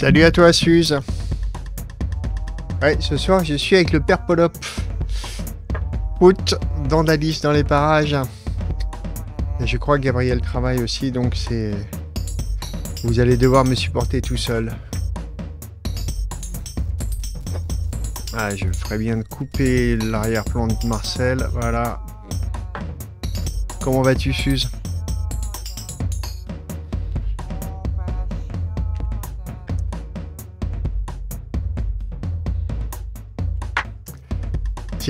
Salut à toi, Suze. Ouais, ce soir, je suis avec le père Polop. Out, d'andalis dans les parages. Et je crois que Gabriel travaille aussi, donc c'est... Vous allez devoir me supporter tout seul. Ah, je ferais bien de couper l'arrière-plan de Marcel, voilà. Comment vas-tu, Suze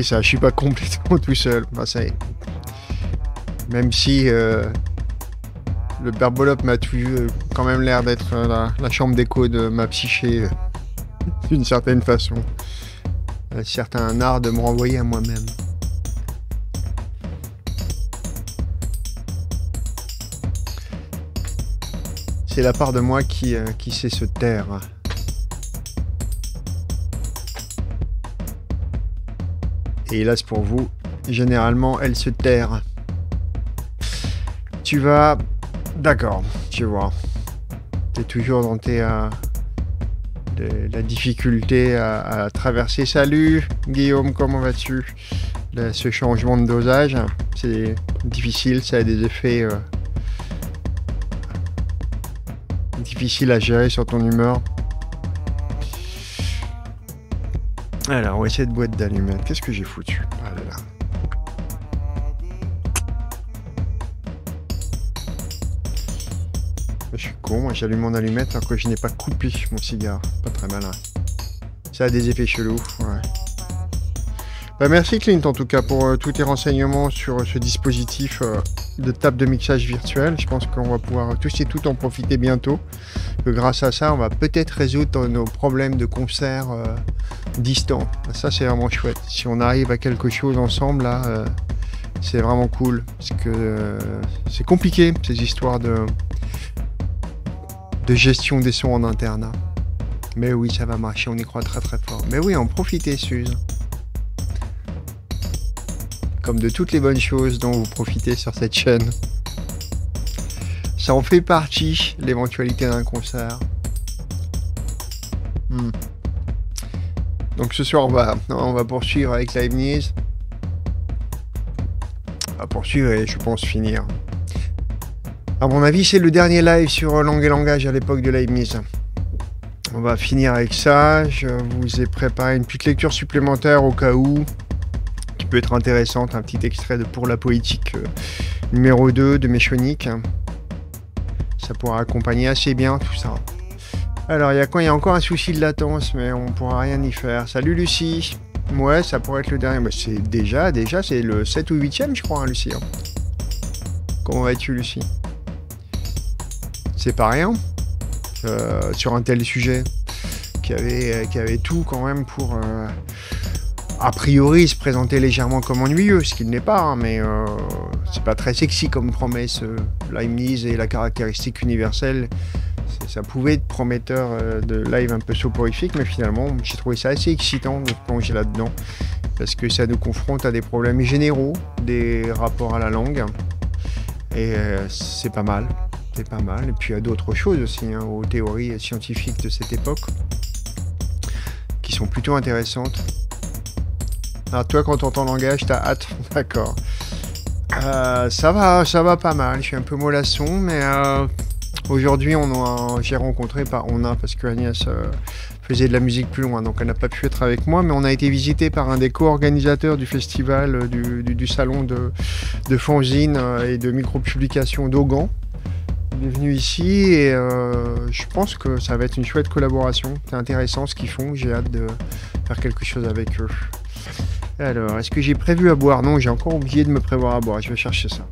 ça, je suis pas complètement tout seul. ça Même si euh, le berbolope m'a toujours euh, quand même l'air d'être euh, la, chambre d'écho de ma psyché d'une certaine façon. Un certain art de me renvoyer à moi-même. C'est la part de moi qui sait se taire. Et hélas pour vous, généralement, elle se terre Tu vas... D'accord, tu vois. T'es toujours dans tes... Euh, la difficulté à, traverser. Salut Guillaume, comment vas-tu Ce changement de dosage, c'est difficile, ça a des effets euh, difficiles à gérer sur ton humeur. ouais, cette boîte d'allumettes, qu'est-ce que j'ai foutu ah bah, Je suis con, j'allume mon allumette alors que je n'ai pas coupé mon cigare. Pas très malin. Ça a des effets chelous, Bah, merci Clint en tout cas pour euh, tous tes renseignements sur euh, ce dispositif euh, de table de mixage virtuel. Je pense qu'on va pouvoir tous et toutes en profiter bientôt. Que grâce à ça, on va peut-être résoudre nos problèmes de concert distant. Ça, c'est vraiment chouette. Si on arrive à quelque chose ensemble, là, euh, c'est vraiment cool. Parce que euh, c'est compliqué, ces histoires de, de gestion des sons en internat. Mais oui, ça va marcher, on y croit très très fort. Mais oui, en profiter, Suze. Comme de toutes les bonnes choses dont vous profitez sur cette chaîne. Ça en fait partie, l'éventualité d'un concert. Hmm. Donc ce soir, on va, on va poursuivre avec News. On va poursuivre et je pense finir. À mon avis, c'est le dernier live sur langue et langage à l'époque de News. On va finir avec ça. Je vous ai préparé une petite lecture supplémentaire au cas où, qui peut être intéressante. Un petit extrait de Pour la poétique euh, numéro 2 de Méchonique. Ça pourra accompagner assez bien tout ça. Alors, il y a Il encore un souci de latence, mais on pourra rien y faire. Salut Lucie Ouais, ça pourrait être le dernier. Bah, c'est déjà, déjà, c'est le 7 ou 8ème, je crois, hein, Lucie. Hein. Comment vas-tu, Lucie C'est pas rien euh, sur un tel sujet qui avait, tout quand même pour, euh, a priori, se présenter légèrement comme ennuyeux, ce qu'il n'est pas, hein, mais euh, c'est pas très sexy comme promesse. mise et la caractéristique universelle ça pouvait être prometteur euh, de live un peu soporifique, mais finalement, j'ai trouvé ça assez excitant de plonger là-dedans, parce que ça nous confronte à des problèmes généraux, des rapports à la langue, et euh, c'est pas mal, c'est pas mal. Et puis à d'autres choses aussi, hein, aux théories scientifiques de cette époque, qui sont plutôt intéressantes. Alors toi, quand t'entends langage, t'as hâte, d'accord. Euh, ça va, ça va pas mal. Je suis un peu mollasson, mais Aujourd'hui, on j'ai rencontré, on a, parce que Agnès euh, faisait de la musique plus loin, donc elle n'a pas pu être avec moi, mais on a été visité par un des co-organisateurs du festival, euh, du, salon de, de euh, et de micro-publication d'Augan. Il est venu ici et je pense que ça va être une chouette collaboration. C'est intéressant ce qu'ils font, j'ai hâte de faire quelque chose avec eux. Alors, est-ce que j'ai prévu à boire Non, j'ai encore oublié de me prévoir à boire, je vais chercher ça.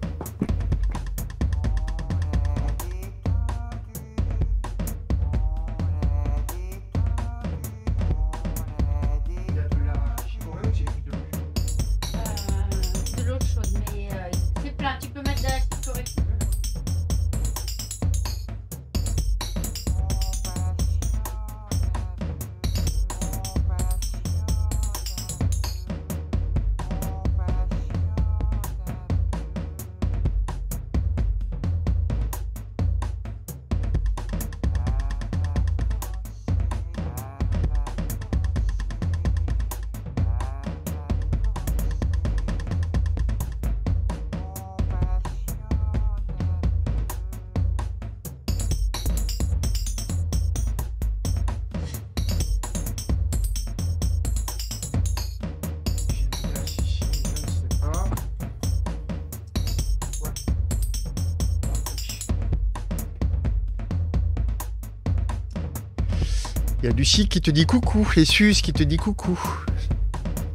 qui te dit coucou et sus qui te dit coucou.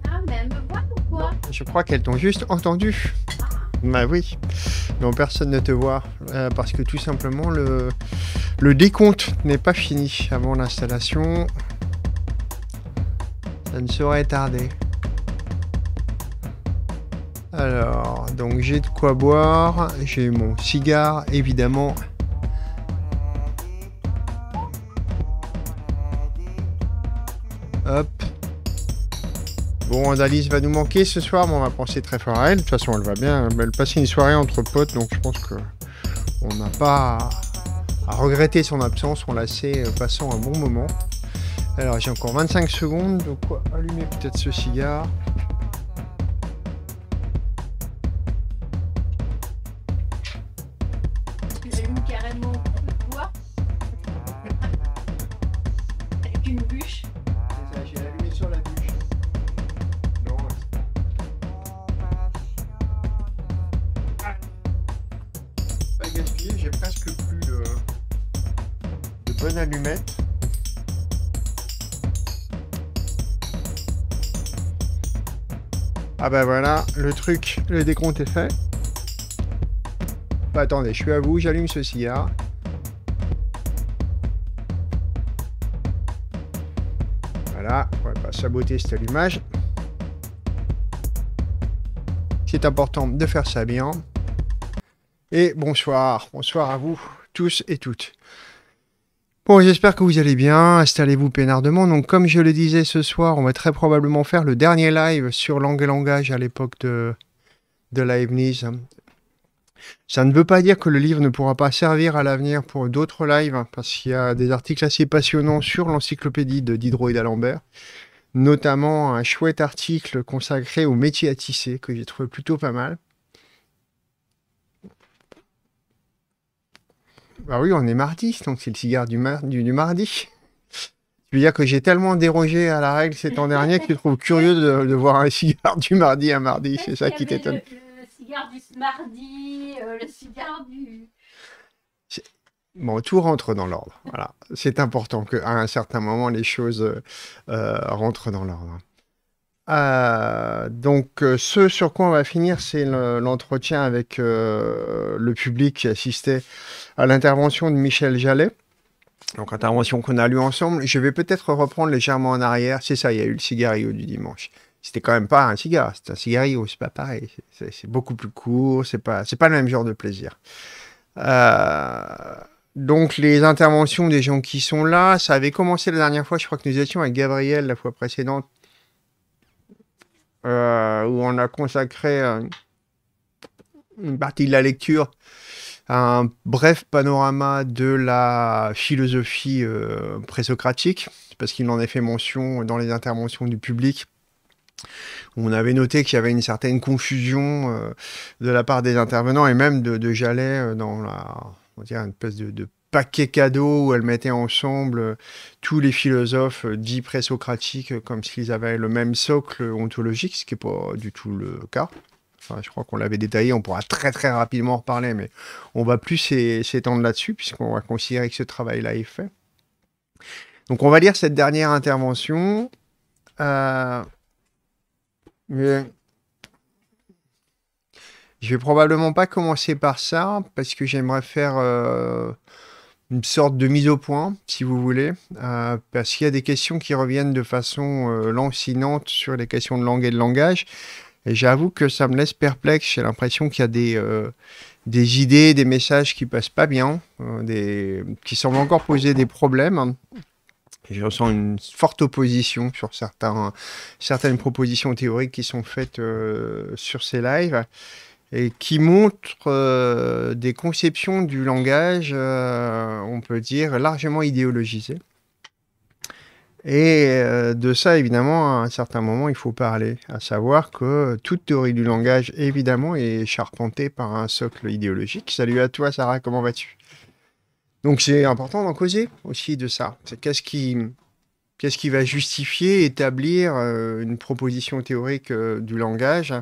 Ah, je crois qu'elles t'ont juste entendu. Bah oui. Non, personne ne te voit euh, parce que tout simplement le, le décompte n'est pas fini avant l'installation. Ça ne saurait tarder. Alors, donc j'ai de quoi boire, j'ai mon cigare évidemment. Bon, Dalice va nous manquer ce soir, mais on va penser très fort à elle. De toute façon, elle va bien. Elle passer une soirée entre potes, donc je pense qu'on n'a pas à regretter son absence. On la sait euh, passant un bon moment. Alors, j'ai encore 25 secondes, donc allumer peut-être ce cigare. Bah voilà, le truc, le décompte est fait. Bah, attendez, je suis à vous, j'allume ce cigare. Voilà, on va pas saboter cet allumage. C'est important de faire ça bien. Et bonsoir, bonsoir à vous tous et toutes. Bon, j'espère que vous allez bien, installez-vous peinardement. Donc, comme je le disais ce soir, on va très probablement faire le dernier live sur langue et langage à l'époque de, de Leibniz. Ça ne veut pas dire que le livre ne pourra pas servir à l'avenir pour d'autres lives, hein, parce qu'il y a des articles assez passionnants sur l'encyclopédie de Diderot et d'Alembert, notamment un chouette article consacré au métier à tisser que j'ai trouvé plutôt pas mal. Bah oui, on est mardi, donc c'est le cigare du, mardi. Tu veux dire que j'ai tellement dérogé à la règle cet an dernier que tu trouves curieux de, voir un cigare du mardi à mardi. C'est ça qui t'étonne. Le, cigare du mardi, euh, le cigare du. Bon, tout rentre dans l'ordre. Voilà. C'est important qu'à un certain moment, les choses euh, euh, rentrent dans l'ordre. donc, ce sur quoi on va finir, c'est l'entretien avec le public qui assistait à l'intervention de Michel Jallet. Donc, intervention qu'on a lue ensemble. Je vais peut-être reprendre légèrement en arrière. C'est ça, il y a eu le cigario du dimanche. C'était quand même pas un cigare, c'est un cigario, c'est pas pareil. C'est beaucoup plus court, c'est pas, pas le même genre de plaisir. Euh, donc, les interventions des gens qui sont là, ça avait commencé la dernière fois, je crois que nous étions avec Gabriel la fois précédente, euh, où on a consacré euh, une partie de la lecture un bref panorama de la philosophie pré euh, présocratique, parce qu'il en est fait mention dans les interventions du public. On avait noté qu'il y avait une certaine confusion euh, de la part des intervenants et même de, de euh, dans la, on dirait une espèce de, paquet cadeau où elle mettait ensemble tous les philosophes dits présocratiques comme s'ils avaient le même socle ontologique, ce qui n'est pas du tout le cas je crois qu'on l'avait détaillé, on pourra très très rapidement en reparler, mais on va plus s'étendre là-dessus puisqu'on va considérer que ce travail-là est fait. Donc on va lire cette dernière intervention. Euh, je vais probablement pas commencer par ça parce que j'aimerais faire euh, une sorte de mise au point, si vous voulez, euh, parce qu'il y a des questions qui reviennent de façon lancinante sur les questions de langue et de langage. Et j'avoue que ça me laisse perplexe. J'ai l'impression qu'il y a des, euh, des idées, des messages qui passent pas bien, euh, des... qui semblent encore poser des problèmes. je ressens une forte opposition sur certains, certaines propositions théoriques qui sont faites euh, sur ces lives et qui montrent des conceptions du langage, on peut dire, largement idéologisées. Et euh, de ça, évidemment, à un certain moment, il faut parler, à savoir que toute théorie du langage, évidemment, est charpentée par un socle idéologique. Salut à toi, Sarah, comment vas-tu Donc c'est important d'en causer aussi de ça. qu'est-ce qui, va justifier, établir euh, une proposition théorique euh, du langage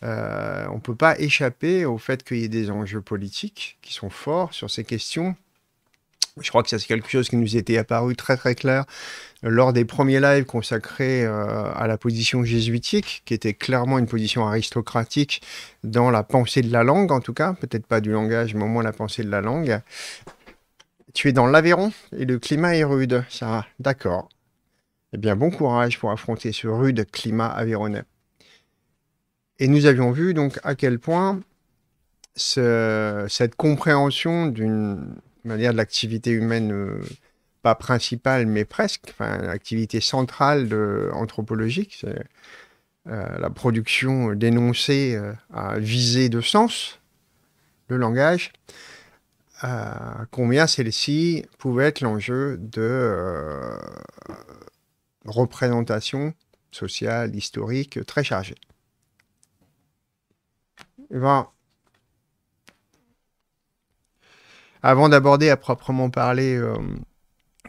On ne peut pas échapper au fait qu'il y ait des enjeux politiques qui sont forts sur ces questions je crois que ça, c'est quelque chose qui nous était apparu très très clair lors des premiers lives consacrés euh, à la position jésuitique, qui était clairement une position aristocratique dans la pensée de la langue, en tout cas, peut-être pas du langage, mais au moins la pensée de la langue. Tu es dans l'Aveyron et le climat est rude, Sarah. D'accord. Eh bien, bon courage pour affronter ce rude climat aveyronnais. Et nous avions vu donc à quel point ce, cette compréhension d'une manière de l'activité humaine, euh, pas principale, mais presque, enfin, l'activité centrale de, anthropologique, c'est euh, la production d'énoncés euh, à visée de sens, le langage. combien celle-ci pouvait être l'enjeu de représentation sociale, historique, très chargée. Eh ben, Avant d'aborder à proprement parler euh,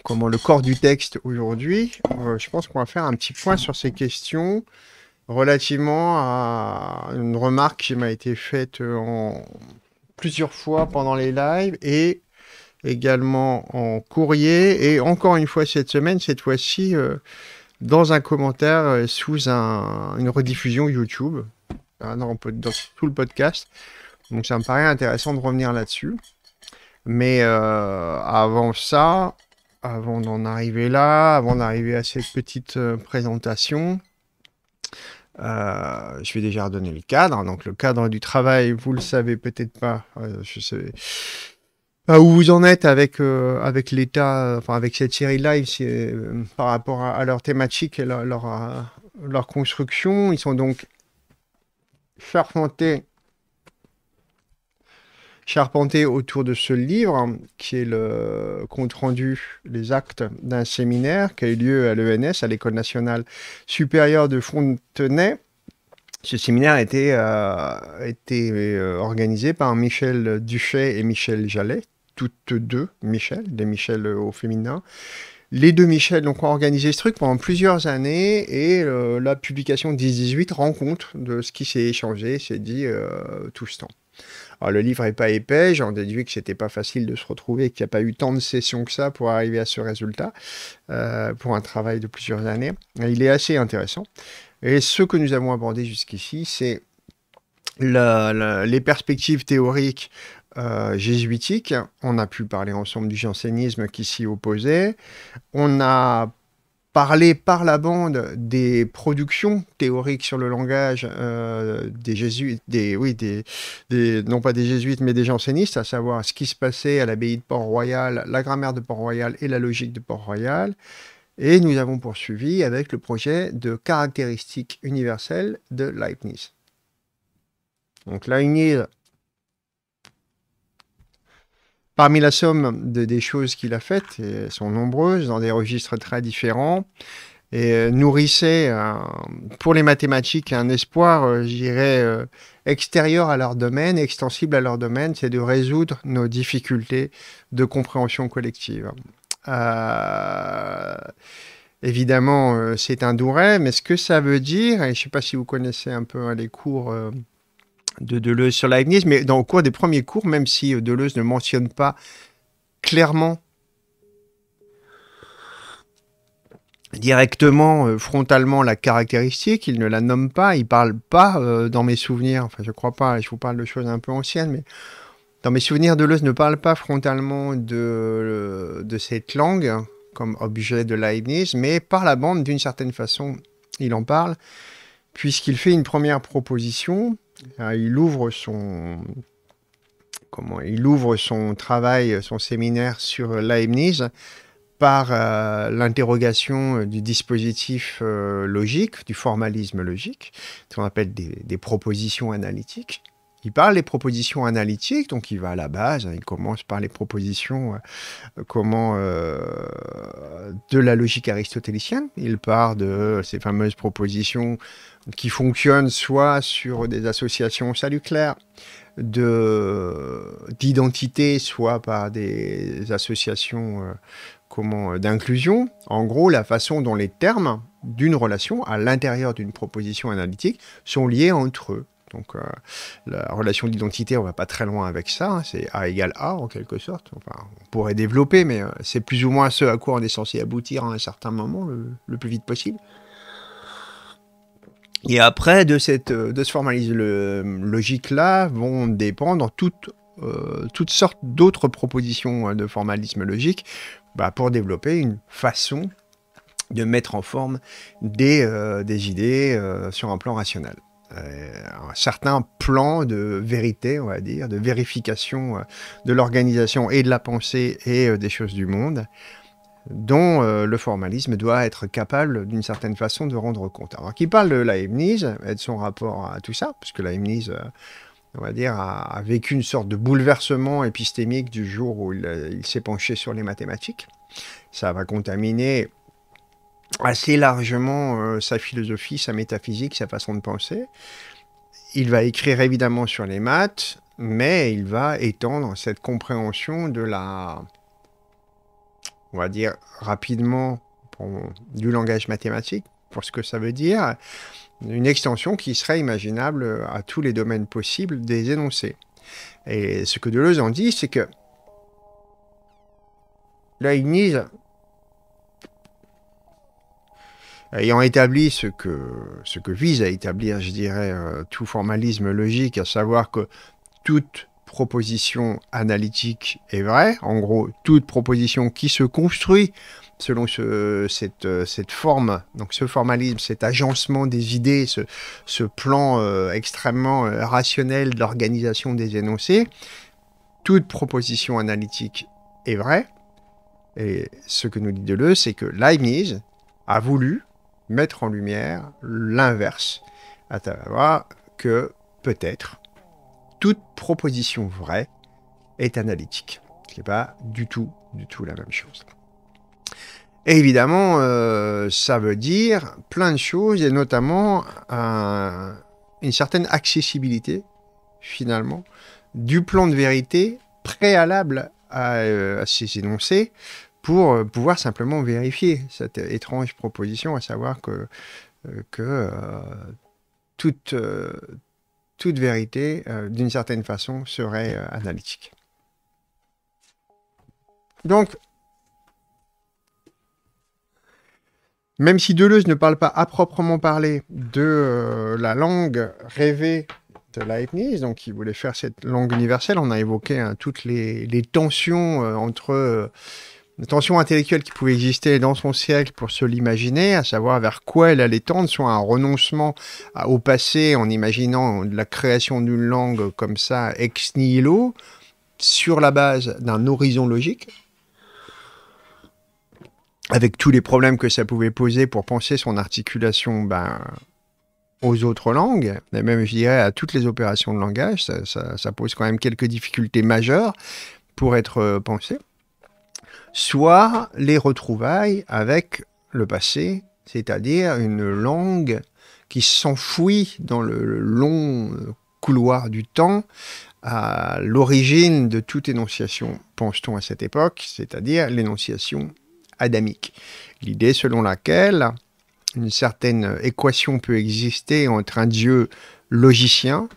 comment le corps du texte aujourd'hui, euh, je pense qu'on va faire un petit point sur ces questions relativement à une remarque qui m'a été faite euh, en plusieurs fois pendant les lives et également en courrier et encore une fois cette semaine, cette fois-ci dans un commentaire sous une rediffusion YouTube hein, dans tout le podcast. Donc ça me paraît intéressant de revenir là-dessus. Mais euh, avant ça, avant d'en arriver là, avant d'arriver à cette petite euh, présentation, euh, je vais déjà redonner le cadre. Donc le cadre du travail, vous le savez peut-être pas. je sais pas où vous en êtes avec avec l'état, enfin avec cette série live par rapport à, leur thématique et leur leur, leur construction. Ils sont donc charpentés charpenté autour de ce livre, qui est le compte rendu les actes d'un séminaire qui a eu lieu à l'ENS, à l'École nationale supérieure de Fontenay. Ce séminaire a été, euh, euh, organisé par Michel Duchet et Michel Jallet, toutes deux Michel, des Michel au féminin. Les deux Michel ont organisé ce truc pendant plusieurs années et euh, la publication 10-18 rend compte de ce qui s'est échangé, s'est dit tout ce temps. Alors, le livre n'est pas épais, j'en déduis que c'était pas facile de se retrouver, qu'il n'y a pas eu tant de sessions que ça pour arriver à ce résultat, euh, pour un travail de plusieurs années. Il est assez intéressant. Et ce que nous avons abordé jusqu'ici, c'est les perspectives théoriques euh, jésuitiques. On a pu parler ensemble du jansénisme qui s'y opposait. On a parler par la bande des productions théoriques sur le langage euh, des jésuites, des, oui, des, non pas des jésuites, mais des jansénistes, à savoir ce qui se passait à l'abbaye de Port-Royal, la grammaire de Port-Royal et la logique de Port-Royal. Et nous avons poursuivi avec le projet de caractéristiques universelles de Leibniz. Donc Leibniz Parmi la somme des choses qu'il a faites, et elles sont nombreuses, dans des registres très différents, et euh, nourrissaient, pour les mathématiques un espoir, euh, je dirais, euh, extérieur à leur domaine, extensible à leur domaine, c'est de résoudre nos difficultés de compréhension collective. évidemment, c'est un doux rêve, mais ce que ça veut dire, et je ne sais pas si vous connaissez un peu hein, les cours de Deleuze sur Leibniz, mais dans, au cours des premiers cours, même si euh, Deleuze ne mentionne pas clairement, directement, euh, frontalement la caractéristique, il ne la nomme pas, il ne parle pas euh, dans mes souvenirs, enfin je crois pas, je vous parle de choses un peu anciennes, mais dans mes souvenirs, Deleuze ne parle pas frontalement de, de cette langue comme objet de Leibniz, mais par la bande, d'une certaine façon, il en parle, puisqu'il fait une première proposition Hein, il ouvre son comment il ouvre son travail, son séminaire sur Leibniz par euh, l'interrogation du dispositif euh, logique, du formalisme logique, ce qu'on appelle des, propositions analytiques. Il parle des propositions analytiques, donc il va à la base, hein, il commence par les propositions euh, comment, de la logique aristotélicienne. Il part de ces fameuses propositions qui fonctionne soit sur des associations salut de d'identité, soit par des associations euh, euh, d'inclusion. En gros, la façon dont les termes d'une relation à l'intérieur d'une proposition analytique sont liés entre eux. Donc euh, la relation d'identité, on va pas très loin avec ça. Hein, c'est A égale A en quelque sorte. on pourrait développer, mais c'est plus ou moins ce à quoi on est censé aboutir à un certain moment, le plus vite possible. Et après, de, cette, euh, de ce formalisme euh, logique-là vont dépendre toutes, euh, toutes sortes d'autres propositions de formalisme logique bah, pour développer une façon de mettre en forme des, des idées sur un plan rationnel. un certain plan de vérité, on va dire, de vérification de l'organisation et de la pensée et des choses du monde, dont euh, le formalisme doit être capable d'une certaine façon de rendre compte. Alors qui parle de Leibniz et de son rapport à tout ça, puisque Leibniz, euh, on va dire, a, vécu une sorte de bouleversement épistémique du jour où il, euh, s'est penché sur les mathématiques. Ça va contaminer assez largement sa philosophie, sa métaphysique, sa façon de penser. Il va écrire évidemment sur les maths, mais il va étendre cette compréhension de la, on va dire rapidement, pour, du langage mathématique, pour ce que ça veut dire, une extension qui serait imaginable à tous les domaines possibles des énoncés. Et ce que Deleuze en dit, c'est que Leibniz, ayant établi ce que, ce que vise à établir, je dirais, euh, tout formalisme logique, à savoir que toute proposition analytique est vraie. En gros, toute proposition qui se construit selon euh, cette, forme, donc ce formalisme, cet agencement des idées, ce, plan euh, extrêmement euh, rationnel de l'organisation des énoncés, toute proposition analytique est vraie. Et ce que nous dit Deleuze, c'est que Leibniz a voulu mettre en lumière l'inverse, à savoir que peut-être toute proposition vraie est analytique, ce n'est pas du tout, du tout la même chose. évidemment, euh, ça veut dire plein de choses, et notamment euh, une certaine accessibilité, finalement, du plan de vérité préalable à, euh, à ces énoncés pour pouvoir simplement vérifier cette étrange proposition, à savoir que, que toute toute vérité, euh, d'une certaine façon, serait euh, analytique. Donc, même si Deleuze ne parle pas à proprement parler de euh, la langue rêvée de Leibniz, donc il voulait faire cette langue universelle, on a évoqué hein, toutes les tensions entre Tension intellectuelle qui pouvait exister dans son siècle pour se l'imaginer, à savoir vers quoi elle allait tendre, soit un renoncement au passé en imaginant la création d'une langue comme ça, ex nihilo, sur la base d'un horizon logique, avec tous les problèmes que ça pouvait poser pour penser son articulation ben, aux autres langues, et même je dirais à toutes les opérations de langage, ça pose quand même quelques difficultés majeures pour être euh, pensé soit les retrouvailles avec le passé, c'est-à-dire une langue qui s'enfouit dans le long couloir du temps, à l'origine de toute énonciation, pense-t-on à cette époque, c'est-à-dire l'énonciation adamique. L'idée selon laquelle une certaine équation peut exister entre un Dieu logicien,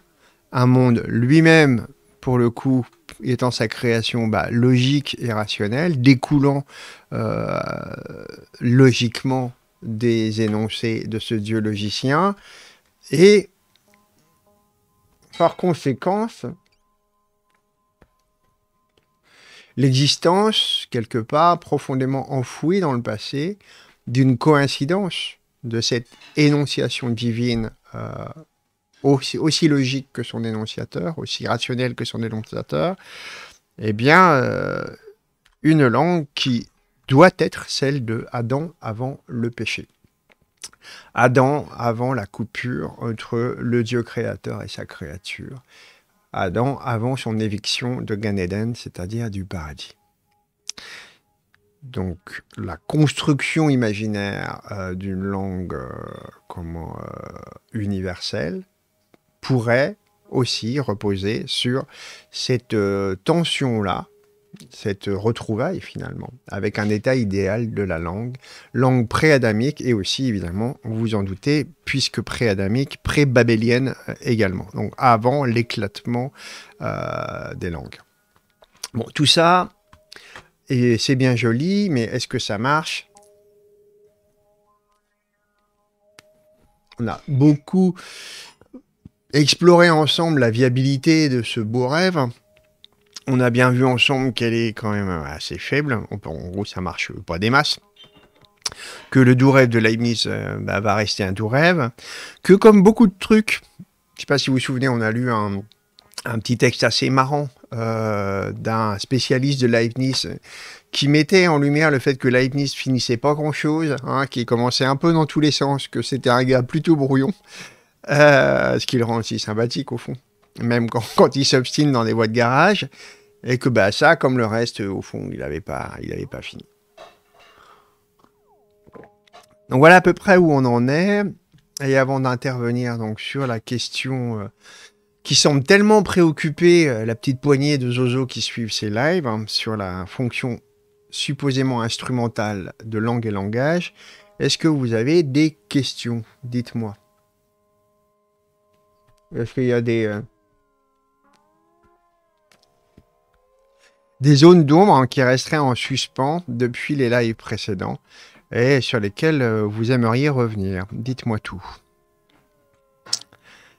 un monde lui-même pour le coup, étant sa création bah, logique et rationnelle, découlant euh, logiquement des énoncés de ce dieu logicien, et par conséquence, l'existence, quelque part, profondément enfouie dans le passé, d'une coïncidence de cette énonciation divine euh, aussi, logique que son énonciateur, aussi rationnel que son énonciateur, eh bien, euh, une langue qui doit être celle de Adam avant le péché. Adam avant la coupure entre le Dieu créateur et sa créature. Adam avant son éviction de Gan c'est-à-dire du paradis. Donc la construction imaginaire euh, d'une langue euh, universelle, pourrait aussi reposer sur cette euh, tension-là, cette retrouvaille finalement, avec un état idéal de la langue, langue pré-adamique et aussi évidemment, vous vous en doutez, puisque pré-adamique, pré-babélienne euh, également, donc avant l'éclatement euh, des langues. Bon, tout ça, et c'est bien joli, mais est-ce que ça marche On a beaucoup explorer ensemble la viabilité de ce beau rêve. On a bien vu ensemble qu'elle est quand même euh, assez faible. En gros, ça marche pas des masses que le doux rêve de Leibniz euh, bah, va rester un doux rêve, que comme beaucoup de trucs, je sais pas si vous vous souvenez, on a lu un, petit texte assez marrant euh, d'un spécialiste de Leibniz qui mettait en lumière le fait que Leibniz finissait pas grand-chose, hein, qui commençait un peu dans tous les sens, que c'était un gars plutôt brouillon, euh, ce qui le rend aussi sympathique au fond, même quand, il s'obstine dans des voies de garage, et que bah, ça, comme le reste, au fond, il n'avait pas, pas fini. Donc voilà à peu près où on en est. Et avant d'intervenir donc sur la question euh, qui semble tellement préoccuper euh, la petite poignée de Zozo qui suivent ces lives hein, sur la fonction supposément instrumentale de langue et langage, est-ce que vous avez des questions Dites-moi. Est-ce qu'il y a des... Euh, des zones d'ombre qui resteraient en suspens depuis les lives précédents et sur lesquelles euh, vous aimeriez revenir Dites-moi tout.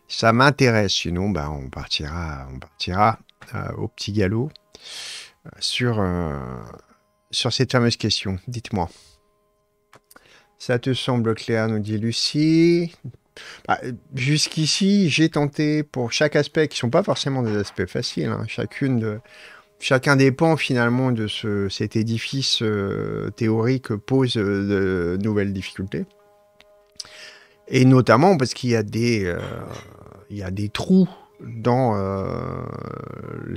Ça m'intéresse, sinon bah, on partira, on euh, au petit galop sur, sur cette fameuse question. Dites-moi. Ça te semble clair, nous dit Lucie. Bah, jusqu'ici, j'ai tenté pour chaque aspect, qui ne sont pas forcément des aspects faciles, hein. chacune de, chacun dépend finalement de cet édifice euh, théorique pose euh, de nouvelles difficultés. Et notamment parce qu'il y, a des euh, trous dans,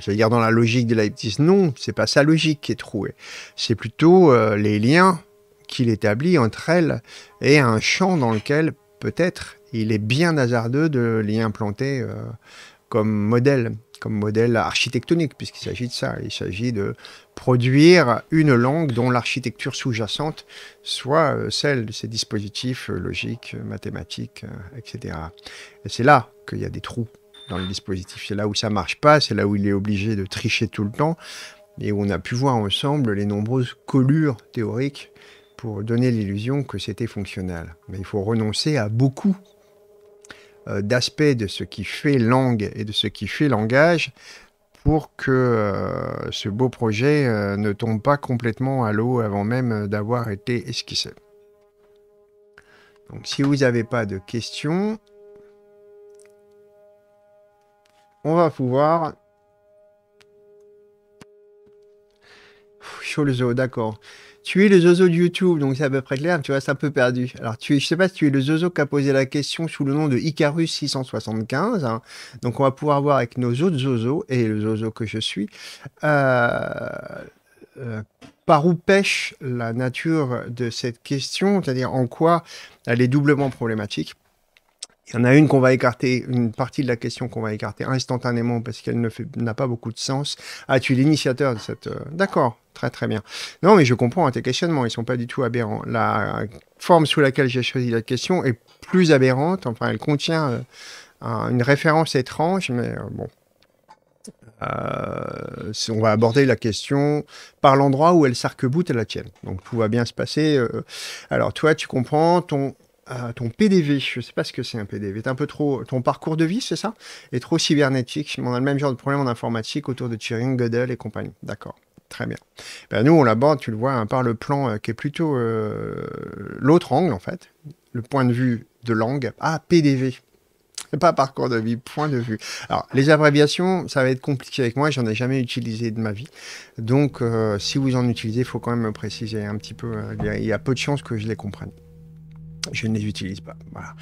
dire dans la logique de Leibniz. Non, c'est pas sa logique qui est trouée. C'est plutôt les liens qu'il établit entre elles et un champ dans lequel peut-être il est bien hasardeux de l'y implanter euh, comme modèle, comme modèle architectonique, puisqu'il s'agit de ça. Il s'agit de produire une langue dont l'architecture sous-jacente soit euh, celle de ces dispositifs euh, logiques, mathématiques, etc. Et c'est là qu'il y a des trous dans le dispositif. C'est là où ça marche pas, c'est là où il est obligé de tricher tout le temps, et où on a pu voir ensemble les nombreuses collures théoriques pour donner l'illusion que c'était fonctionnel. Mais il faut renoncer à beaucoup euh, d'aspects de ce qui fait langue et de ce qui fait langage pour que euh, ce beau projet euh, ne tombe pas complètement à l'eau avant même d'avoir été esquissé. Donc si vous n'avez pas de questions, on va pouvoir... le zoo, d'accord tu es le zozo de YouTube, donc c'est à peu près clair, tu vois, un peu perdu. Alors, tu ne je sais pas si tu es le zozo qui a posé la question sous le nom de Icarus675, hein. donc on va pouvoir voir avec nos autres zozos, et le zozo que je suis, euh, euh, par où pêche la nature de cette question, c'est-à-dire en quoi elle est doublement problématique. Il y en a une qu'on va écarter, une partie de la question qu'on va écarter instantanément parce qu'elle n'a pas beaucoup de sens. Ah, tu es l'initiateur de cette. Euh, d'accord, très très bien. Non, mais je comprends hein, tes questionnements, ils sont pas du tout aberrants. La forme sous laquelle j'ai choisi la question est plus aberrante. Enfin, elle contient euh, une référence étrange, mais euh, bon. on va aborder la question par l'endroit où elle s'arc-boute à la tienne. Donc tout va bien se passer. alors toi, tu comprends, ton, euh, ton PDV, je ne sais pas ce que c'est un PDV, un peu trop ton parcours de vie, c'est ça Est trop cybernétique. On a le même genre de problème en informatique autour de Turing, Gödel et compagnie. D'accord. Très bien. Ben, nous, on l'aborde, tu le vois, hein, par le plan euh, qui est plutôt euh, l'autre angle, en fait, le point de vue de langue. Ah, PDV. Pas parcours de vie, point de vue. Alors, les abréviations, ça va être compliqué avec moi, j'en ai jamais utilisé de ma vie. Donc, si vous en utilisez, il faut quand même me préciser un petit peu. Il y a peu de chances que je les comprenne. Je ne les utilise pas. Voilà.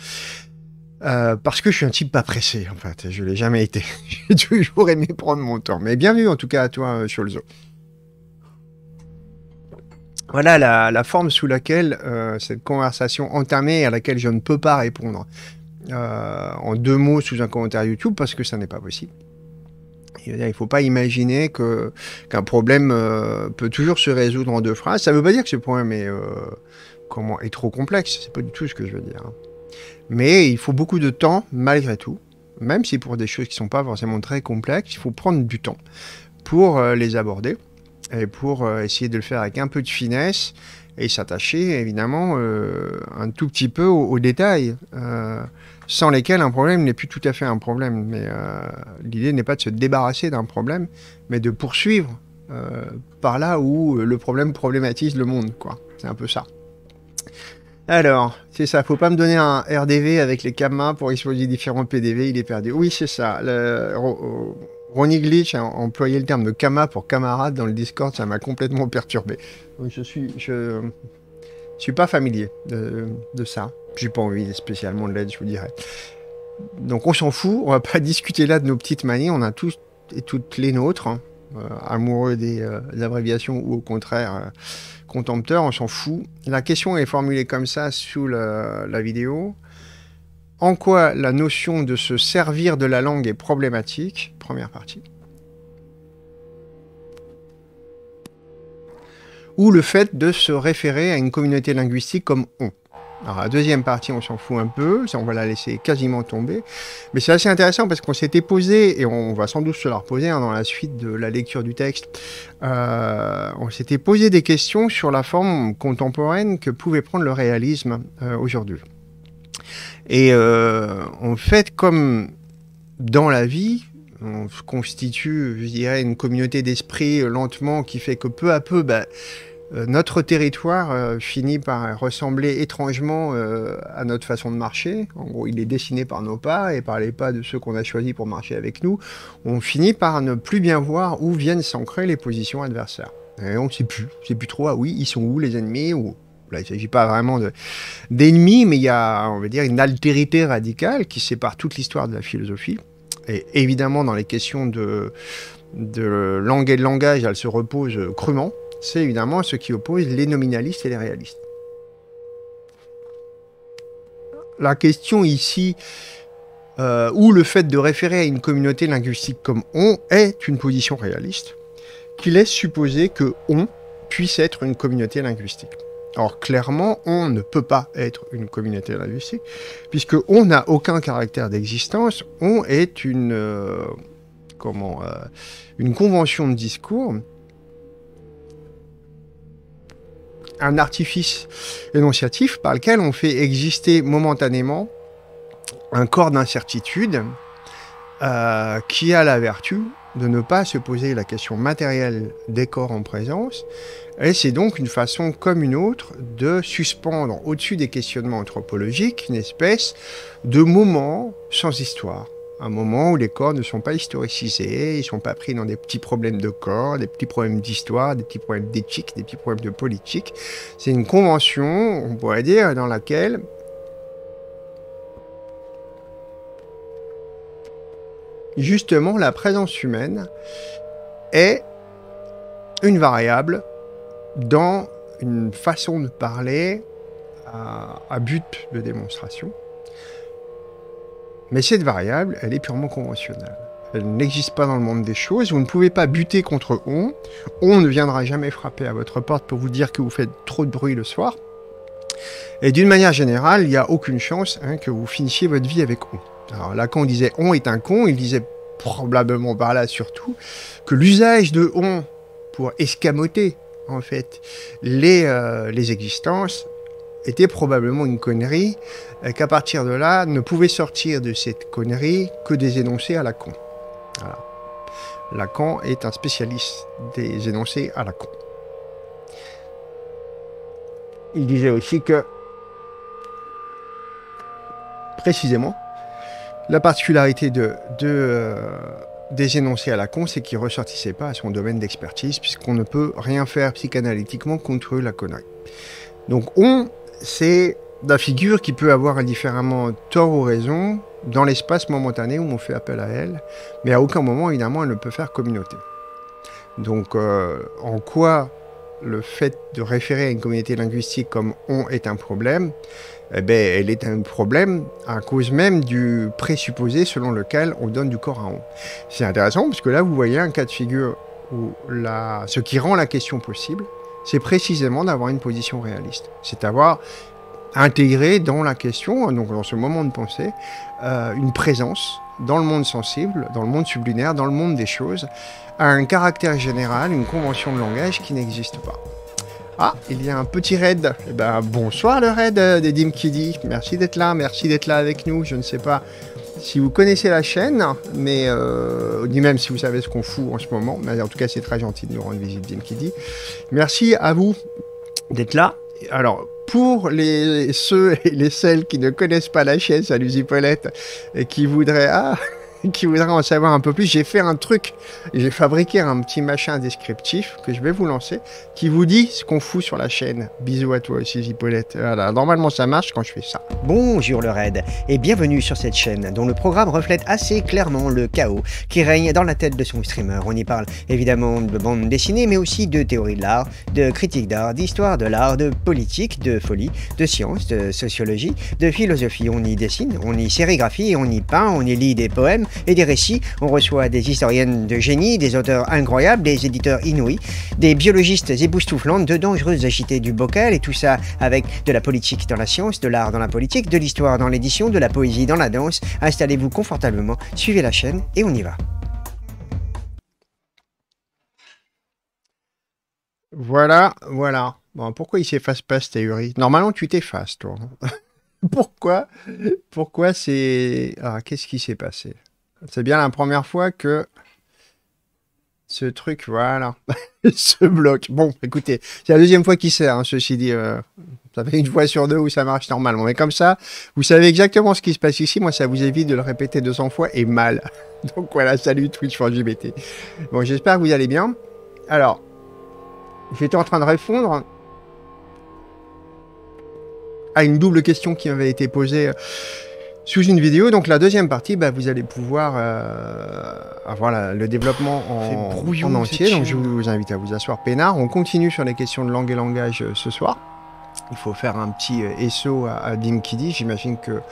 Euh, parce que je suis un type pas pressé, en fait. Je ne l'ai jamais été. J'ai toujours aimé prendre mon temps. Mais bienvenue, en tout cas, à toi, euh, sur le Voilà la, forme sous laquelle euh, cette conversation entamée à laquelle je ne peux pas répondre en deux mots sous un commentaire YouTube parce que ça n'est pas possible. Il ne faut pas imaginer qu'un problème peut toujours se résoudre en deux phrases. Ça ne veut pas dire que ce problème est comment, est trop complexe, c'est pas du tout ce que je veux dire. Hein. Mais il faut beaucoup de temps malgré tout, même si pour des choses qui sont pas forcément très complexes, il faut prendre du temps pour euh, les aborder et pour euh, essayer de le faire avec un peu de finesse et s'attacher évidemment euh, un tout petit peu aux, détails, sans lesquels un problème n'est plus tout à fait un problème. Mais l'idée n'est pas de se débarrasser d'un problème, mais de poursuivre par là où le problème problématise le monde. C'est un peu ça. Alors, c'est ça, faut pas me donner un RDV avec les camas pour exposer différents PDV, il est perdu. Oui, c'est ça. Le... Euh, Ronnie Glitch a employé le terme de kama pour camarade dans le Discord, ça m'a complètement perturbé. je suis, je, suis pas familier de, ça. J'ai pas envie spécialement de l'aide, je vous dirais. Donc on s'en fout, on va pas discuter là de nos petites manies, on a tous et toutes les nôtres. Euh, amoureux euh, des, abréviations ou au contraire euh, contempteur, on s'en fout. La question est formulée comme ça sous la, vidéo. En quoi la notion de se servir de la langue est problématique Première partie. Ou le fait de se référer à une communauté linguistique comme on. Alors la deuxième partie, on s'en fout un peu, on va la laisser quasiment tomber. Mais c'est assez intéressant parce qu'on s'était posé, et on va sans doute se la reposer hein, dans la suite de la lecture du texte, euh, on s'était posé des questions sur la forme contemporaine que pouvait prendre le réalisme euh, aujourd'hui. Et euh, en fait, comme dans la vie, on constitue, je dirais, une communauté d'esprit lentement qui fait que peu à peu, bah, euh, notre territoire euh, finit par ressembler étrangement euh, à notre façon de marcher. En gros, il est dessiné par nos pas et par les pas de ceux qu'on a choisis pour marcher avec nous. On finit par ne plus bien voir où viennent s'ancrer les positions adversaires. Et on ne sait plus, plus trop, ah oui, ils sont où les ennemis ou Là, il ne s'agit pas vraiment d'ennemis, mais il y a, on va dire, une altérité radicale qui sépare toute l'histoire de la philosophie. Et évidemment, dans les questions de, de langue et de langage, elle se repose crûment c'est évidemment ce qui oppose les nominalistes et les réalistes. La question ici, euh, ou le fait de référer à une communauté linguistique comme on est une position réaliste, qui laisse supposer que on puisse être une communauté linguistique. Alors clairement, on ne peut pas être une communauté linguistique, puisque on n'a aucun caractère d'existence, on est une, euh, comment, euh, une convention de discours un artifice énonciatif par lequel on fait exister momentanément un corps d'incertitude euh, qui a la vertu de ne pas se poser la question matérielle des corps en présence. Et c'est donc une façon comme une autre de suspendre au-dessus des questionnements anthropologiques une espèce de moment sans histoire un moment où les corps ne sont pas historicisés, ils ne sont pas pris dans des petits problèmes de corps, des petits problèmes d'histoire, des petits problèmes d'éthique, des petits problèmes de politique. C'est une convention, on pourrait dire, dans laquelle justement la présence humaine est une variable dans une façon de parler à, à but de démonstration. Mais cette variable, elle est purement conventionnelle. Elle n'existe pas dans le monde des choses. Vous ne pouvez pas buter contre on. On ne viendra jamais frapper à votre porte pour vous dire que vous faites trop de bruit le soir. Et d'une manière générale, il n'y a aucune chance hein, que vous finissiez votre vie avec on. Alors là, quand on disait on est un con, il disait probablement par là surtout que l'usage de on pour escamoter en fait les, euh, les existences était probablement une connerie, euh, qu'à partir de là, ne pouvait sortir de cette connerie que des énoncés à la con. Lacan est un spécialiste des énoncés à la con. Il disait aussi que, précisément, la particularité de, euh, des énoncés à la con, c'est qu'ils ne ressortissaient pas à son domaine d'expertise, puisqu'on ne peut rien faire psychanalytiquement contre la connerie. Donc on c'est la figure qui peut avoir indifféremment tort ou raison dans l'espace momentané où on fait appel à elle, mais à aucun moment, évidemment, elle ne peut faire communauté. Donc, euh, en quoi le fait de référer à une communauté linguistique comme on est un problème, eh bien, elle est un problème à cause même du présupposé selon lequel on donne du corps à on. C'est intéressant parce que là, vous voyez un cas de figure où ce qui rend la question possible, c'est précisément d'avoir une position réaliste. C'est avoir intégré dans la question, donc dans ce moment de pensée, euh, une présence dans le monde sensible, dans le monde sublunaire, dans le monde des choses, à un caractère général, une convention de langage qui n'existe pas. Ah, il y a un petit raid. Eh ben, bonsoir le raid euh, des Dim Merci d'être là, merci d'être là avec nous. Je ne sais pas si vous connaissez la chaîne, mais euh, ni même si vous savez ce qu'on fout en ce moment, mais en tout cas c'est très gentil de nous rendre visite, Jim Kiddy. Merci à vous d'être là. Alors, pour les ceux et les celles qui ne connaissent pas la chaîne, salut Zipolette, et qui voudraient... Ah qui voudra en savoir un peu plus, j'ai fait un truc, j'ai fabriqué un petit machin descriptif que je vais vous lancer, qui vous dit ce qu'on fout sur la chaîne. Bisous à toi aussi, Zipolette. Voilà, normalement ça marche quand je fais ça. Bonjour le raid, et bienvenue sur cette chaîne, dont le programme reflète assez clairement le chaos qui règne dans la tête de son streamer. On y parle évidemment de bande dessinée, mais aussi de théorie de l'art, de critique d'art, d'histoire de l'art, de politique, de folie, de science, de sociologie, de philosophie. On y dessine, on y sérigraphie, on y peint, on y lit des poèmes, et des récits. On reçoit des historiennes de génie, des auteurs incroyables, des éditeurs inouïs, des biologistes éboustouflantes, de dangereuses agités du bocal, et tout ça avec de la politique dans la science, de l'art dans la politique, de l'histoire dans l'édition, de la poésie dans la danse. Installez-vous confortablement, suivez la chaîne et on y va. Voilà, voilà. Bon, pourquoi il s'efface pas, théorie Normalement, tu t'effaces, toi. pourquoi Pourquoi c'est... Ah, qu'est-ce qui s'est passé c'est bien la première fois que ce truc, voilà, se bloque. Bon, écoutez, c'est la deuxième fois qu'il sert, hein, ceci dit. Euh, ça fait une fois sur deux où ça marche normalement. Mais comme ça, vous savez exactement ce qui se passe ici. Moi, ça vous évite de le répéter 200 fois et mal. Donc voilà, salut Twitch for GBT. Bon, j'espère que vous allez bien. Alors, j'étais en train de répondre à une double question qui avait été posée. Euh, sous une vidéo. Donc la deuxième partie, bah, vous allez pouvoir euh, avoir le développement en, entier. Donc je vous invite à vous asseoir Pénard. On continue sur les questions de langue et langage euh, ce soir. Il faut faire un petit euh, esso à, Dim Kiddy. J'imagine que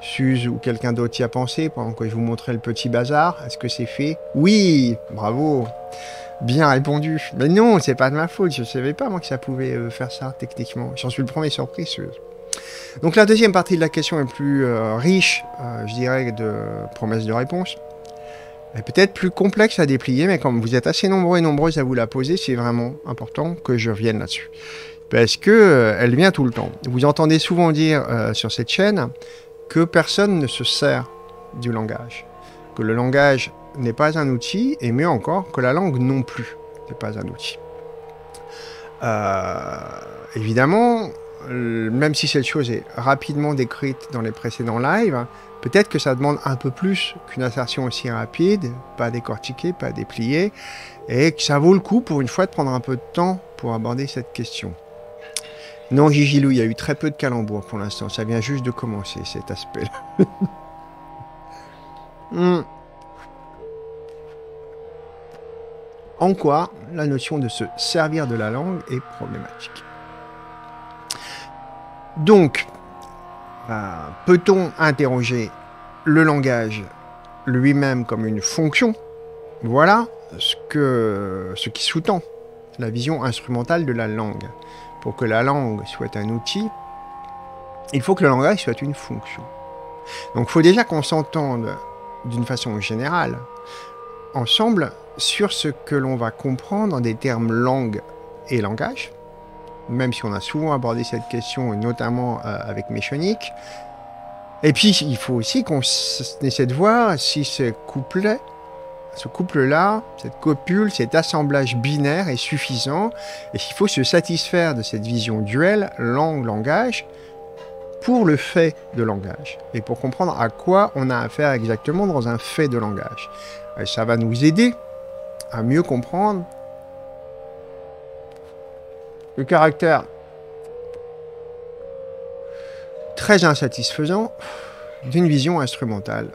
Suze ou quelqu'un d'autre y a pensé pendant que je vous montrais le petit bazar. Est-ce que c'est fait Oui Bravo Bien répondu. Mais non, c'est pas de ma faute. Je savais pas moi que ça pouvait faire ça techniquement. J'en suis le premier surpris, Suze. Donc la deuxième partie de la question est plus euh, riche, euh, je dirais, de promesses de réponse. Et peut-être plus complexe à déplier, mais comme vous êtes assez nombreux et nombreuses à vous la poser, c'est vraiment important que je revienne là-dessus. Parce que euh, elle vient tout le temps. Vous entendez souvent dire sur cette chaîne que personne ne se sert du langage. Que le langage n'est pas un outil, et mieux encore, que la langue non plus n'est pas un outil. évidemment, euh, même si cette chose est rapidement décrite dans les précédents lives, peut-être que ça demande un peu plus qu'une assertion aussi rapide, pas décortiquée, pas dépliée, et que ça vaut le coup pour une fois de prendre un peu de temps pour aborder cette question. Non, Gigilou, il y a eu très peu de calembours pour l'instant, ça vient juste de commencer cet aspect-là. Hmm. En quoi la notion de se servir de la langue est problématique donc, ben, peut-on interroger le langage lui-même comme une fonction Voilà ce, ce qui sous-tend la vision instrumentale de la langue. Pour que la langue soit un outil, il faut que le langage soit une fonction. Donc il faut déjà qu'on s'entende d'une façon générale, ensemble, sur ce que l'on va comprendre en des termes langue et langage, même si on a souvent abordé cette question, notamment euh, avec Méchonique. Et puis, il faut aussi qu'on essaie de voir si ce couplet, ce couple-là, cette copule, cet assemblage binaire est suffisant, et s'il faut se satisfaire de cette vision duelle, langue-langage, pour le fait de langage, et pour comprendre à quoi on a affaire exactement dans un fait de langage. ça va nous aider à mieux comprendre le caractère très insatisfaisant d'une vision instrumentale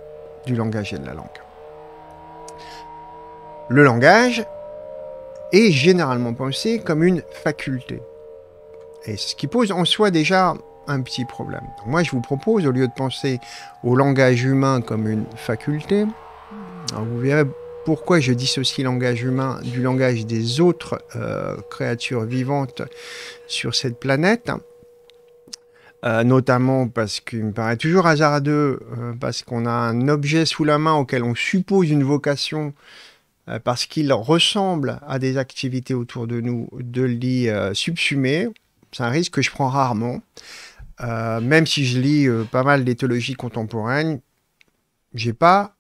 du langage et de la langue. Le langage est généralement pensé comme une faculté. Et ce qui pose en soi déjà un petit problème. moi, je vous propose, au lieu de penser au langage humain comme une faculté, vous verrez pourquoi je dissocie langage humain du langage des autres euh, créatures vivantes sur cette planète. Euh, notamment parce qu'il me paraît toujours hasardeux, euh, parce qu'on a un objet sous la main auquel on suppose une vocation, parce qu'il ressemble à des activités autour de nous, de l'y subsumer. C'est un risque que je prends rarement. même si je lis pas mal d'éthologie contemporaine, j'ai pas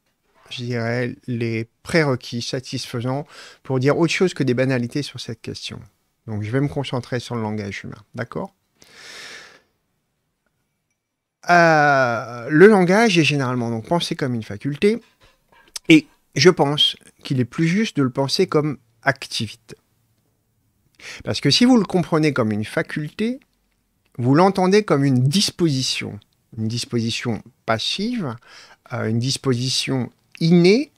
je dirais, les prérequis satisfaisant pour dire autre chose que des banalités sur cette question. Donc je vais me concentrer sur le langage humain, d'accord euh, Le langage est généralement donc pensé comme une faculté, et je pense qu'il est plus juste de le penser comme activité. Parce que si vous le comprenez comme une faculté, vous l'entendez comme une disposition, une disposition passive, euh, une disposition innée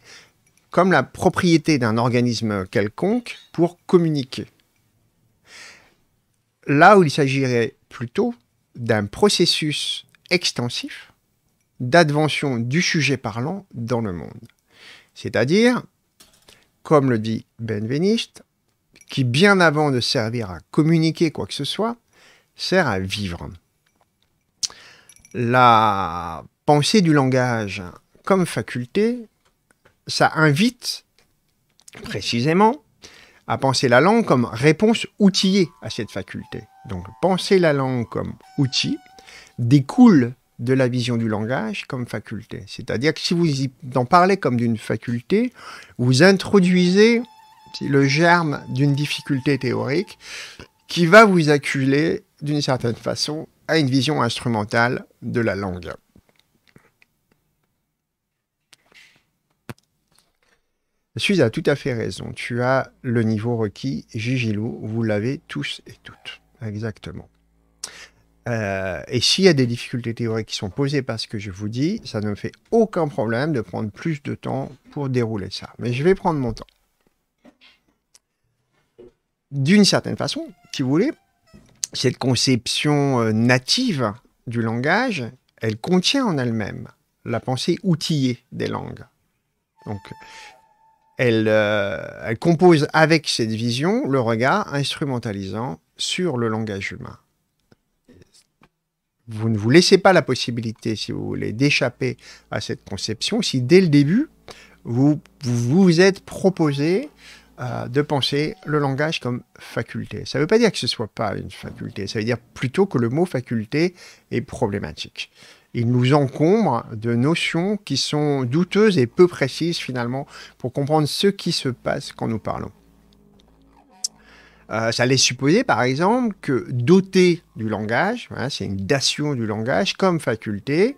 comme la propriété d'un organisme quelconque pour communiquer. Là où il s'agirait plutôt d'un processus extensif d'advention du sujet parlant dans le monde. C'est-à-dire, comme le dit Benveniste, qui bien avant de servir à communiquer quoi que ce soit, sert à vivre. La pensée du langage comme faculté ça invite précisément à penser la langue comme réponse outillée à cette faculté. Donc penser la langue comme outil découle de la vision du langage comme faculté. C'est-à-dire que si vous en parlez comme d'une faculté, vous introduisez le germe d'une difficulté théorique qui va vous acculer d'une certaine façon à une vision instrumentale de la langue. Suis a tout à fait raison. Tu as le niveau requis. Gigilou, vous l'avez tous et toutes. Exactement. Euh, et s'il y a des difficultés théoriques qui sont posées par ce que je vous dis, ça ne me fait aucun problème de prendre plus de temps pour dérouler ça. Mais je vais prendre mon temps. D'une certaine façon, si vous voulez, cette conception euh, native du langage, elle contient en elle-même la pensée outillée des langues. Donc, euh, elle, compose avec cette vision le regard instrumentalisant sur le langage humain. Vous ne vous laissez pas la possibilité, si vous voulez, d'échapper à cette conception si dès le début, vous vous, êtes proposé euh, de penser le langage comme faculté. Ça ne veut pas dire que ce ne soit pas une faculté, ça veut dire plutôt que le mot faculté est problématique il nous encombre de notions qui sont douteuses et peu précises finalement pour comprendre ce qui se passe quand nous parlons. Euh, ça laisse supposer, par exemple, que doter du langage, hein, c'est une dation du langage comme faculté,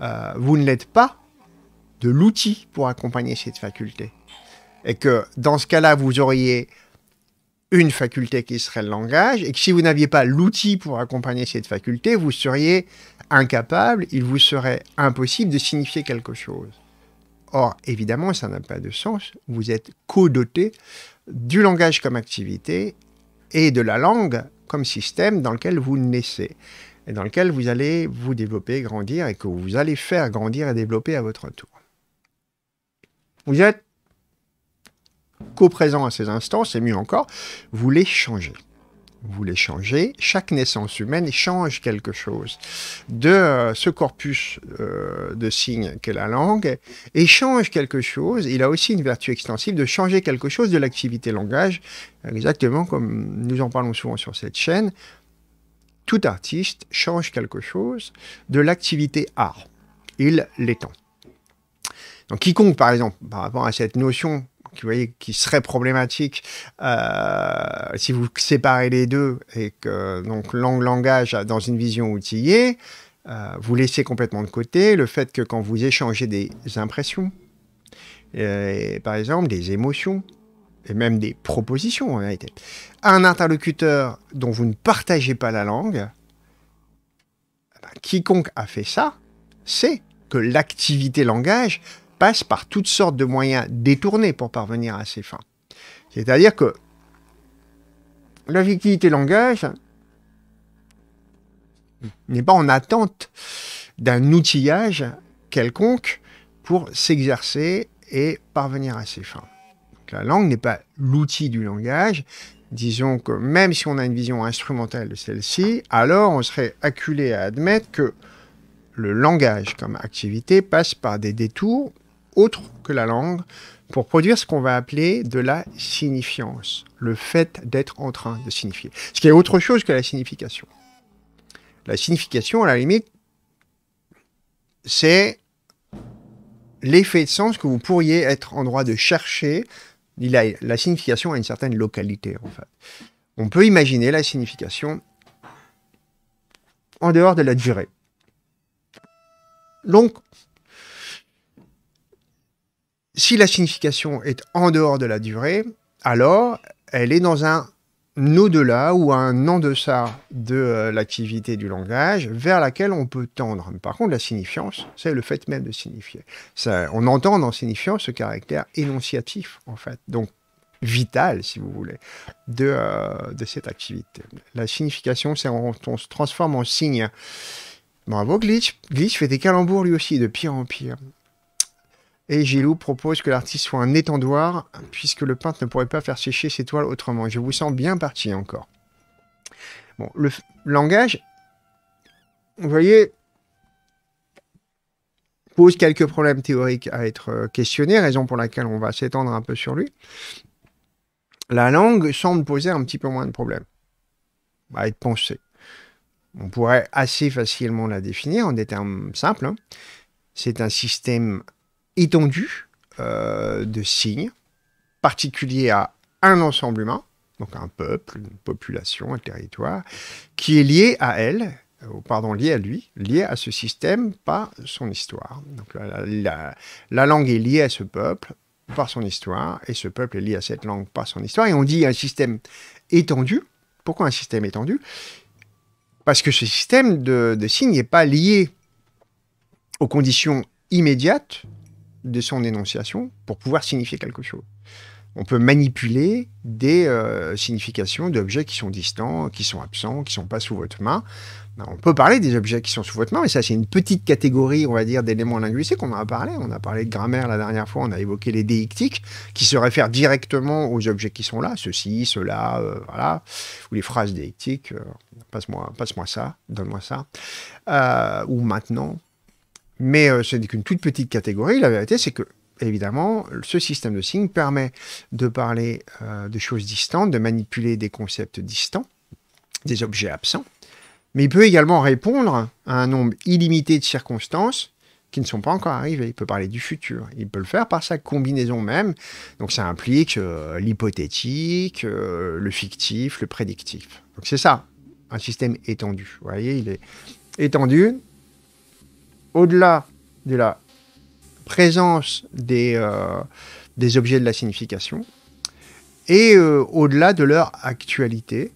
euh, vous ne l'êtes pas de l'outil pour accompagner cette faculté. Et que dans ce cas-là, vous auriez une faculté qui serait le langage, et que si vous n'aviez pas l'outil pour accompagner cette faculté, vous seriez incapable, il vous serait impossible de signifier quelque chose. Or, évidemment, ça n'a pas de sens. Vous êtes codoté du langage comme activité et de la langue comme système dans lequel vous naissez et dans lequel vous allez vous développer, grandir et que vous allez faire grandir et développer à votre tour. Vous êtes co-présent à ces instances, et mieux encore, vous les changez vous les changez, chaque naissance humaine change quelque chose de euh, ce corpus euh, de signes qu'est la langue et change quelque chose. Il a aussi une vertu extensive de changer quelque chose de l'activité langage, exactement comme nous en parlons souvent sur cette chaîne. Tout artiste change quelque chose de l'activité art. Il l'étend. Donc quiconque, par exemple, par rapport à cette notion qui, serait problématique euh, si vous séparez les deux et que donc langue langage dans une vision outillée, euh, vous laissez complètement de côté le fait que quand vous échangez des impressions, euh, et, par exemple des émotions, et même des propositions en réalité, à un interlocuteur dont vous ne partagez pas la langue, eh ben, quiconque a fait ça sait que l'activité langage passe par toutes sortes de moyens détournés pour parvenir à ses fins. C'est-à-dire que la langage n'est pas en attente d'un outillage quelconque pour s'exercer et parvenir à ses fins. la langue n'est pas l'outil du langage. Disons que même si on a une vision instrumentale de celle-ci, alors on serait acculé à admettre que le langage comme activité passe par des détours autre que la langue pour produire ce qu'on va appeler de la signifiance, le fait d'être en train de signifier, ce qui est autre chose que la signification. La signification, à la limite, c'est l'effet de sens que vous pourriez être en droit de chercher. Il a, la signification a une certaine localité, en fait. On peut imaginer la signification en dehors de la durée. Donc, si la signification est en dehors de la durée, alors elle est dans un au-delà ou un en-deçà de euh, l'activité du langage vers laquelle on peut tendre. par contre, la signifiance, c'est le fait même de signifier. Ça, on entend dans signifiant ce caractère énonciatif, en fait, donc vital, si vous voulez, de, euh, cette activité. La signification, c'est on, on se transforme en signe. Bravo Glitch. Glitch fait des calembours lui aussi, de pire en pire. Et Gilou propose que l'artiste soit un étendoir, puisque le peintre ne pourrait pas faire sécher ses toiles autrement. Je vous sens bien parti encore. Bon, le langage, vous voyez, pose quelques problèmes théoriques à être euh, questionnés, raison pour laquelle on va s'étendre un peu sur lui. La langue semble poser un petit peu moins de problèmes à être pensée. On pourrait assez facilement la définir en des termes simples. Hein. C'est un système étendue euh, de signes particuliers à un ensemble humain, donc un peuple, une population, un territoire, qui est lié à elle, pardon, lié à lui, lié à ce système par son histoire. Donc la, langue est liée à ce peuple par son histoire, et ce peuple est lié à cette langue par son histoire. Et on dit un système étendu. Pourquoi un système étendu Parce que ce système de, de signes n'est pas lié aux conditions immédiates de son énonciation pour pouvoir signifier quelque chose. On peut manipuler des euh, significations d'objets qui sont distants, qui sont absents, qui ne sont pas sous votre main. Ben, on peut parler des objets qui sont sous votre main, mais ça c'est une petite catégorie, on va dire, d'éléments linguistiques. qu'on en a parlé, on a parlé de grammaire la dernière fois, on a évoqué les déictiques, qui se réfèrent directement aux objets qui sont là, ceci, cela, euh, voilà, ou les phrases déictiques, euh, passe-moi passe moi ça, donne-moi ça, ou maintenant, mais euh, ce n'est qu'une toute petite catégorie. La vérité, c'est que, évidemment, ce système de signes permet de parler euh, de choses distantes, de manipuler des concepts distants, des objets absents. Mais il peut également répondre à un nombre illimité de circonstances qui ne sont pas encore arrivées. Il peut parler du futur. Il peut le faire par sa combinaison même. Donc ça implique euh, l'hypothétique, le fictif, le prédictif. Donc c'est ça, un système étendu. Vous voyez, il est étendu, au-delà de la présence euh, des, objets de la signification et euh, au-delà de leur actualité,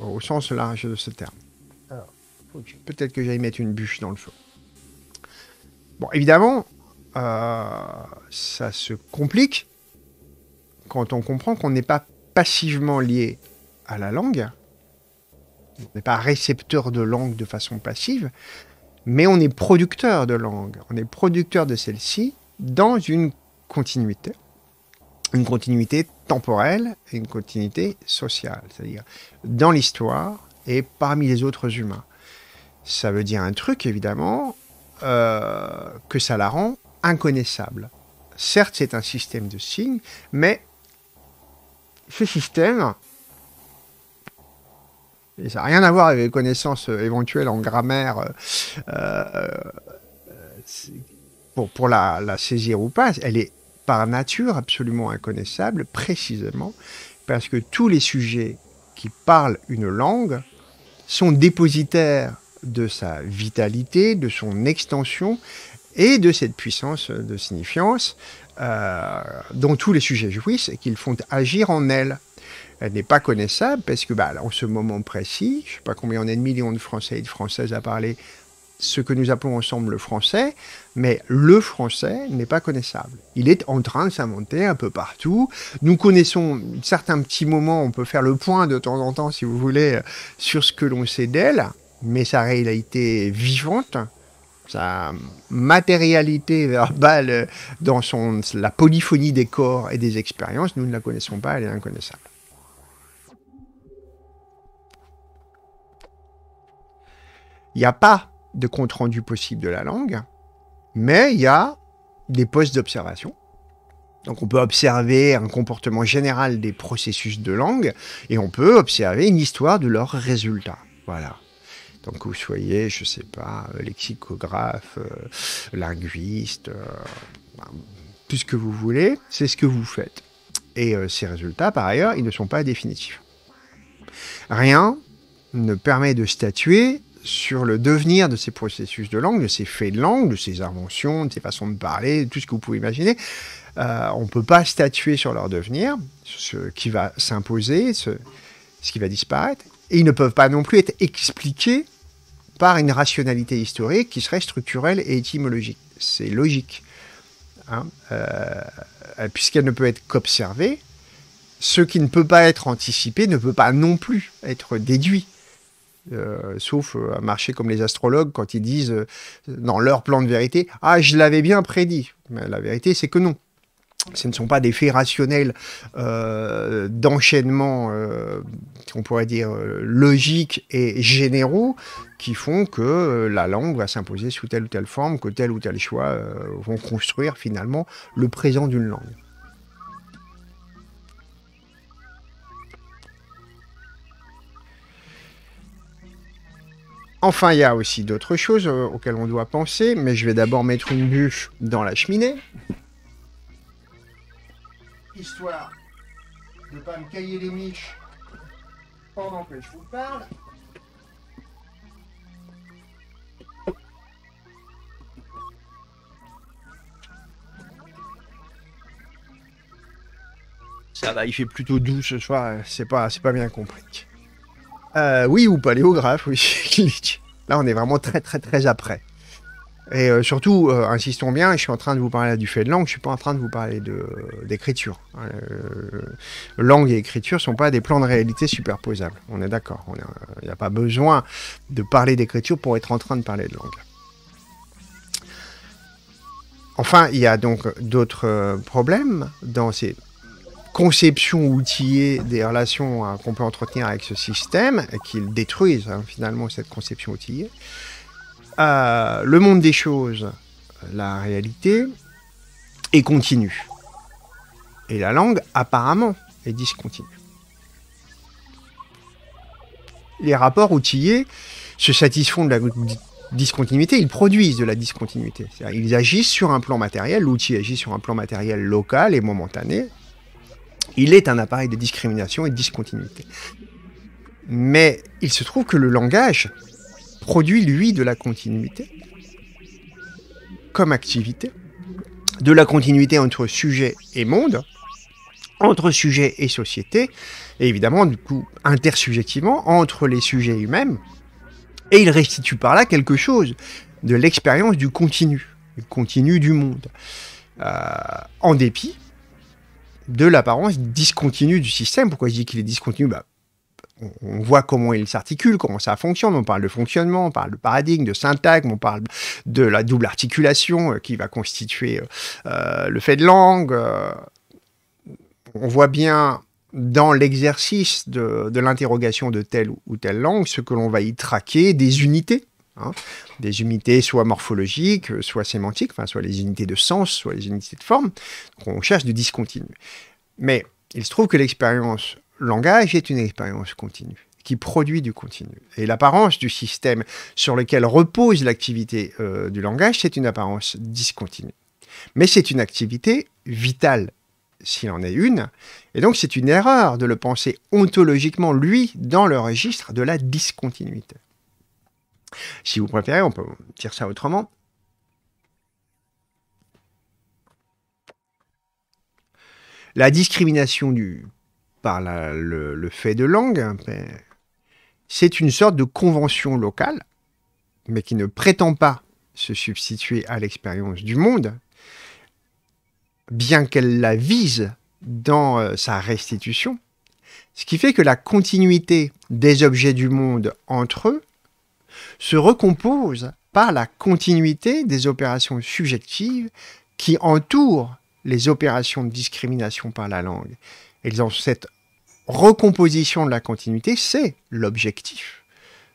euh, au sens large de ce terme. peut-être que j'aille mettre une bûche dans le feu. Bon, évidemment, ça se complique quand on comprend qu'on n'est pas passivement lié à la langue, on n'est pas récepteur de langue de façon passive, mais on est producteur de langue, on est producteur de celle-ci dans une continuité, une continuité temporelle et une continuité sociale, c'est-à-dire dans l'histoire et parmi les autres humains. Ça veut dire un truc, évidemment, euh, que ça la rend inconnaissable. Certes, c'est un système de signes, mais ce système, et ça n'a rien à voir avec les connaissances euh, éventuelles en grammaire euh, euh, pour, la, saisir ou pas. Elle est par nature absolument inconnaissable, précisément parce que tous les sujets qui parlent une langue sont dépositaires de sa vitalité, de son extension et de cette puissance de signifiance dont tous les sujets jouissent et qu'ils font agir en elle elle n'est pas connaissable parce que, bah, en ce moment précis, je ne sais pas combien on est de millions de Français et de Françaises à parler ce que nous appelons ensemble le français, mais le français n'est pas connaissable. Il est en train de s'inventer un peu partout. Nous connaissons certains petits moments, on peut faire le point de temps en temps, si vous voulez, euh, sur ce que l'on sait d'elle, mais sa réalité vivante, sa matérialité verbale euh, dans son, la polyphonie des corps et des expériences, nous ne la connaissons pas, elle est inconnaissable. Il n'y a pas de compte-rendu possible de la langue, mais il y a des postes d'observation. Donc on peut observer un comportement général des processus de langue et on peut observer une histoire de leurs résultats. Voilà. Donc vous soyez, je ne sais pas, euh, lexicographe, euh, linguiste, euh, tout ce que vous voulez, c'est ce que vous faites. Et ces résultats, par ailleurs, ils ne sont pas définitifs. Rien ne permet de statuer sur le devenir de ces processus de langue, de ces faits de langue, de ces inventions, de ces façons de parler, tout ce que vous pouvez imaginer. Euh, on ne peut pas statuer sur leur devenir, ce qui va s'imposer, ce, qui va disparaître. Et ils ne peuvent pas non plus être expliqués par une rationalité historique qui serait structurelle et étymologique. C'est logique. Hein. Euh, euh, puisqu'elle ne peut être qu'observée, ce qui ne peut pas être anticipé ne peut pas non plus être déduit. Euh, sauf à marcher comme les astrologues quand ils disent euh, dans leur plan de vérité Ah, je l'avais bien prédit. Mais la vérité, c'est que non. Ce ne sont pas des faits rationnels euh, d'enchaînement, on pourrait dire, logiques et généraux qui font que la langue va s'imposer sous telle ou telle forme, que tel ou tel choix vont construire finalement le présent d'une langue. Enfin, il y a aussi d'autres choses euh, auxquelles on doit penser, mais je vais d'abord mettre une bûche dans la cheminée. Histoire de ne pas me cailler les miches pendant que je vous parle. Ça va, il fait plutôt doux ce soir, euh, c'est pas, pas bien compris. Euh, oui, ou paléographe, oui. là, on est vraiment très, très, très après. Et euh, surtout, euh, insistons bien, je suis en train de vous parler du fait de langue, je suis pas en train de vous parler d'écriture. langue et écriture sont pas des plans de réalité superposables. On est d'accord. Il n'y a pas besoin de parler d'écriture pour être en train de parler de langue. Enfin, il y a donc d'autres problèmes dans ces conception outillée des relations hein, qu'on peut entretenir avec ce système, qu'ils détruisent hein, finalement cette conception outillée. Euh, le monde des choses, la réalité, est continue. Et la langue, apparemment, est discontinue. Les rapports outillés se satisfont de la discontinuité, ils produisent de la discontinuité. Ils agissent sur un plan matériel, l'outil agit sur un plan matériel local et momentané, il est un appareil de discrimination et de discontinuité. Mais il se trouve que le langage produit, lui, de la continuité comme activité, de la continuité entre sujet et monde, entre sujet et société, et évidemment, du coup, intersubjectivement, entre les sujets eux-mêmes, et il restitue par là quelque chose de l'expérience du continu, du continu du monde, euh, en dépit de l'apparence discontinue du système. Pourquoi je dis qu'il est discontinu bah, on voit comment il s'articule, comment ça fonctionne. On parle de fonctionnement, on parle de paradigme, de syntagme, on parle de la double articulation euh, qui va constituer euh, euh, le fait de langue. on voit bien dans l'exercice de l'interrogation de telle ou telle langue ce que l'on va y traquer, des unités Hein. des unités soit morphologiques, euh, soit sémantiques, enfin, soit les unités de sens, soit les unités de forme. qu'on on cherche du discontinu. Mais il se trouve que l'expérience langage est une expérience continue qui produit du continu. Et l'apparence du système sur lequel repose l'activité euh, du langage, c'est une apparence discontinue. Mais c'est une activité vitale, s'il en est une, et donc c'est une erreur de le penser ontologiquement, lui, dans le registre de la discontinuité. Si vous préférez, on peut dire ça autrement. La discrimination du, par le, fait de langue, hein, ben, c'est une sorte de convention locale, mais qui ne prétend pas se substituer à l'expérience du monde, bien qu'elle la vise dans euh, sa restitution, ce qui fait que la continuité des objets du monde entre eux se recompose par la continuité des opérations subjectives qui entourent les opérations de discrimination par la langue. Et dans cette recomposition de la continuité, c'est l'objectif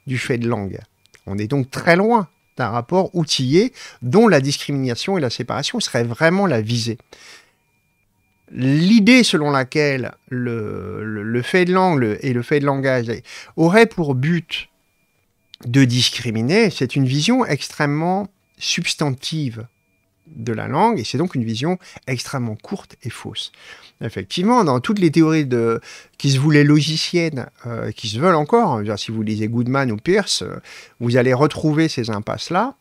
du fait de langue. On est donc très loin d'un rapport outillé dont la discrimination et la séparation seraient vraiment la visée. L'idée selon laquelle le, fait de langue et le fait de langage auraient pour but de discriminer, c'est une vision extrêmement substantive de la langue, et c'est donc une vision extrêmement courte et fausse. Effectivement, dans toutes les théories de, qui se voulaient logiciennes, euh, qui se veulent encore, hein, si vous lisez Goodman ou Pierce, euh, vous allez retrouver ces impasses-là.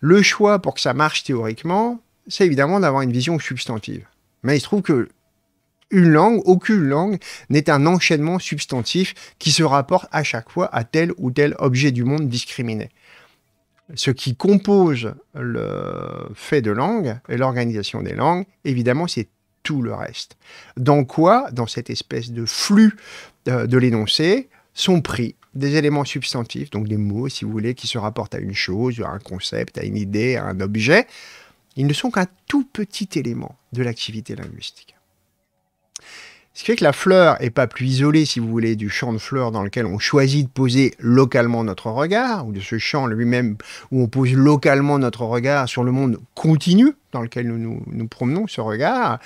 Le choix pour que ça marche théoriquement, c'est évidemment d'avoir une vision substantive. Mais il se trouve que une langue, aucune langue n'est un enchaînement substantif qui se rapporte à chaque fois à tel ou tel objet du monde discriminé. Ce qui compose le fait de langue et l'organisation des langues, évidemment, c'est tout le reste. Dans quoi, dans cette espèce de flux euh, de, l'énoncé, sont pris des éléments substantifs, donc des mots, si vous voulez, qui se rapportent à une chose, à un concept, à une idée, à un objet. Ils ne sont qu'un tout petit élément de l'activité linguistique. Ce qui fait que la fleur n'est pas plus isolée, si vous voulez, du champ de fleurs dans lequel on choisit de poser localement notre regard, ou de ce champ lui-même où on pose localement notre regard sur le monde continu dans lequel nous nous, promenons, ce regard.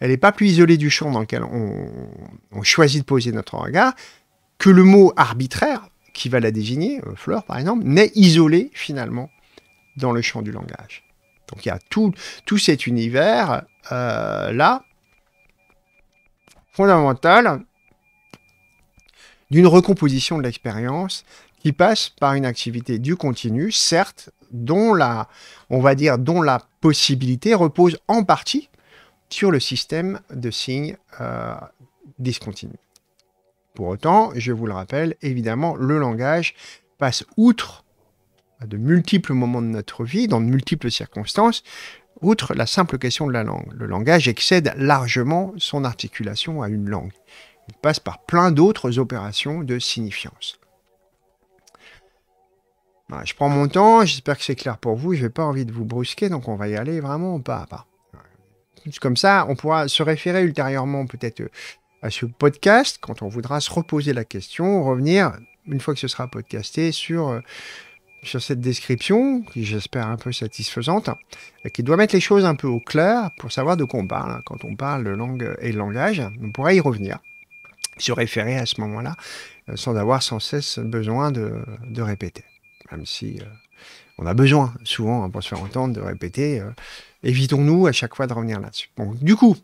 Elle n'est pas plus isolée du champ dans lequel on, choisit de poser notre regard que le mot arbitraire qui va la désigner, euh, fleur par exemple, n'est isolé finalement dans le champ du langage. Donc il y a tout, cet univers euh, là fondamentale d'une recomposition de l'expérience qui passe par une activité du continu, certes, dont la, on va dire, dont la possibilité repose en partie sur le système de signes euh, discontinu. Pour autant, je vous le rappelle, évidemment, le langage passe outre à de multiples moments de notre vie, dans de multiples circonstances, Outre la simple question de la langue, le langage excède largement son articulation à une langue. Il passe par plein d'autres opérations de signifiance. je prends mon temps, j'espère que c'est clair pour vous, je n'ai pas envie de vous brusquer, donc on va y aller vraiment pas à pas. Comme ça, on pourra se référer ultérieurement peut-être euh, à ce podcast quand on voudra se reposer la question, revenir, une fois que ce sera podcasté, sur euh, sur cette description, qui j'espère un peu satisfaisante, qui doit mettre les choses un peu au clair pour savoir de quoi on parle quand on parle de langue et de langage. On pourra y revenir, se référer à ce moment-là, euh, sans avoir sans cesse besoin de, répéter. Même si euh, on a besoin souvent, hein, pour se faire entendre, de répéter, euh, évitons-nous à chaque fois de revenir là-dessus. Bon, du coup,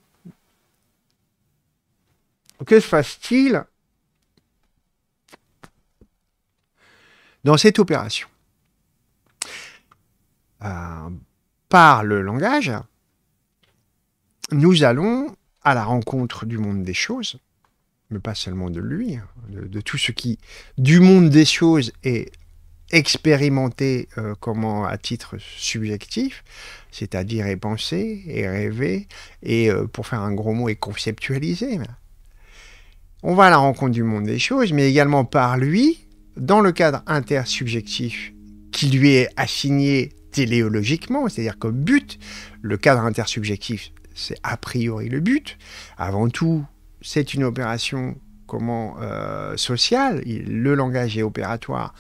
que se passe-t-il dans cette opération euh, par le langage, nous allons à la rencontre du monde des choses, mais pas seulement de lui, de, tout ce qui, du monde des choses, est expérimenté euh, comment à titre subjectif, c'est-à-dire est pensé, et rêver euh, et pour faire un gros mot, est conceptualisé. On va à la rencontre du monde des choses, mais également par lui, dans le cadre intersubjectif qui lui est assigné téléologiquement, c'est-à-dire comme but. Le cadre intersubjectif, c'est a priori le but. Avant tout, c'est une opération comment euh, sociale. le langage est opératoire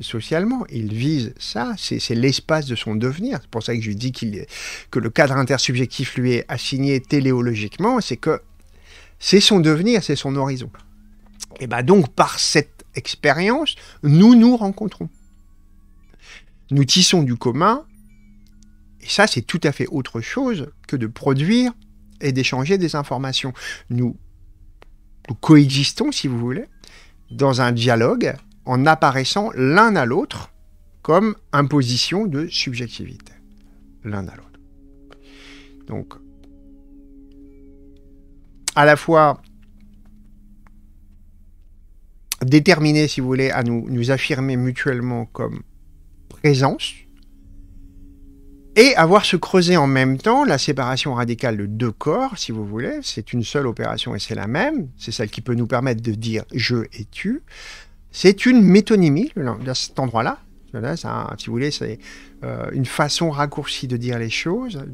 socialement. Il vise ça, c'est l'espace de son devenir. C'est pour ça que je dis qu'il que le cadre intersubjectif lui est assigné téléologiquement, c'est que c'est son devenir, c'est son horizon. Et bien donc, par cette expérience, nous nous rencontrons. Nous tissons du commun, et ça c'est tout à fait autre chose que de produire et d'échanger des informations. Nous, coexistons, si vous voulez, dans un dialogue en apparaissant l'un à l'autre comme imposition de subjectivité. L'un à l'autre. Donc, à la fois déterminer, si vous voulez, à nous, nous affirmer mutuellement comme présence et avoir se creuser en même temps la séparation radicale de deux corps, si vous voulez. C'est une seule opération et c'est la même. C'est celle qui peut nous permettre de dire je et tu. C'est une métonymie, à cet endroit-là. si vous voulez, c'est euh, une façon raccourcie de dire les choses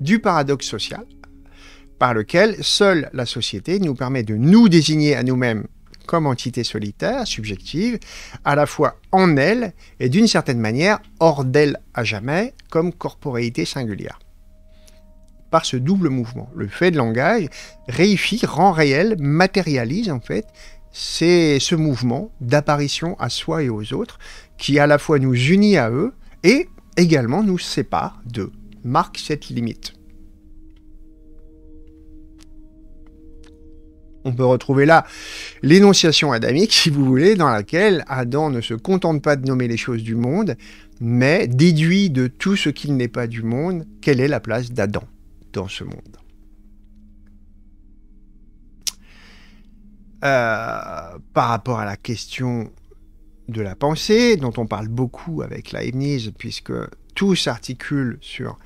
du paradoxe social, par lequel seule la société nous permet de nous désigner à nous-mêmes comme entité solitaire, subjective, à la fois en elle et d'une certaine manière hors d'elle à jamais, comme corporéité singulière. Par ce double mouvement, le fait de langage réifie, rend réel, matérialise en fait c'est ce mouvement d'apparition à soi et aux autres qui à la fois nous unit à eux et également nous sépare d'eux, marque cette limite. on peut retrouver là l'énonciation adamique, si vous voulez, dans laquelle Adam ne se contente pas de nommer les choses du monde, mais déduit de tout ce qu'il n'est pas du monde quelle est la place d'Adam dans ce monde. Euh, par rapport à la question de la pensée, dont on parle beaucoup avec Leibniz, puisque tout s'articule sur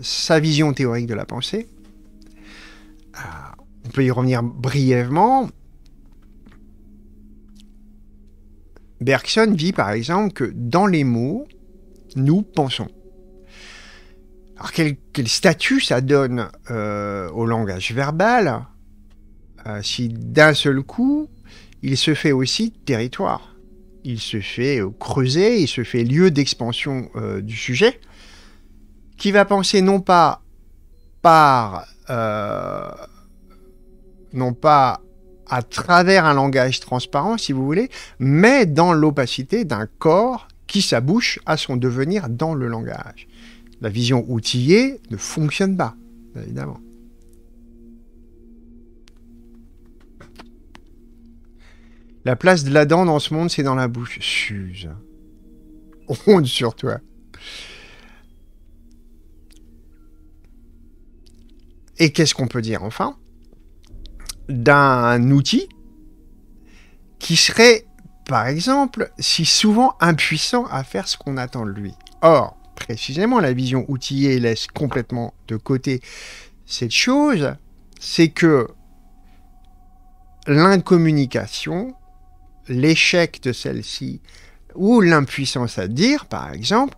sa vision théorique de la pensée, euh, on peut y revenir brièvement. Bergson dit par exemple que dans les mots, nous pensons. Alors quel, statut ça donne euh, au langage verbal euh, si d'un seul coup, il se fait aussi territoire il se fait euh, creuser, il se fait lieu d'expansion du sujet, qui va penser non pas par non pas à travers un langage transparent, si vous voulez, mais dans l'opacité d'un corps qui s'abouche à son devenir dans le langage. La vision outillée ne fonctionne pas, évidemment. La place de la dent dans ce monde, c'est dans la bouche. Suze. Honte sur toi. Et qu'est-ce qu'on peut dire enfin d'un outil qui serait, par exemple, si souvent impuissant à faire ce qu'on attend de lui. Or, précisément, la vision outillée laisse complètement de côté cette chose, c'est que l'incommunication, l'échec de celle-ci, ou l'impuissance à dire, par exemple,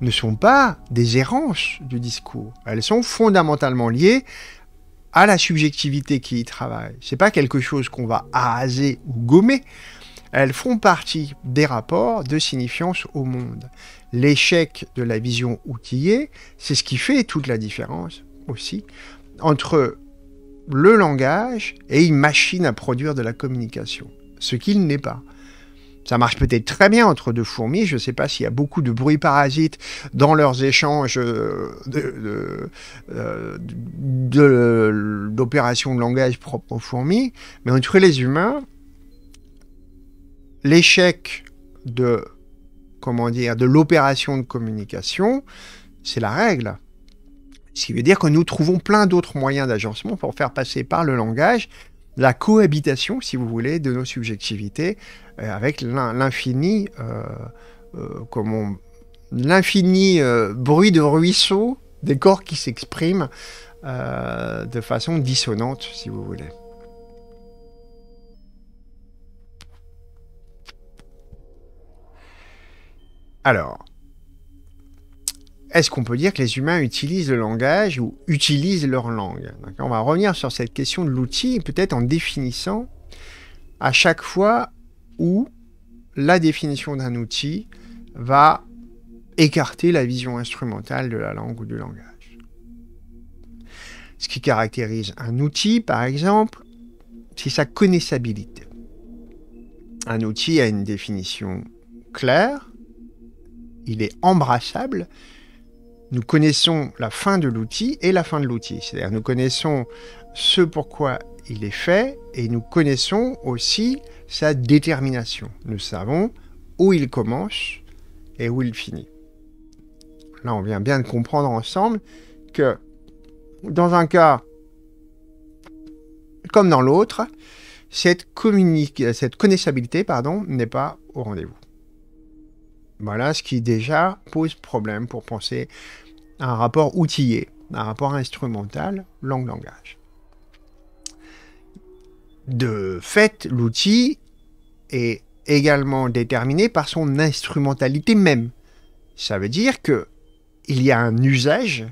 ne sont pas des errances du discours. Elles sont fondamentalement liées à la subjectivité qui y travaille. C'est pas quelque chose qu'on va araser ou gommer. Elles font partie des rapports de signifiance au monde. L'échec de la vision outillée, c'est ce qui fait toute la différence aussi entre le langage et une machine à produire de la communication, ce qu'il n'est pas. Ça marche peut-être très bien entre deux fourmis. Je ne sais pas s'il y a beaucoup de bruit parasite dans leurs échanges d'opérations de, de, euh, langage propres aux fourmis. Mais entre les humains, l'échec de comment dire de l'opération de communication, c'est la règle. Ce qui veut dire que nous trouvons plein d'autres moyens d'agencement pour faire passer par le langage la cohabitation, si vous voulez, de nos subjectivités euh, avec l'infini, euh, euh, comme l'infini bruit de ruisseau des corps qui s'expriment de façon dissonante, si vous voulez. Alors, est-ce qu'on peut dire que les humains utilisent le langage ou utilisent leur langue On va revenir sur cette question de l'outil, peut-être en définissant à chaque fois où la définition d'un outil va écarter la vision instrumentale de la langue ou du langage. Ce qui caractérise un outil, par exemple, c'est sa connaissabilité. Un outil a une définition claire, il est embrassable, nous connaissons la fin de l'outil et la fin de l'outil. C'est-à-dire nous connaissons ce pourquoi il est fait et nous connaissons aussi sa détermination. Nous savons où il commence et où il finit. Là, on vient bien de comprendre ensemble que dans un cas comme dans l'autre, cette, cette connaissabilité n'est pas au rendez-vous. Voilà ce qui déjà pose problème pour penser à un rapport outillé, un rapport instrumental langue-langage. De fait, l'outil est également déterminé par son instrumentalité même. Ça veut dire que il y a un usage,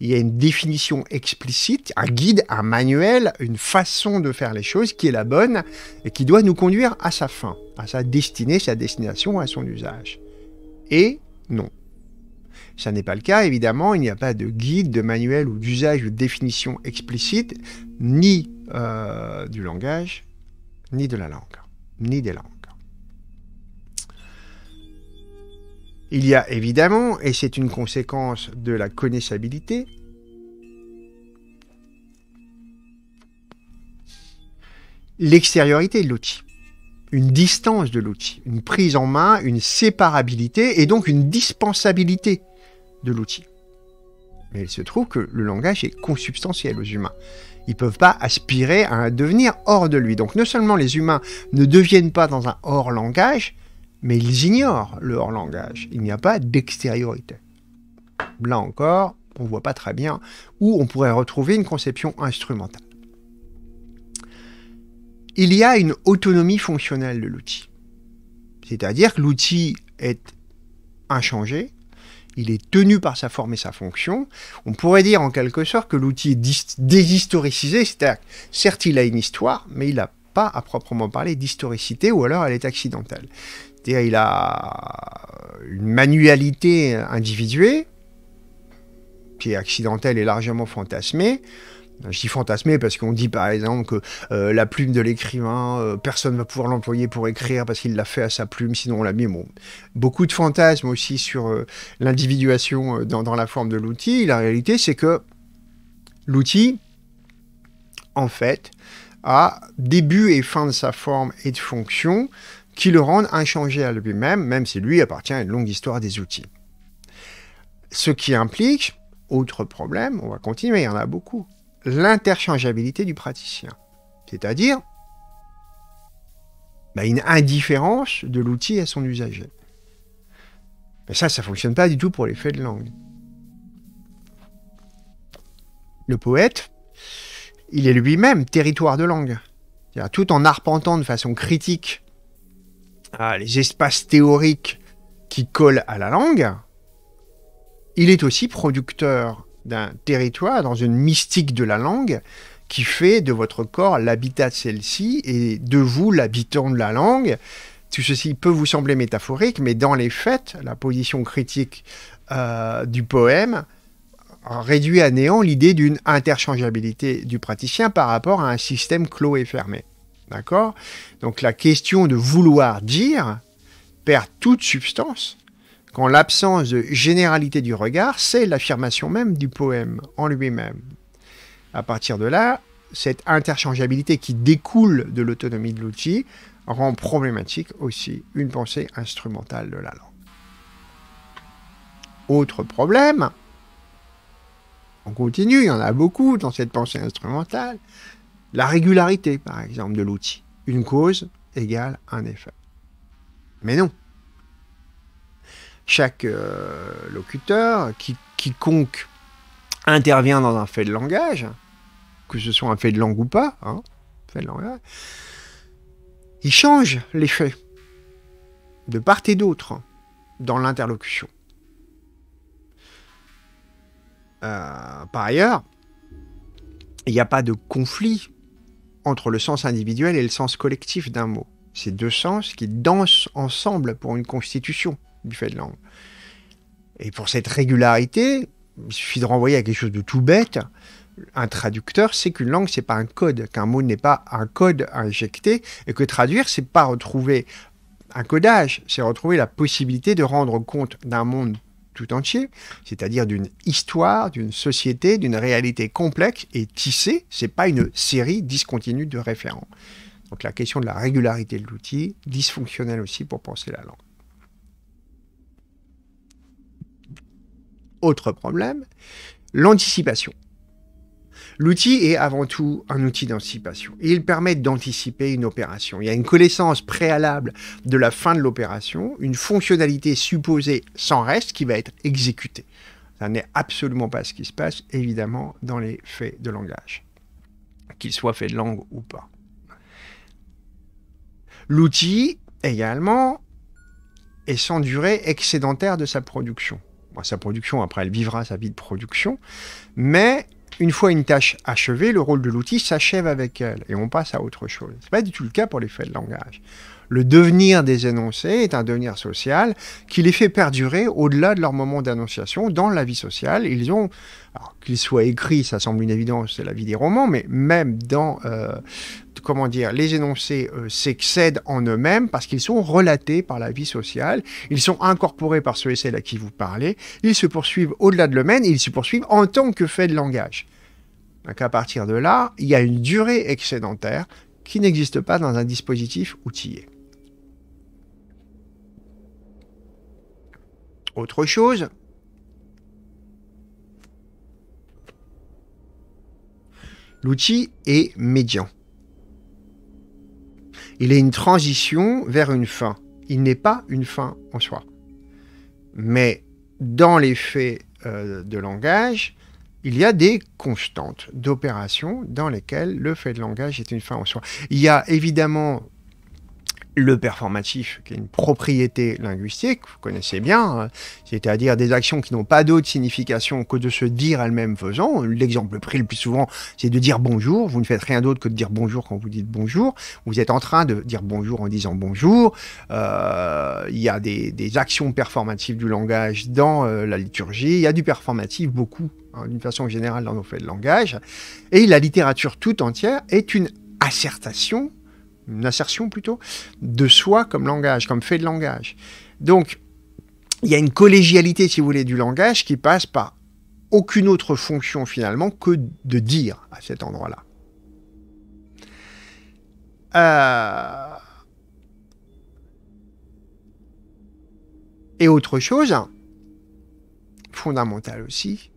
il y a une définition explicite, un guide, un manuel, une façon de faire les choses qui est la bonne et qui doit nous conduire à sa fin, à sa destinée, sa destination, à son usage et non. Ça n'est pas le cas, évidemment, il n'y a pas de guide, de manuel ou d'usage ou de définition explicite, ni euh, du langage, ni de la langue, ni des langues. Il y a évidemment, et c'est une conséquence de la connaissabilité, l'extériorité de l'outil une distance de l'outil, une prise en main, une séparabilité et donc une dispensabilité de l'outil. Mais il se trouve que le langage est consubstantiel aux humains. Ils ne peuvent pas aspirer à un devenir hors de lui. Donc non seulement les humains ne deviennent pas dans un hors langage, mais ils ignorent le hors langage. Il n'y a pas d'extériorité. Là encore, on ne voit pas très bien où on pourrait retrouver une conception instrumentale il y a une autonomie fonctionnelle de l'outil. C'est-à-dire que l'outil est inchangé, il est tenu par sa forme et sa fonction. On pourrait dire en quelque sorte que l'outil est déshistoricisé, c'est-à-dire certes il a une histoire, mais il n'a pas à proprement parler d'historicité ou alors elle est accidentelle. C'est-à-dire il a une manualité individuée, qui est accidentelle et largement fantasmée, euh, je dis fantasmer parce qu'on dit par exemple que euh, la plume de l'écrivain, euh, personne ne va pouvoir l'employer pour écrire parce qu'il l'a fait à sa plume, sinon on l'a mis. beaucoup de fantasmes aussi sur l'individuation dans, dans, la forme de l'outil. La réalité, c'est que l'outil, en fait, a début et fin de sa forme et de fonction qui le rendent inchangé à lui-même, même si lui appartient à une longue histoire des outils. Ce qui implique, autre problème, on va continuer, il y en a beaucoup, l'interchangeabilité du praticien. C'est-à-dire bah, une indifférence de l'outil à son usager. Mais ça, ça ne fonctionne pas du tout pour l'effet de langue. Le poète, il est lui-même territoire de langue. Tout en arpentant de façon critique ah, les espaces théoriques qui collent à la langue, il est aussi producteur d'un territoire, dans une mystique de la langue, qui fait de votre corps l'habitat de celle-ci et de vous l'habitant de la langue. Tout ceci peut vous sembler métaphorique, mais dans les faits, la position critique euh, du poème réduit à néant l'idée d'une interchangeabilité du praticien par rapport à un système clos et fermé. D'accord Donc la question de vouloir dire perd toute substance quand l'absence de généralité du regard, c'est l'affirmation même du poème en lui-même. À partir de là, cette interchangeabilité qui découle de l'autonomie de l'outil rend problématique aussi une pensée instrumentale de la langue. Autre problème, on continue, il y en a beaucoup dans cette pensée instrumentale, la régularité par exemple de l'outil. Une cause égale un effet. Mais non, chaque euh, locuteur, quiconque intervient dans un fait de langage, que ce soit un fait de langue ou pas, hein, fait de langage, il change les faits de part et d'autre dans l'interlocution. Euh, par ailleurs, il n'y a pas de conflit entre le sens individuel et le sens collectif d'un mot. Ces deux sens qui dansent ensemble pour une constitution fait de langue. Et pour cette régularité, il suffit de renvoyer à quelque chose de tout bête. Un traducteur sait qu'une langue, n'est pas un code, qu'un mot n'est pas un code injecté, et que traduire, c'est pas retrouver un codage, c'est retrouver la possibilité de rendre compte d'un monde tout entier, c'est-à-dire d'une histoire, d'une société, d'une réalité complexe et tissée. C'est pas une série discontinue de référents. Donc la question de la régularité de l'outil, dysfonctionnelle aussi pour penser la langue. autre problème, l'anticipation. L'outil est avant tout un outil d'anticipation. Il permet d'anticiper une opération. Il y a une connaissance préalable de la fin de l'opération, une fonctionnalité supposée sans reste qui va être exécutée. Ça n'est absolument pas ce qui se passe, évidemment, dans les faits de langage, qu'ils soient faits de langue ou pas. L'outil, également, est sans durée excédentaire de sa production sa production, après elle vivra sa vie de production, mais une fois une tâche achevée, le rôle de l'outil s'achève avec elle et on passe à autre chose. Ce n'est pas du tout le cas pour les faits de langage le devenir des énoncés est un devenir social qui les fait perdurer au-delà de leur moment d'annonciation dans la vie sociale. Ils ont, qu'ils soient écrits, ça semble une évidence, c'est la vie des romans, mais même dans, euh, comment dire, les énoncés euh, s'excèdent en eux-mêmes parce qu'ils sont relatés par la vie sociale, ils sont incorporés par ceux et celles à qui vous parlez, ils se poursuivent au-delà de le mêmes ils se poursuivent en tant que fait de langage. Donc à partir de là, il y a une durée excédentaire qui n'existe pas dans un dispositif outillé. Autre chose, l'outil est médian. Il est une transition vers une fin. Il n'est pas une fin en soi. Mais dans les faits euh, de langage, il y a des constantes d'opérations dans lesquelles le fait de langage est une fin en soi. Il y a évidemment le performatif, qui est une propriété linguistique, vous connaissez bien, euh, c'est-à-dire des actions qui n'ont pas d'autre signification que de se dire elles-mêmes faisant. L'exemple pris le plus souvent, c'est de dire bonjour. Vous ne faites rien d'autre que de dire bonjour quand vous dites bonjour. Vous êtes en train de dire bonjour en disant bonjour. Euh, il y a des, actions performatives du langage dans euh, la liturgie. Il y a du performatif beaucoup, hein, d'une façon générale, dans nos faits de langage. Et la littérature tout entière est une assertion une assertion plutôt, de soi comme langage, comme fait de langage. Donc, il y a une collégialité, si vous voulez, du langage qui passe par aucune autre fonction finalement que de dire à cet endroit-là. Euh, et autre chose, fondamentale aussi,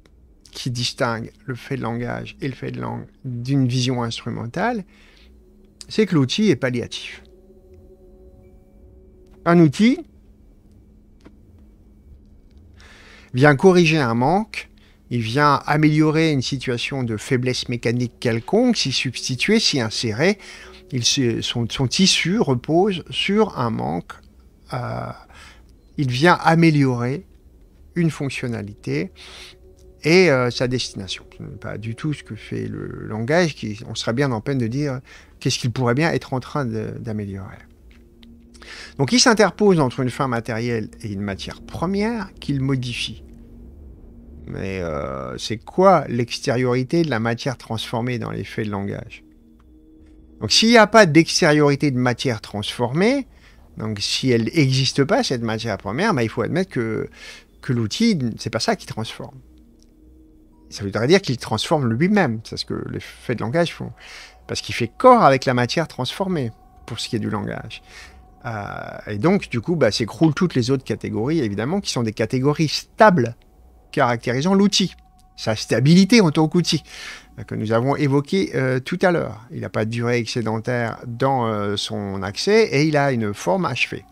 qui distingue le fait de langage et le fait de langue d'une vision instrumentale, c'est que l'outil est palliatif. Un outil vient corriger un manque, il vient améliorer une situation de faiblesse mécanique quelconque, s'y substituer, s'y insérer. Il son, tissu repose sur un manque. Euh, il vient améliorer une fonctionnalité et euh, sa destination. Ce n'est pas du tout ce que fait le langage, qui, on serait bien en peine de dire qu'est-ce qu'il pourrait bien être en train d'améliorer. Donc il s'interpose entre une fin matérielle et une matière première qu'il modifie. Mais euh, c'est quoi l'extériorité de la matière transformée dans l'effet de langage Donc s'il n'y a pas d'extériorité de matière transformée, donc si elle n'existe pas, cette matière première, ben, il faut admettre que, que l'outil, c'est pas ça qui transforme ça voudrait dire qu'il transforme lui-même. C'est ce que les faits de langage font. Parce qu'il fait corps avec la matière transformée, pour ce qui est du langage. Euh, et donc, du coup, bah, s'écroulent toutes les autres catégories, évidemment, qui sont des catégories stables, caractérisant l'outil, sa stabilité en tant qu'outil, euh, que nous avons évoqué euh, tout à l'heure. Il n'a pas de durée excédentaire dans son accès et il a une forme achevée.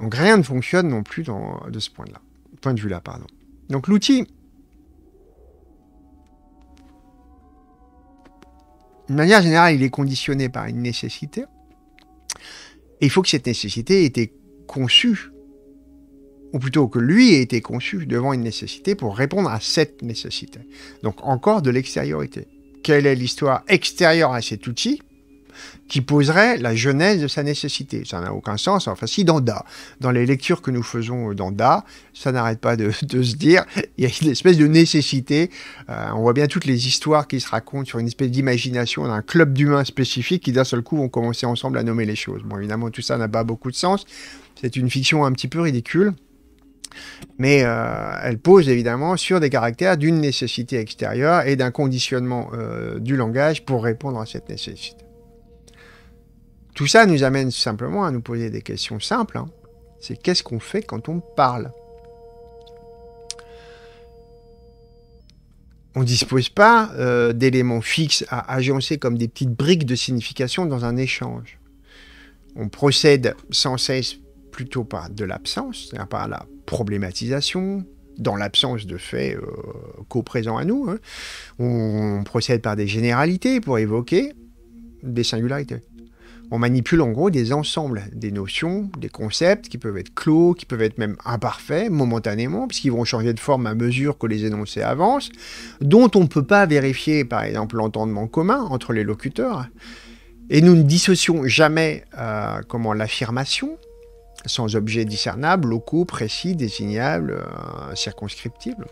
Donc rien ne fonctionne non plus de ce point de, là, point de vue-là. Pardon. Donc l'outil, de manière générale, il est conditionné par une nécessité. Et il faut que cette nécessité ait été conçue, ou plutôt que lui ait été conçu devant une nécessité pour répondre à cette nécessité. Donc encore de l'extériorité. Quelle est l'histoire extérieure à cet outil qui poserait la genèse de sa nécessité. Ça n'a aucun sens. Enfin, si dans Da, dans les lectures que nous faisons euh, dans Da, ça n'arrête pas de, se dire, il y a une espèce de nécessité. Euh, on voit bien toutes les histoires qui se racontent sur une espèce d'imagination d'un club d'humains spécifique qui d'un seul coup vont commencer ensemble à nommer les choses. Bon, évidemment, tout ça n'a pas beaucoup de sens. C'est une fiction un petit peu ridicule mais euh, elle pose évidemment sur des caractères d'une nécessité extérieure et d'un conditionnement du langage pour répondre à cette nécessité. Tout ça nous amène simplement à nous poser des questions simples. Hein. C'est qu'est-ce qu'on fait quand on parle On ne dispose pas euh, d'éléments fixes à agencer comme des petites briques de signification dans un échange. On procède sans cesse plutôt par de l'absence, par la problématisation, dans l'absence de faits co-présents euh, à nous. Hein, on procède par des généralités pour évoquer des singularités on manipule en gros des ensembles, des notions, des concepts qui peuvent être clos, qui peuvent être même imparfaits momentanément, puisqu'ils vont changer de forme à mesure que les énoncés avancent, dont on ne peut pas vérifier par exemple l'entendement commun entre les locuteurs. Et nous ne dissocions jamais euh, l'affirmation, sans objet discernable, locaux, précis, désignable, euh, circonscriptible.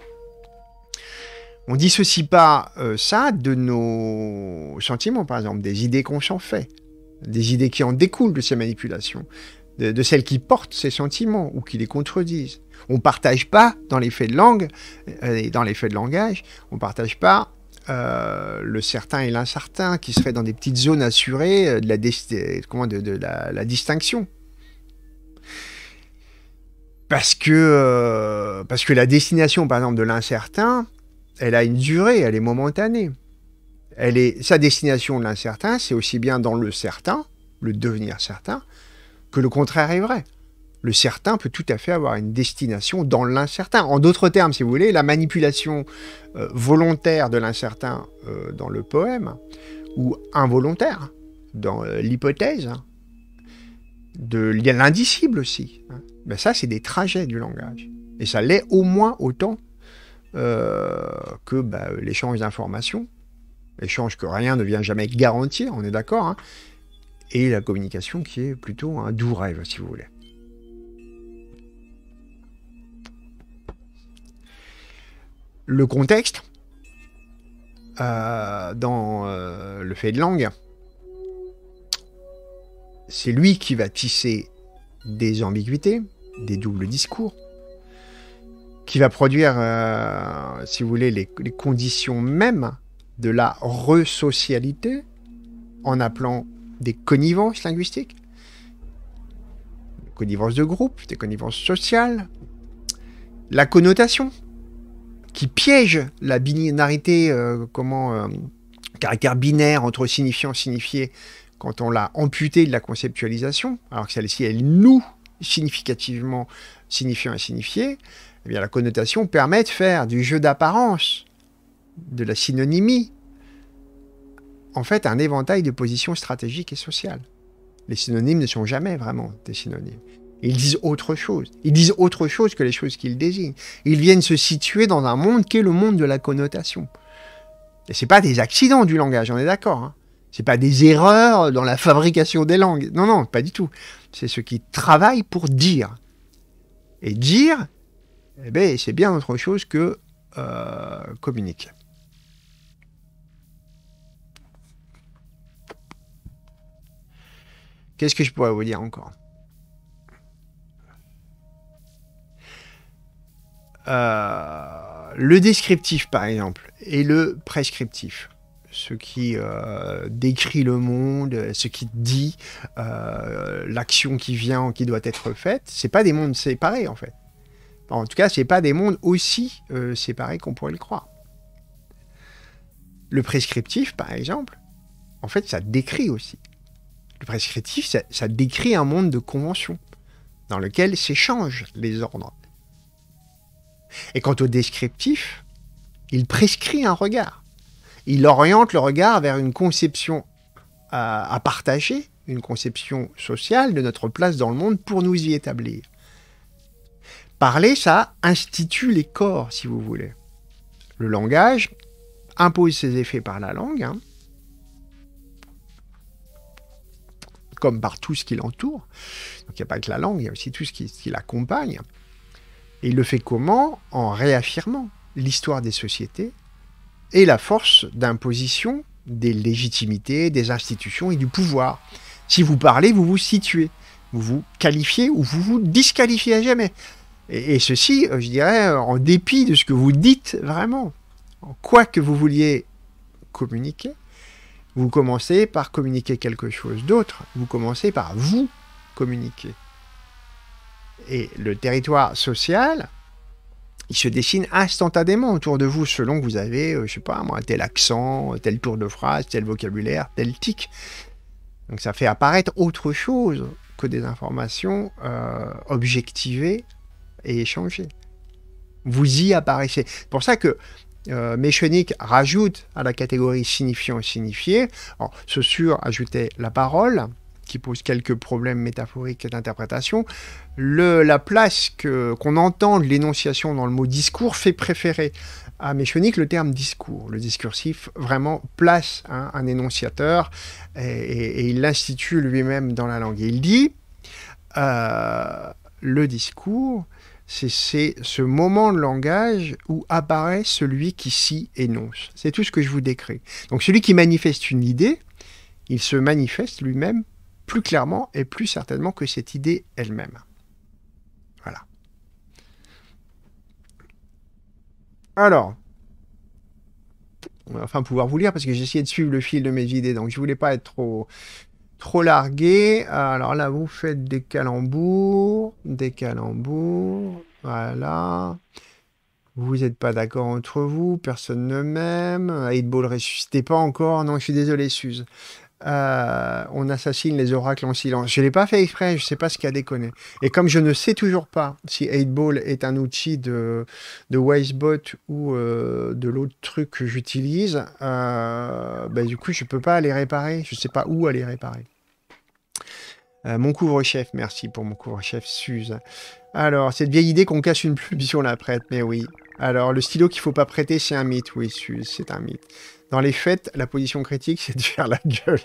On ne dissocie pas euh, ça de nos sentiments, par exemple, des idées qu'on s'en fait des idées qui en découlent de ces manipulations, de, celles qui portent ces sentiments ou qui les contredisent. On ne partage pas dans les faits de langue, euh, dans les faits de langage, on ne partage pas euh, le certain et l'incertain qui seraient dans des petites zones assurées euh, de, la, de, la, distinction. Parce que, parce que la destination, par exemple, de l'incertain, elle a une durée, elle est momentanée. Elle est, sa destination de l'incertain, c'est aussi bien dans le certain, le devenir certain, que le contraire est vrai. Le certain peut tout à fait avoir une destination dans l'incertain. En d'autres termes, si vous voulez, la manipulation euh, volontaire de l'incertain euh, dans le poème, ou involontaire dans euh, l'hypothèse, de l'indicible aussi, hein, ben ça c'est des trajets du langage. Et ça l'est au moins autant que ben, l'échange d'informations échange que rien ne vient jamais garantir, on est d'accord, hein. et la communication qui est plutôt un doux rêve, si vous voulez. Le contexte, euh, dans euh, le fait de langue, c'est lui qui va tisser des ambiguïtés, des doubles discours, qui va produire, euh, si vous voulez, les, les conditions mêmes de la resocialité en appelant des connivences linguistiques, des connivences de groupe, des connivences sociales, la connotation qui piège la binarité, euh, comment, euh, caractère binaire entre signifiant et signifié quand on l'a amputé de la conceptualisation, alors que celle-ci, elle nous significativement signifiant et signifié, eh bien, la connotation permet de faire du jeu d'apparence de la synonymie, en fait, un éventail de positions stratégiques et sociales. Les synonymes ne sont jamais vraiment des synonymes. Ils disent autre chose. Ils disent autre chose que les choses qu'ils désignent. Ils viennent se situer dans un monde qui est le monde de la connotation. Et ce n'est pas des accidents du langage, on est d'accord. Hein. Ce n'est pas des erreurs dans la fabrication des langues. Non, non, pas du tout. C'est ce qui travaille pour dire. Et dire, eh ben, c'est bien autre chose que euh, communiquer. Qu'est-ce que je pourrais vous dire encore euh, Le descriptif, par exemple, et le prescriptif. Ce qui euh, décrit le monde, ce qui dit euh, l'action qui vient, qui doit être faite, c'est pas des mondes séparés en fait. En tout cas, c'est pas des mondes aussi séparés qu'on pourrait le croire. Le prescriptif, par exemple, en fait, ça décrit aussi. Le prescriptif, ça, décrit un monde de conventions dans lequel s'échangent les ordres. Et quant au descriptif, il prescrit un regard. Il oriente le regard vers une conception à, partager, une conception sociale de notre place dans le monde pour nous y établir. Parler, ça institue les corps, si vous voulez. Le langage impose ses effets par la langue, hein. comme par tout ce qui l'entoure. Donc il n'y a pas que la langue, il y a aussi tout ce qui, l'accompagne. Et il le fait comment En réaffirmant l'histoire des sociétés et la force d'imposition des légitimités, des institutions et du pouvoir. Si vous parlez, vous vous situez, vous vous qualifiez ou vous vous disqualifiez à jamais. Et, et ceci, euh, je dirais, euh, en dépit de ce que vous dites vraiment. En quoi que vous vouliez communiquer, vous commencez par communiquer quelque chose d'autre, vous commencez par vous communiquer. Et le territoire social, il se dessine instantanément autour de vous selon que vous avez, euh, je ne sais pas moi, tel accent, tel tour de phrase, tel vocabulaire, tel tic. Donc ça fait apparaître autre chose que des informations euh, objectivées et échangées. Vous y apparaissez. C'est pour ça que euh, rajoute à la catégorie signifiant et signifié. ce sur ajoutait la parole, qui pose quelques problèmes métaphoriques d'interprétation. La place qu'on entend de l'énonciation dans le mot discours fait préférer à Méchonique le terme discours. Le discursif vraiment place hein, un énonciateur et, il l'institue lui-même dans la langue. Et il dit euh, le discours c'est ce moment de langage où apparaît celui qui s'y énonce. C'est tout ce que je vous décris. Donc celui qui manifeste une idée, il se manifeste lui-même plus clairement et plus certainement que cette idée elle-même. Voilà. Alors, on va enfin pouvoir vous lire parce que j'essayais de suivre le fil de mes idées, donc je voulais pas être trop, Trop largué. Alors là, vous faites des calembours, des calembours. Voilà. Vous n'êtes pas d'accord entre vous, personne ne m'aime. ball ressuscité pas encore. Non, je suis désolé, Suze. Euh, on assassine les oracles en silence. Je ne l'ai pas fait exprès, je sais pas ce qu'il y a déconné. Et comme je ne sais toujours pas si 8ball est un outil de, de Wisebot ou euh, de l'autre truc que j'utilise, euh, bah, du coup, je ne peux pas aller réparer. Je ne sais pas où aller réparer. mon couvre-chef, merci pour mon couvre-chef, Suze. Alors, cette vieille idée qu'on casse une pub si on la prête, mais oui. Alors, le stylo qu'il faut pas prêter, c'est un mythe, oui, Suze, c'est un mythe. Dans les fêtes, la position critique, c'est de faire la gueule.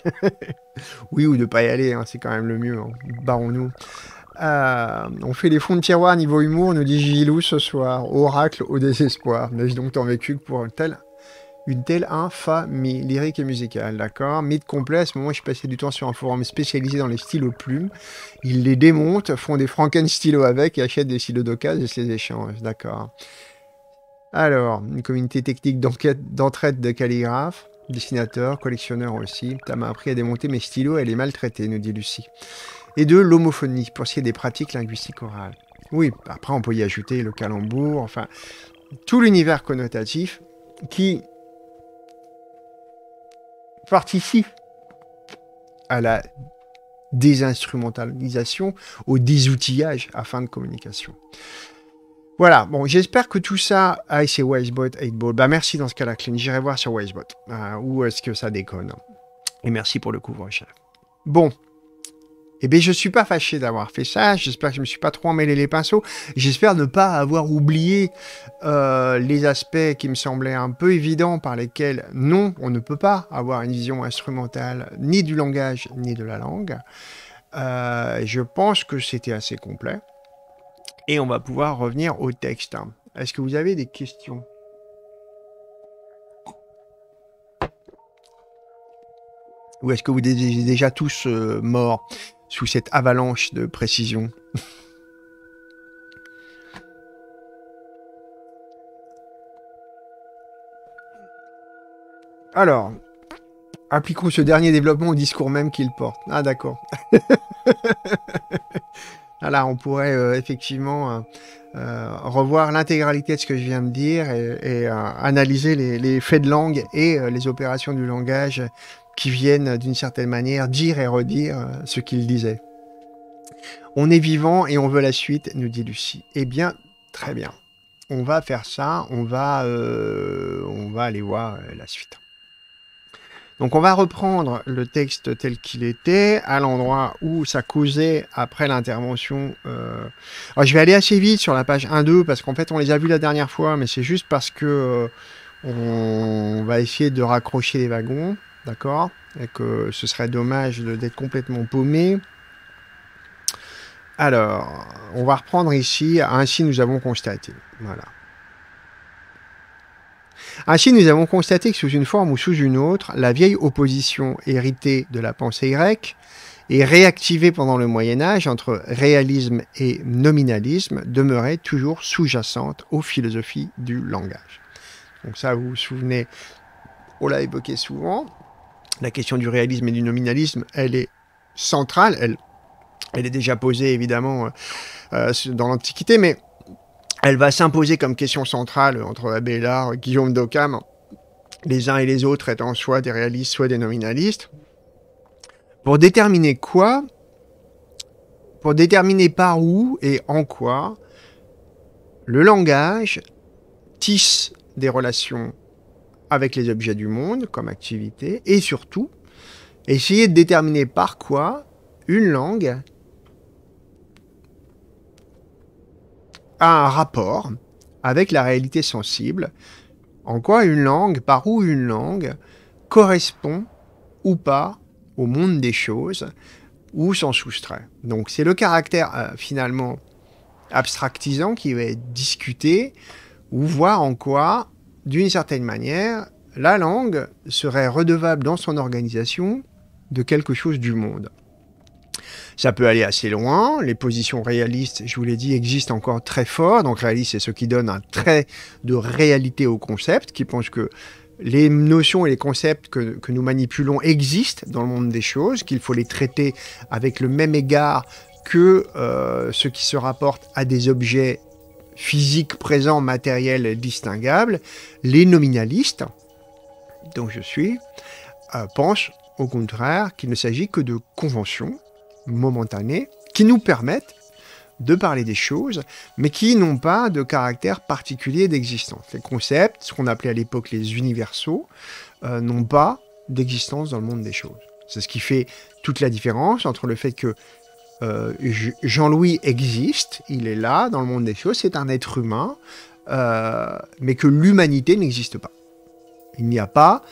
oui, ou de pas y aller, hein, c'est quand même le mieux. Hein. Barrons-nous. Euh, on fait les fonds de tiroir niveau humour, nous dit Gilou ce soir. Oracle au désespoir. N'ai-je donc tant vécu que pour une telle, une telle infamie lyrique et musicale, d'accord Mythe complet, à ce moment, je passais du temps sur un forum spécialisé dans les stylos plumes. Ils les démontent, font des Franken-stylos avec et achètent des stylos d'occasion et se les échangent, d'accord alors, une communauté technique d'entraide de calligraphes, dessinateur, collectionneur aussi. Ça m'a appris à démonter mes stylos, elle est maltraitée, nous dit Lucie. Et de l'homophonie, pour ce qui est des pratiques linguistiques orales. Oui, après on peut y ajouter le calembour, enfin, tout l'univers connotatif qui participe à la désinstrumentalisation, au désoutillage à fin de communication. Voilà, bon, j'espère que tout ça... a ah, c'est Wisebot, 8-Ball. Bah, merci dans ce cas-là, Clint. J'irai voir sur Wisebot. Euh, où est-ce que ça déconne Et merci pour le couvre-chef. Bon. Eh bien, je suis pas fâché d'avoir fait ça. J'espère que je me suis pas trop emmêlé les pinceaux. J'espère ne pas avoir oublié euh, les aspects qui me semblaient un peu évidents par lesquels, non, on ne peut pas avoir une vision instrumentale ni du langage ni de la langue. Euh, je pense que c'était assez complet. Et on va pouvoir revenir au texte. Hein. Est-ce que vous avez des questions Ou est-ce que vous êtes déjà tous euh, morts sous cette avalanche de précision Alors, appliquons ce dernier développement au discours même qu'il porte. Ah d'accord. Alors, on pourrait euh, effectivement euh, euh, revoir l'intégralité de ce que je viens de dire et, analyser les, les, faits de langue et les opérations du langage qui viennent d'une certaine manière dire et redire ce qu'il disait. On est vivant et on veut la suite, nous dit Lucie. Eh bien, très bien. On va faire ça, on va, on va aller voir la suite. Donc on va reprendre le texte tel qu'il était, à l'endroit où ça causait après l'intervention. Euh, Alors ah, je vais aller assez vite sur la page 1-2 parce qu'en fait on les a vus la dernière fois, mais c'est juste parce que euh, on va essayer de raccrocher les wagons, d'accord Et que ce serait dommage d'être complètement paumé. Alors, on va reprendre ici, ainsi nous avons constaté. Voilà. Ainsi, nous avons constaté que sous une forme ou sous une autre, la vieille opposition héritée de la pensée grecque et réactivée pendant le Moyen Âge entre réalisme et nominalisme demeurait toujours sous-jacente aux philosophies du langage. Donc ça, vous vous souvenez, on l'a évoqué souvent, la question du réalisme et du nominalisme, elle est centrale, elle, elle est déjà posée évidemment euh, euh, dans l'Antiquité, mais elle va s'imposer comme question centrale entre Abélard, Guillaume d'ocam les uns et les autres étant soit des réalistes, soit des nominalistes. Pour déterminer quoi, pour déterminer par où et en quoi le langage tisse des relations avec les objets du monde comme activité, et surtout, essayer de déterminer par quoi une langue a un rapport avec la réalité sensible, en quoi une langue, par où une langue, correspond ou pas au monde des choses, ou s'en soustrait. Donc c'est le caractère euh, finalement abstractisant qui va être discuté, ou voir en quoi, d'une certaine manière, la langue serait redevable dans son organisation de quelque chose du monde. Ça peut aller assez loin. Les positions réalistes, je vous l'ai dit, existent encore très fort. Donc réaliste, c'est ce qui donne un trait de réalité au concept, qui pense que les notions et les concepts que, nous manipulons existent dans le monde des choses, qu'il faut les traiter avec le même égard que euh, ce qui se rapporte à des objets physiques présents, matériels distinguables. Les nominalistes, dont je suis, euh, pensent au contraire qu'il ne s'agit que de conventions momentanées qui nous permettent de parler des choses, mais qui n'ont pas de caractère particulier d'existence. Les concepts, ce qu'on appelait à l'époque les universaux, euh, n'ont pas d'existence dans le monde des choses. C'est ce qui fait toute la différence entre le fait que euh, Jean-Louis existe, il est là dans le monde des choses, c'est un être humain, euh, mais que l'humanité n'existe pas. Il n'y a pas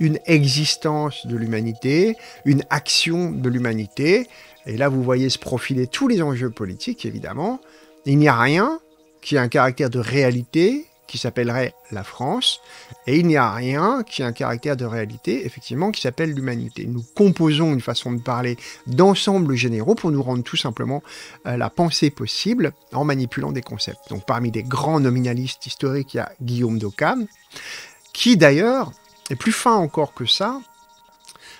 une existence de l'humanité, une action de l'humanité, et là, vous voyez se profiler tous les enjeux politiques, évidemment. Il n'y a rien qui a un caractère de réalité qui s'appellerait la France, et il n'y a rien qui a un caractère de réalité, effectivement, qui s'appelle l'humanité. Nous composons une façon de parler d'ensemble généraux pour nous rendre tout simplement euh, la pensée possible en manipulant des concepts. Donc parmi les grands nominalistes historiques, il y a Guillaume d'Occam, qui d'ailleurs est plus fin encore que ça,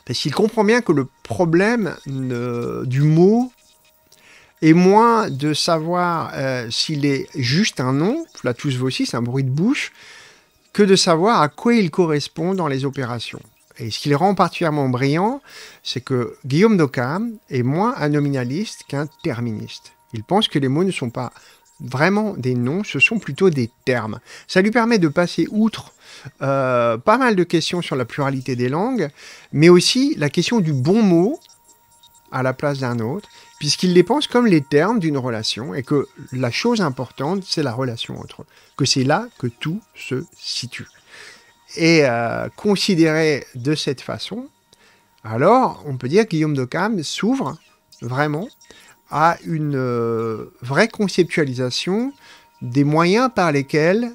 parce qu'il comprend bien que le problème du mot est moins de savoir euh, s'il est juste un nom, se tous aussi, c'est un bruit de bouche, que de savoir à quoi il correspond dans les opérations. Et ce qui le rend particulièrement brillant, c'est que Guillaume d'Occam est moins un nominaliste qu'un terministe. Il pense que les mots ne sont pas vraiment des noms, ce sont plutôt des termes. Ça lui permet de passer outre euh, pas mal de questions sur la pluralité des langues, mais aussi la question du bon mot à la place d'un autre, puisqu'il les pense comme les termes d'une relation, et que la chose importante, c'est la relation entre eux, que c'est là que tout se situe. Et euh, considéré de cette façon, alors on peut dire que Guillaume de Cam s'ouvre vraiment à une euh, vraie conceptualisation des moyens par lesquels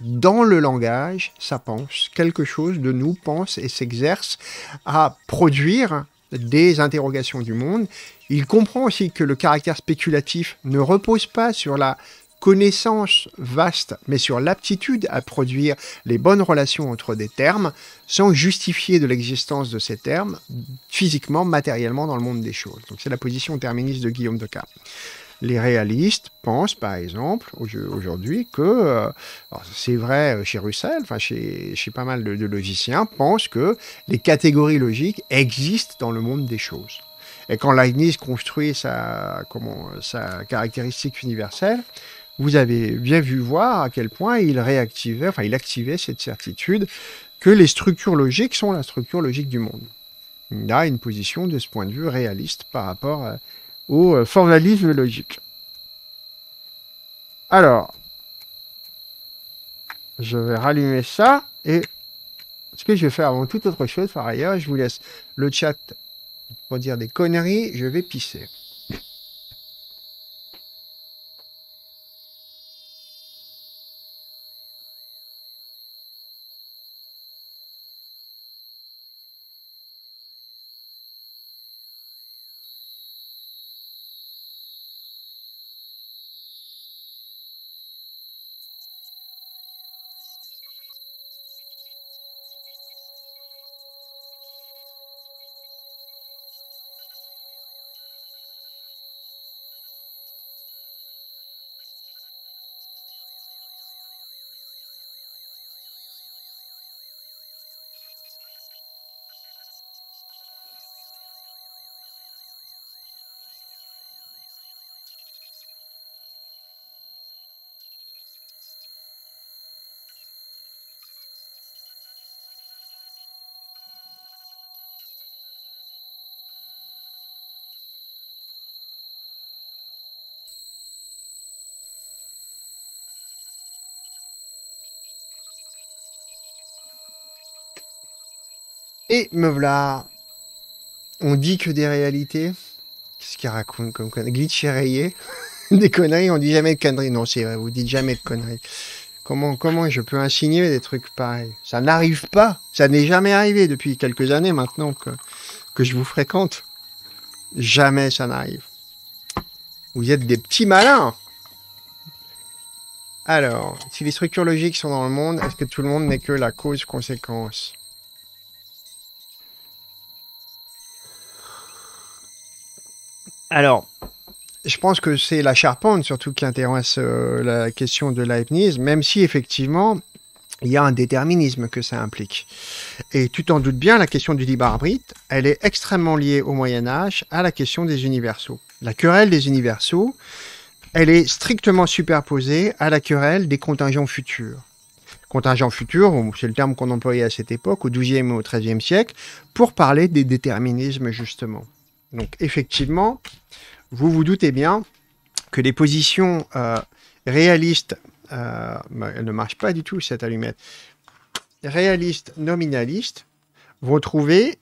dans le langage, ça pense, quelque chose de nous pense et s'exerce à produire des interrogations du monde. Il comprend aussi que le caractère spéculatif ne repose pas sur la connaissance vaste, mais sur l'aptitude à produire les bonnes relations entre des termes, sans justifier de l'existence de ces termes physiquement, matériellement dans le monde des choses. Donc c'est la position terministe de Guillaume de Cap. Les réalistes pensent, par exemple, aujourd'hui que, euh, c'est vrai euh, chez Russell, enfin chez, pas mal de, logiciens, pensent que les catégories logiques existent dans le monde des choses. Et quand Leibniz construit sa, comment, sa caractéristique universelle, vous avez bien vu voir à quel point il réactivait, enfin il activait cette certitude que les structures logiques sont la structure logique du monde. Il a une position de ce point de vue réaliste par rapport à au euh, formalisme logique. Alors, je vais rallumer ça et ce que je vais faire avant toute autre chose par ailleurs, je vous laisse le chat pour dire des conneries, je vais pisser. Et me voilà. On dit que des réalités. Qu'est-ce qu'il raconte comme conneries Glitch rayé. des conneries, on dit jamais de conneries. Non, c'est vrai, vous dites jamais de conneries. Comment, comment je peux insinuer des trucs pareils Ça n'arrive pas. Ça n'est jamais arrivé depuis quelques années maintenant que, que je vous fréquente. Jamais ça n'arrive. Vous êtes des petits malins. Alors, si les structures logiques sont dans le monde, est-ce que tout le monde n'est que la cause-conséquence Alors, je pense que c'est la charpente surtout qui intéresse euh, la question de Leibniz, même si effectivement il y a un déterminisme que ça implique. Et tu t'en doutes bien, la question du libre arbitre, elle est extrêmement liée au Moyen Âge à la question des universaux. La querelle des universaux, elle est strictement superposée à la querelle des contingents futurs contingent futurs, c'est le terme qu'on employait à cette époque, au XIIe et au XIIIe siècle, pour parler des déterminismes justement. Donc effectivement, vous vous doutez bien que les positions euh, réalistes euh, bah, elles ne marchent pas du tout cette allumette. réalistes-nominalistes vont trouver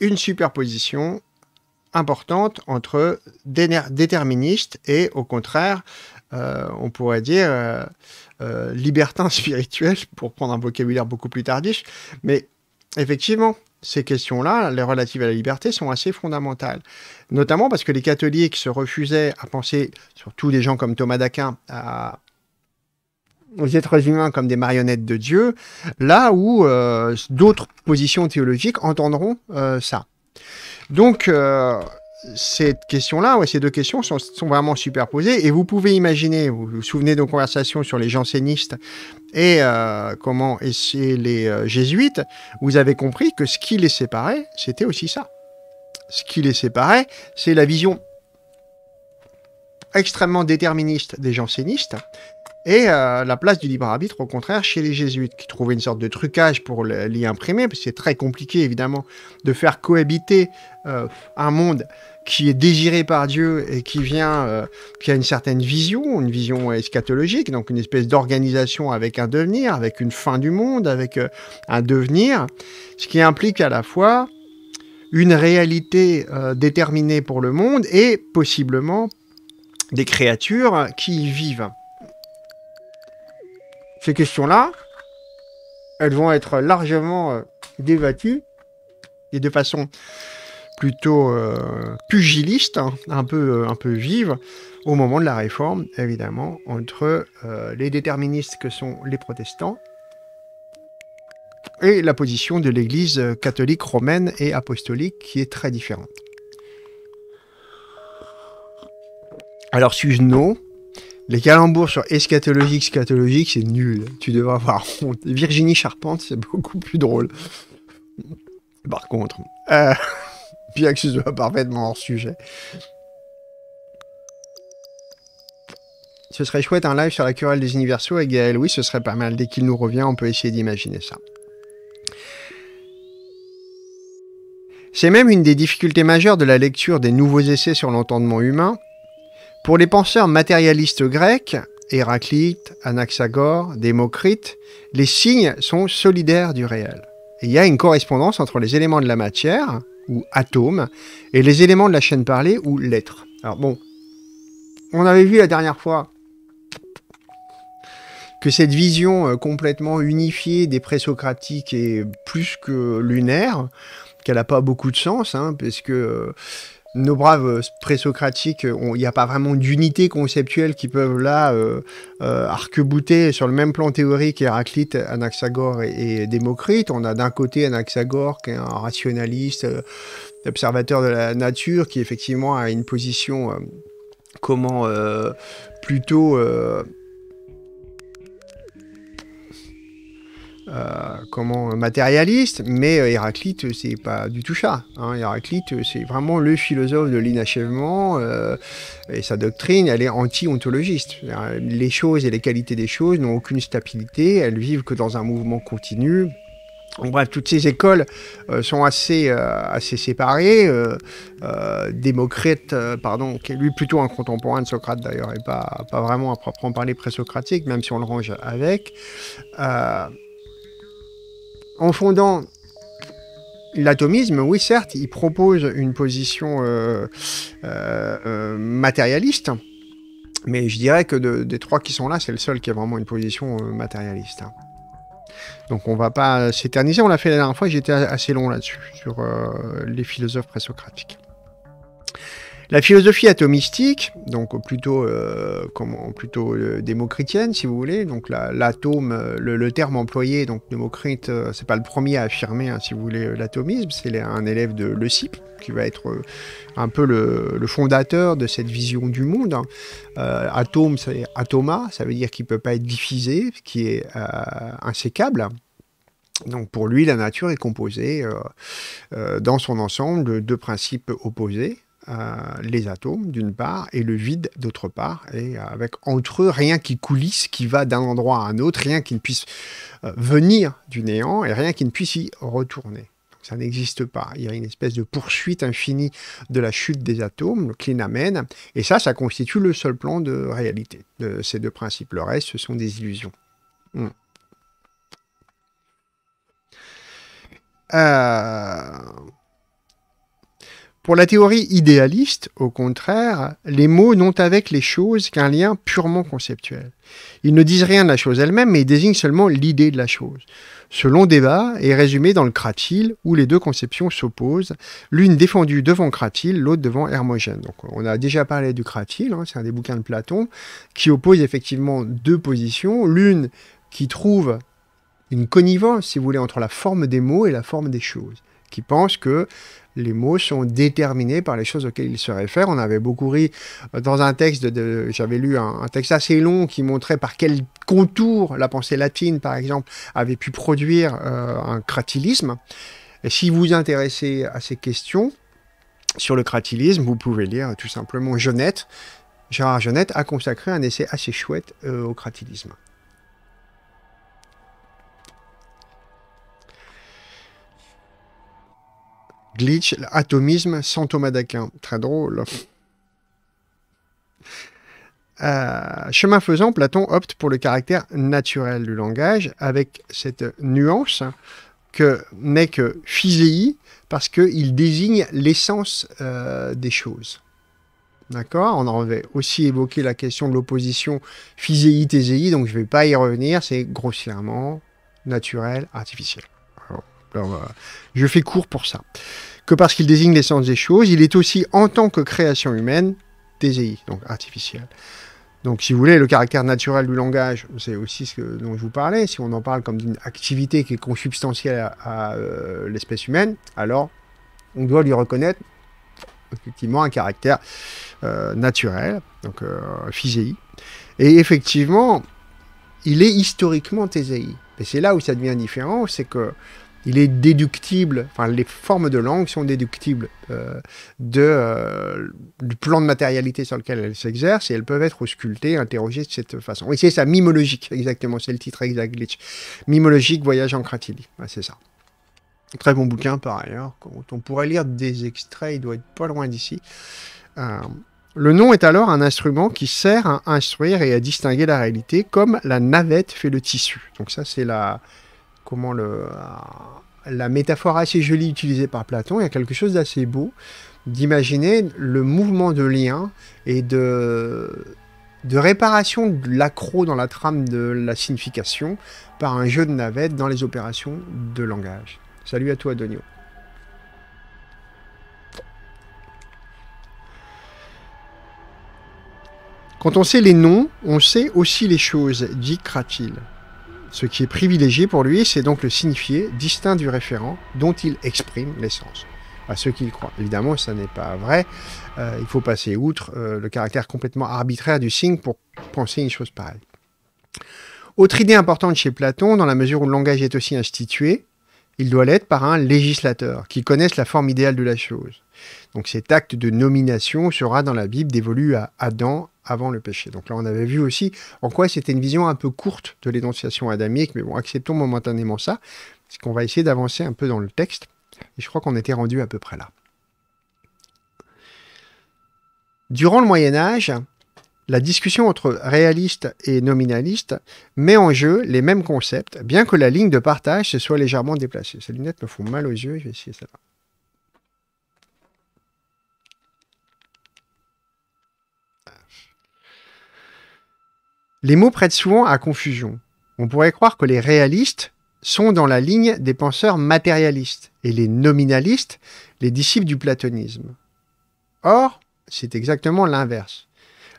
une superposition importante entre déterministes et au contraire, euh, on pourrait dire libertin spirituel, pour prendre un vocabulaire beaucoup plus tardif. Mais effectivement, ces questions-là, les relatives à la liberté, sont assez fondamentales. Notamment parce que les catholiques se refusaient à penser, surtout des gens comme Thomas d'Aquin, à aux êtres humains comme des marionnettes de Dieu, là où euh, d'autres positions théologiques entendront euh, ça. Donc, euh, cette question-là, ces deux questions sont, vraiment superposées. Et vous pouvez imaginer, vous vous souvenez de nos conversations sur les jansénistes et euh, comment et les euh, jésuites, vous avez compris que ce qui les séparait, c'était aussi ça. Ce qui les séparait, c'est la vision extrêmement déterministe des jansénistes et euh, la place du libre arbitre, au contraire, chez les jésuites, qui trouvaient une sorte de trucage pour l'y imprimer, parce que c'est très compliqué, évidemment, de faire cohabiter euh, un monde qui est désiré par Dieu et qui vient, euh, qui a une certaine vision, une vision eschatologique, donc une espèce d'organisation avec un devenir, avec une fin du monde, avec un devenir, ce qui implique à la fois une réalité déterminée pour le monde et possiblement des créatures qui y vivent ces questions-là, elles vont être largement euh, débattues et de façon plutôt euh, pugiliste, hein, un, peu, euh, un peu vive, au moment de la réforme, évidemment, entre les déterministes que sont les protestants et la position de l'Église catholique romaine et apostolique qui est très différente. Alors non? Les calembours sur eschatologique, scatologique, c'est nul. Tu devrais avoir honte. Virginie Charpente, c'est beaucoup plus drôle. Par contre, euh, bien que ce soit parfaitement hors sujet. Ce serait chouette un live sur la querelle des universaux et Gaël. Oui, ce serait pas mal. Dès qu'il nous revient, on peut essayer d'imaginer ça. C'est même une des difficultés majeures de la lecture des nouveaux essais sur l'entendement humain, pour les penseurs matérialistes grecs, Héraclite, Anaxagore, Démocrite, les signes sont solidaires du réel. il y a une correspondance entre les éléments de la matière, ou atomes, et les éléments de la chaîne parlée, ou lettres. Alors bon, on avait vu la dernière fois que cette vision euh, complètement unifiée des présocratiques est plus que lunaire, qu'elle n'a pas beaucoup de sens, hein, parce que euh, nos braves euh, présocratiques, euh, il n'y a pas vraiment d'unité conceptuelle qui peuvent là euh, arc-bouter sur le même plan théorique Héraclite, Anaxagore et, Démocrite. On a d'un côté Anaxagore qui est un rationaliste, observateur de la nature, qui effectivement a une position comment plutôt Euh, comment matérialiste, mais euh, Héraclite, c'est pas du tout ça. Hein. Héraclite, c'est vraiment le philosophe de l'inachèvement, euh, et sa doctrine, elle est anti-ontologiste. Les choses et les qualités des choses n'ont aucune stabilité, elles vivent que dans un mouvement continu, en bref, toutes ces écoles sont assez, assez séparées. Euh, Démocrite, pardon, qui est lui plutôt un contemporain de Socrate d'ailleurs, et pas, pas vraiment à proprement parler pré-socratique, même si on le range avec. En fondant l'atomisme, oui, certes, il propose une position euh, euh, euh, matérialiste, mais je dirais que des trois qui sont là, c'est le seul qui a vraiment une position matérialiste. Hein. Donc on va pas s'éterniser, on l'a fait la dernière fois, j'étais assez long là-dessus, sur les philosophes présocratiques. La philosophie atomistique, donc plutôt, euh, comment, plutôt euh, démocritienne, si vous voulez, donc l'atome, euh, le, terme employé, donc Démocrite, ce c'est pas le premier à affirmer, hein, si vous voulez, l'atomisme, c'est un élève de Le Cip, qui va être un peu le, fondateur de cette vision du monde. Hein. atome, c'est atoma, ça veut dire qu'il ne peut pas être diffusé, qui est insécable. Hein. Donc pour lui, la nature est composée dans son ensemble de principes opposés, euh, les atomes d'une part et le vide d'autre part, et avec entre eux rien qui coulisse, qui va d'un endroit à un autre, rien qui ne puisse euh, venir du néant et rien qui ne puisse y retourner. ça n'existe pas. Il y a une espèce de poursuite infinie de la chute des atomes, le n'amène et ça, ça constitue le seul plan de réalité de ces deux principes. Le reste, ce sont des illusions. Hmm. Euh... Pour la théorie idéaliste, au contraire, les mots n'ont avec les choses qu'un lien purement conceptuel. Ils ne disent rien de la chose elle-même, mais ils désignent seulement l'idée de la chose. Ce long débat est résumé dans le cratyle où les deux conceptions s'opposent, l'une défendue devant cratyle, l'autre devant Hermogène. Donc, on a déjà parlé du Cratil, hein, c'est un des bouquins de Platon, qui oppose effectivement deux positions, l'une qui trouve une connivence, si vous voulez, entre la forme des mots et la forme des choses, qui pense que les mots sont déterminés par les choses auxquelles ils se réfèrent. On avait beaucoup ri euh, dans un texte, de, j'avais lu un, texte assez long qui montrait par quel contour la pensée latine, par exemple, avait pu produire euh, un cratilisme. si vous vous intéressez à ces questions sur le cratilisme, vous pouvez lire tout simplement Jeannette. Gérard Jeannette a consacré un essai assez chouette euh, au cratilisme. Glitch, l'atomisme sans Thomas d'Aquin. Très drôle. Euh, chemin faisant, Platon opte pour le caractère naturel du langage, avec cette nuance que n'est que physéi, parce qu'il désigne l'essence euh, des choses. D'accord On avait aussi évoqué la question de l'opposition physéi-téséi, donc je ne vais pas y revenir, c'est grossièrement naturel, artificiel. Alors, bah, je fais court pour ça. Que parce qu'il désigne l'essence des choses, il est aussi en tant que création humaine TZI, donc artificielle. Donc, si vous voulez, le caractère naturel du langage, c'est aussi ce dont je vous parlais. Si on en parle comme d'une activité qui est consubstantielle à, euh, l'espèce humaine, alors on doit lui reconnaître effectivement un caractère euh, naturel, donc euh, Et effectivement, il est historiquement TZI. Et c'est là où ça devient différent, c'est que il est déductible, enfin les formes de langue sont déductibles euh, de, euh, du plan de matérialité sur lequel elles s'exercent et elles peuvent être auscultées, interrogées de cette façon. Et c'est ça, mimologique, exactement, c'est le titre exact, glitch. Mimologique, voyage en Cratili, c'est ça. Très bon bouquin par ailleurs, on pourrait lire des extraits, il doit être pas loin d'ici. Euh, le nom est alors un instrument qui sert à instruire et à distinguer la réalité comme la navette fait le tissu. Donc ça c'est la, comment le, euh, la métaphore assez jolie utilisée par Platon, il y a quelque chose d'assez beau d'imaginer le mouvement de lien et de, réparation de l'accro dans la trame de la signification par un jeu de navette dans les opérations de langage. Salut à toi, Donio. Quand on sait les noms, on sait aussi les choses, dit Cratil. Ce qui est privilégié pour lui, c'est donc le signifié distinct du référent dont il exprime l'essence, à ceux qu'il croit. Évidemment, ça n'est pas vrai. Euh, il faut passer outre euh, le caractère complètement arbitraire du signe pour penser une chose pareille. Autre idée importante chez Platon, dans la mesure où le langage est aussi institué, il doit l'être par un législateur qui connaisse la forme idéale de la chose. Donc cet acte de nomination sera dans la Bible dévolu à Adam, avant le péché. Donc là, on avait vu aussi en quoi c'était une vision un peu courte de l'énonciation adamique, mais bon, acceptons momentanément ça, parce qu'on va essayer d'avancer un peu dans le texte, et je crois qu'on était rendu à peu près là. Durant le Moyen Âge, la discussion entre réaliste et nominaliste met en jeu les mêmes concepts, bien que la ligne de partage se soit légèrement déplacée. Ces lunettes me font mal aux yeux, je vais essayer ça. Les mots prêtent souvent à confusion. On pourrait croire que les réalistes sont dans la ligne des penseurs matérialistes et les nominalistes, les disciples du platonisme. Or, c'est exactement l'inverse.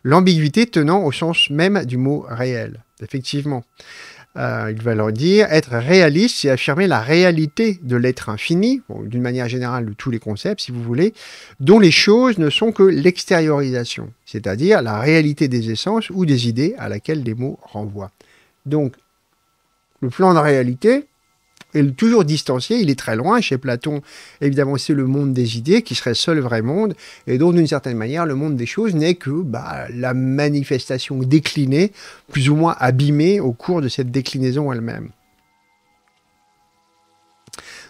L'ambiguïté tenant au sens même du mot réel, effectivement. Euh, il va leur dire, être réaliste, c'est affirmer la réalité de l'être infini, d'une manière générale de tous les concepts, si vous voulez, dont les choses ne sont que l'extériorisation, c'est-à-dire la réalité des essences ou des idées à laquelle les mots renvoient. Donc, le plan de réalité, et toujours distancié, il est très loin. Chez Platon, évidemment, c'est le monde des idées qui serait seul vrai monde, et donc d'une certaine manière, le monde des choses n'est que bah, la manifestation déclinée, plus ou moins abîmée au cours de cette déclinaison elle-même.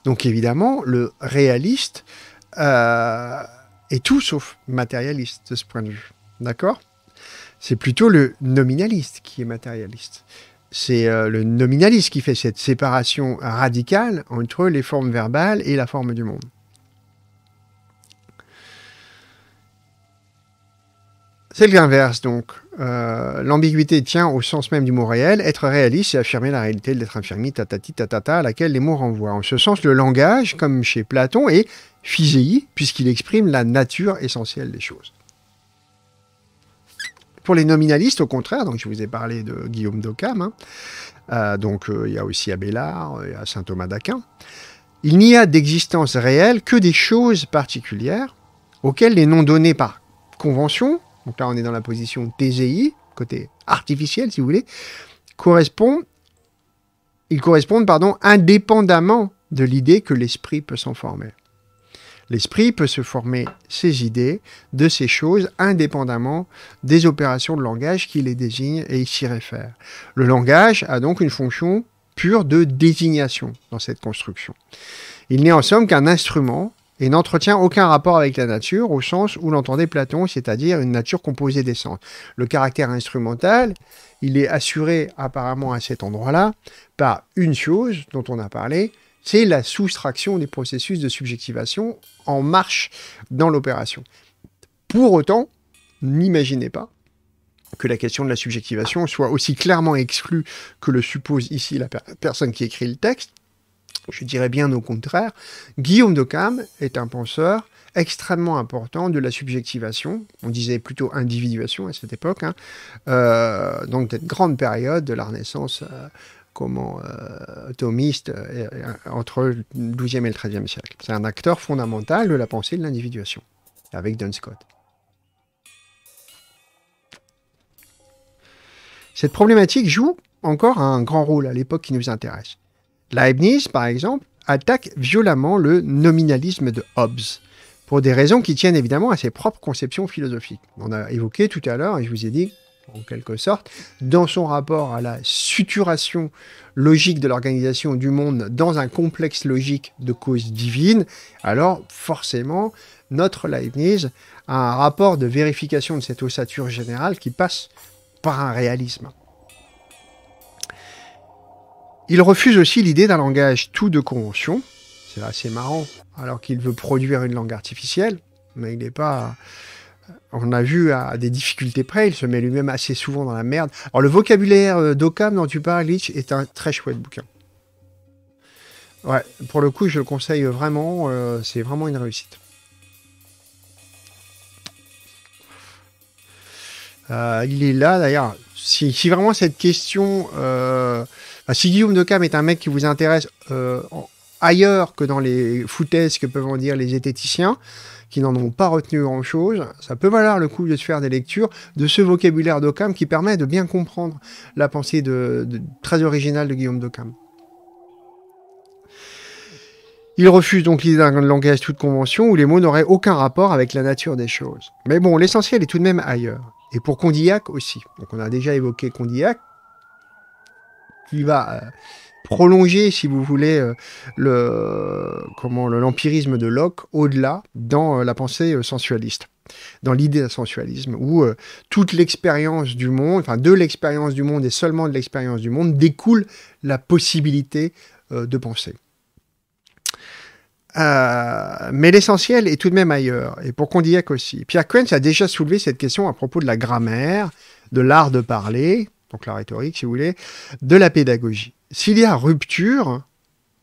Donc évidemment, le réaliste euh, est tout sauf matérialiste de ce point de vue. D'accord C'est plutôt le nominaliste qui est matérialiste c'est euh, le nominalisme qui fait cette séparation radicale entre les formes verbales et la forme du monde. C'est l'inverse donc. Euh, l'ambiguïté tient au sens même du mot réel. Être réaliste, c'est affirmer la réalité de l'être infirmi, tatati, tatata, à laquelle les mots renvoient. En ce sens, le langage, comme chez Platon, est physéi, puisqu'il exprime la nature essentielle des choses. Pour les nominalistes, au contraire, donc je vous ai parlé de Guillaume d'Occam, hein. euh, donc euh, il y a aussi Abélard, euh, il y a saint Thomas d'Aquin. Il n'y a d'existence réelle que des choses particulières auxquelles les noms donnés par convention, donc là on est dans la position TZI, côté artificiel si vous voulez, correspondent, ils correspondent pardon, indépendamment de l'idée que l'esprit peut s'en former. L'esprit peut se former ses idées de ces choses indépendamment des opérations de langage qui les désignent et s'y réfèrent. Le langage a donc une fonction pure de désignation dans cette construction. Il n'est en somme qu'un instrument et n'entretient aucun rapport avec la nature au sens où l'entendait Platon, c'est-à-dire une nature composée sens. Le caractère instrumental, il est assuré apparemment à cet endroit-là par une chose dont on a parlé, c'est la soustraction des processus de subjectivation en marche dans l'opération. Pour autant, n'imaginez pas que la question de la subjectivation soit aussi clairement exclue que le suppose ici la personne qui écrit le texte. Je dirais bien au contraire, Guillaume de Cam est un penseur extrêmement important de la subjectivation, on disait plutôt individuation à cette époque, hein, euh, donc cette grande période de la Renaissance euh, comment euh, thomiste euh, entre le 12e et le 13e siècle. C'est un acteur fondamental de la pensée de l'individuation, avec Don Scott. Cette problématique joue encore un grand rôle à l'époque qui nous intéresse. Leibniz, par exemple, attaque violemment le nominalisme de Hobbes, pour des raisons qui tiennent évidemment à ses propres conceptions philosophiques. On a évoqué tout à l'heure, et je vous ai dit en quelque sorte, dans son rapport à la suturation logique de l'organisation du monde dans un complexe logique de cause divine, alors forcément, notre Leibniz a un rapport de vérification de cette ossature générale qui passe par un réalisme. Il refuse aussi l'idée d'un langage tout de convention, c'est assez marrant, alors qu'il veut produire une langue artificielle, mais il n'est pas on a vu à des difficultés près, il se met lui-même assez souvent dans la merde. Alors le vocabulaire euh, d'Ocam dont tu parles, Glitch, est un très chouette bouquin. Ouais, pour le coup, je le conseille vraiment, euh, c'est vraiment une réussite. Euh, il est là d'ailleurs. Si, vraiment cette question, bah, si Guillaume Docam est un mec qui vous intéresse ailleurs que dans les foutaises que peuvent en dire les zététiciens, qui n'en ont pas retenu grand-chose, ça peut valoir le coup de se faire des lectures de ce vocabulaire d'Occam qui permet de bien comprendre la pensée très originale de Guillaume d'Occam. Il refuse donc l'idée d'un langage toute convention où les mots n'auraient aucun rapport avec la nature des choses. Mais bon, l'essentiel est tout de même ailleurs. Et pour Condillac aussi. Donc on a déjà évoqué Condillac, qui va euh, prolonger, si vous voulez, euh, le comment l'empirisme de Locke au-delà dans euh, la pensée euh, sensualiste, dans l'idée d'un sensualisme, où toute l'expérience du monde, enfin de l'expérience du monde et seulement de l'expérience du monde, découle la possibilité de penser. mais l'essentiel est tout de même ailleurs, et pour Condillac aussi. Pierre Quentz a déjà soulevé cette question à propos de la grammaire, de l'art de parler, donc la rhétorique si vous voulez, de la pédagogie s'il y a rupture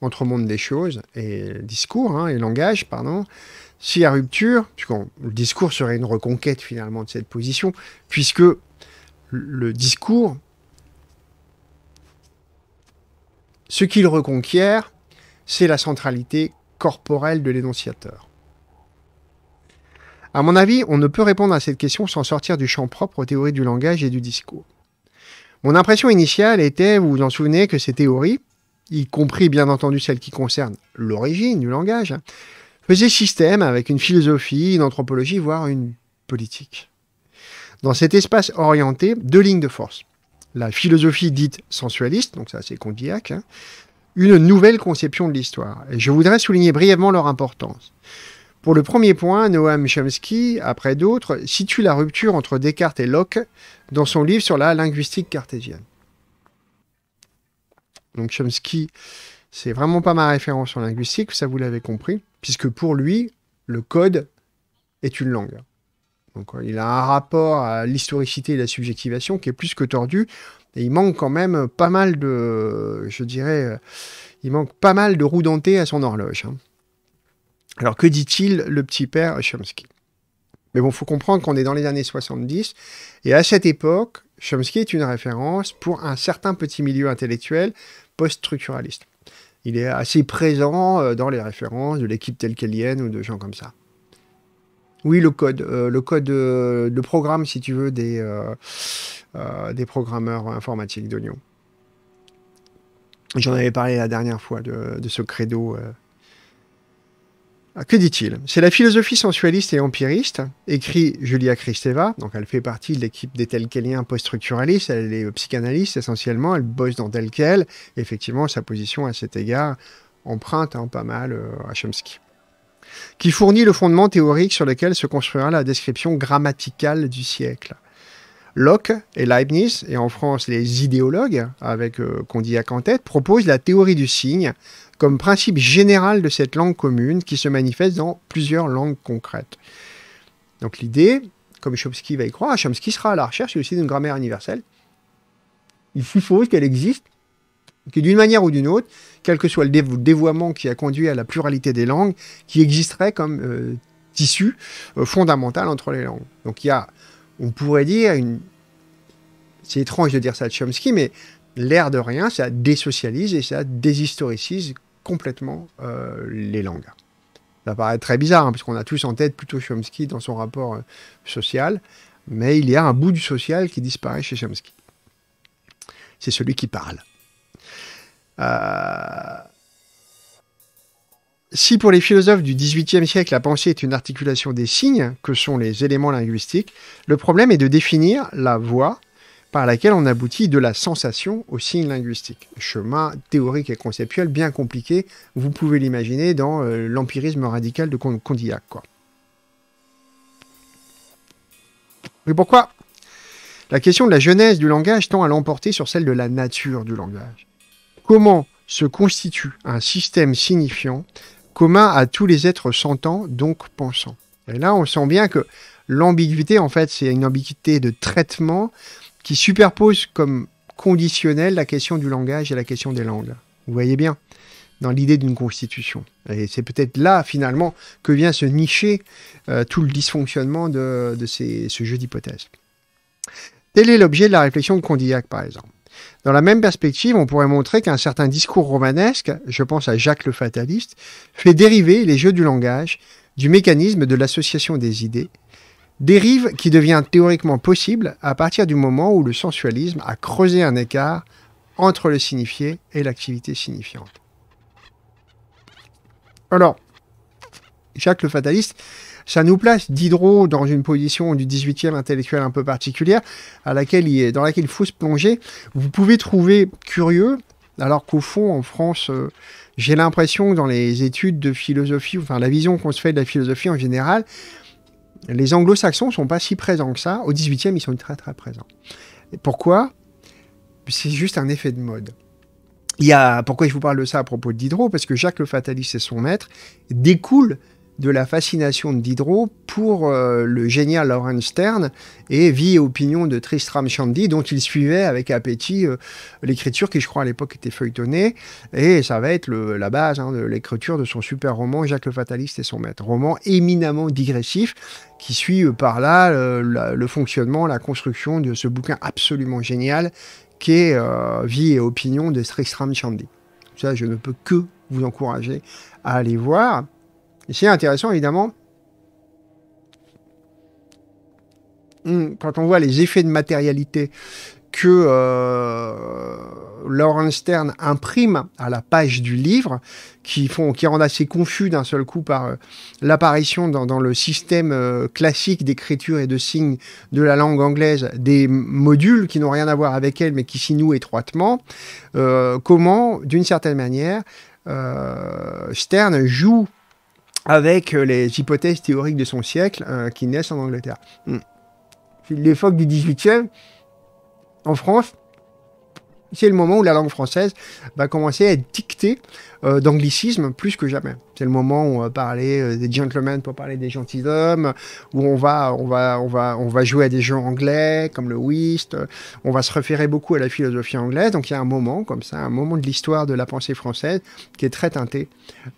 entre monde des choses et discours hein, et langage, pardon, s'il y a rupture, puisque le discours serait une reconquête finalement de cette position, puisque le discours, ce qu'il reconquiert, c'est la centralité corporelle de l'énonciateur. À mon avis, on ne peut répondre à cette question sans sortir du champ propre aux théories du langage et du discours. Mon impression initiale était, vous vous en souvenez, que ces théories, y compris bien entendu celles qui concernent l'origine du langage, faisaient système avec une philosophie, une anthropologie, voire une politique. Dans cet espace orienté, deux lignes de force. La philosophie dite sensualiste, donc ça c'est Condillac, hein, une nouvelle conception de l'histoire. Et je voudrais souligner brièvement leur importance. Pour le premier point, Noam Chomsky, après d'autres, situe la rupture entre Descartes et Locke dans son livre sur la linguistique cartésienne. Donc Chomsky, c'est vraiment pas ma référence en linguistique, ça vous l'avez compris, puisque pour lui, le code est une langue. Donc euh, il a un rapport à l'historicité et la subjectivation qui est plus que tordu, et il manque quand même pas mal de, je dirais, euh, il manque pas mal de roues dentées à son horloge. Hein. Alors que dit-il le petit père Chomsky Mais bon, faut comprendre qu'on est dans les années 70 et à cette époque, Chomsky est une référence pour un certain petit milieu intellectuel post-structuraliste. Il est assez présent euh, dans les références de l'équipe telle est ou de gens comme ça. Oui, le code, euh, le code, de euh, programme, si tu veux, des, des programmeurs informatiques d'Oignon. J'en avais parlé la dernière fois de, de ce credo ah, que dit-il C'est la philosophie sensualiste et empiriste, écrit Julia Kristeva. Donc, elle fait partie de l'équipe des tels poststructuralistes. post-structuralistes. Elle est psychanalyste essentiellement. Elle bosse dans tel quel. Effectivement, sa position à cet égard emprunte hein, pas mal euh, à Chomsky. Qui fournit le fondement théorique sur lequel se construira la description grammaticale du siècle. Locke et Leibniz, et en France les idéologues, avec euh, Condillac en tête, proposent la théorie du signe comme principe général de cette langue commune qui se manifeste dans plusieurs langues concrètes. Donc l'idée, comme Chomsky va y croire, Chomsky sera à la recherche aussi d'une grammaire universelle. Il suppose qu'elle existe, que d'une manière ou d'une autre, quel que soit le dévoiement qui a conduit à la pluralité des langues, qui existerait comme euh, tissu euh, fondamental entre les langues. Donc il y a, on pourrait dire, une... c'est étrange de dire ça à Chomsky, mais l'air de rien, ça désocialise et ça déshistoricise complètement euh, les langues. Ça paraît très bizarre, hein, puisqu'on a tous en tête plutôt Chomsky dans son rapport euh, social, mais il y a un bout du social qui disparaît chez Chomsky. C'est celui qui parle. Euh, si pour les philosophes du XVIIIe siècle la pensée est une articulation des signes, que sont les éléments linguistiques, le problème est de définir la voix, par laquelle on aboutit de la sensation au signe linguistique. Chemin théorique et conceptuel bien compliqué, vous pouvez l'imaginer dans euh, l'empirisme radical de Condillac. Quoi. Mais pourquoi La question de la genèse du langage tend à l'emporter sur celle de la nature du langage. Comment se constitue un système signifiant commun à tous les êtres sentants, donc pensants Et là, on sent bien que l'ambiguïté, en fait, c'est une ambiguïté de traitement qui superpose comme conditionnel la question du langage et la question des langues. Vous voyez bien dans l'idée d'une constitution. Et c'est peut-être là, finalement, que vient se nicher euh, tout le dysfonctionnement de, ce jeu d'hypothèses. Tel est l'objet de la réflexion de Condillac, par exemple. Dans la même perspective, on pourrait montrer qu'un certain discours romanesque, je pense à Jacques le Fataliste, fait dériver les jeux du langage du mécanisme de l'association des idées Dérive qui devient théoriquement possible à partir du moment où le sensualisme a creusé un écart entre le signifié et l'activité signifiante. Alors, Jacques le fataliste, ça nous place Diderot dans une position du 18e intellectuel un peu particulière, à laquelle il est, dans laquelle il faut se plonger. Vous pouvez trouver curieux, alors qu'au fond, en France, euh, j'ai l'impression que dans les études de philosophie, enfin la vision qu'on se fait de la philosophie en général, les anglo-saxons ne sont pas si présents que ça. Au 18e, ils sont très très présents. Et pourquoi C'est juste un effet de mode. Il pourquoi je vous parle de ça à propos de Diderot Parce que Jacques le Fataliste et son maître découlent de la fascination de Diderot pour euh, le génial Laurent Stern et vie et opinion de Tristram Shandy, dont il suivait avec appétit euh, l'écriture qui, je crois, à l'époque était feuilletonnée. Et ça va être la base hein, de l'écriture de son super roman Jacques le Fataliste et son maître. Roman éminemment digressif qui suit euh, par là le fonctionnement, la construction de ce bouquin absolument génial qui est « Vie et opinion de Tristram Shandy. Ça, je ne peux que vous encourager à aller voir. C'est intéressant, évidemment, hmm, quand on voit les effets de matérialité que euh, Laurent Stern imprime à la page du livre, qui, font, qui rendent assez confus d'un seul coup par euh, l'apparition dans, le système euh, classique d'écriture et de signes de la langue anglaise des modules qui n'ont rien à voir avec elle mais qui s'y nouent étroitement, euh, comment, d'une certaine manière, Stern joue avec euh, les hypothèses théoriques de son siècle euh, qui naissent en Angleterre. Hmm. L'époque du 18e, en France, c'est le moment où la langue française va commencer à être dictée euh, d'anglicisme plus que jamais. C'est le moment où on va parler euh, des gentlemen pour parler des gentilshommes, où on va, on va, on va, on va jouer à des jeux anglais comme le whist. Euh, on va se référer beaucoup à la philosophie anglaise. Donc il y a un moment comme ça, un moment de l'histoire de la pensée française qui est très teinté,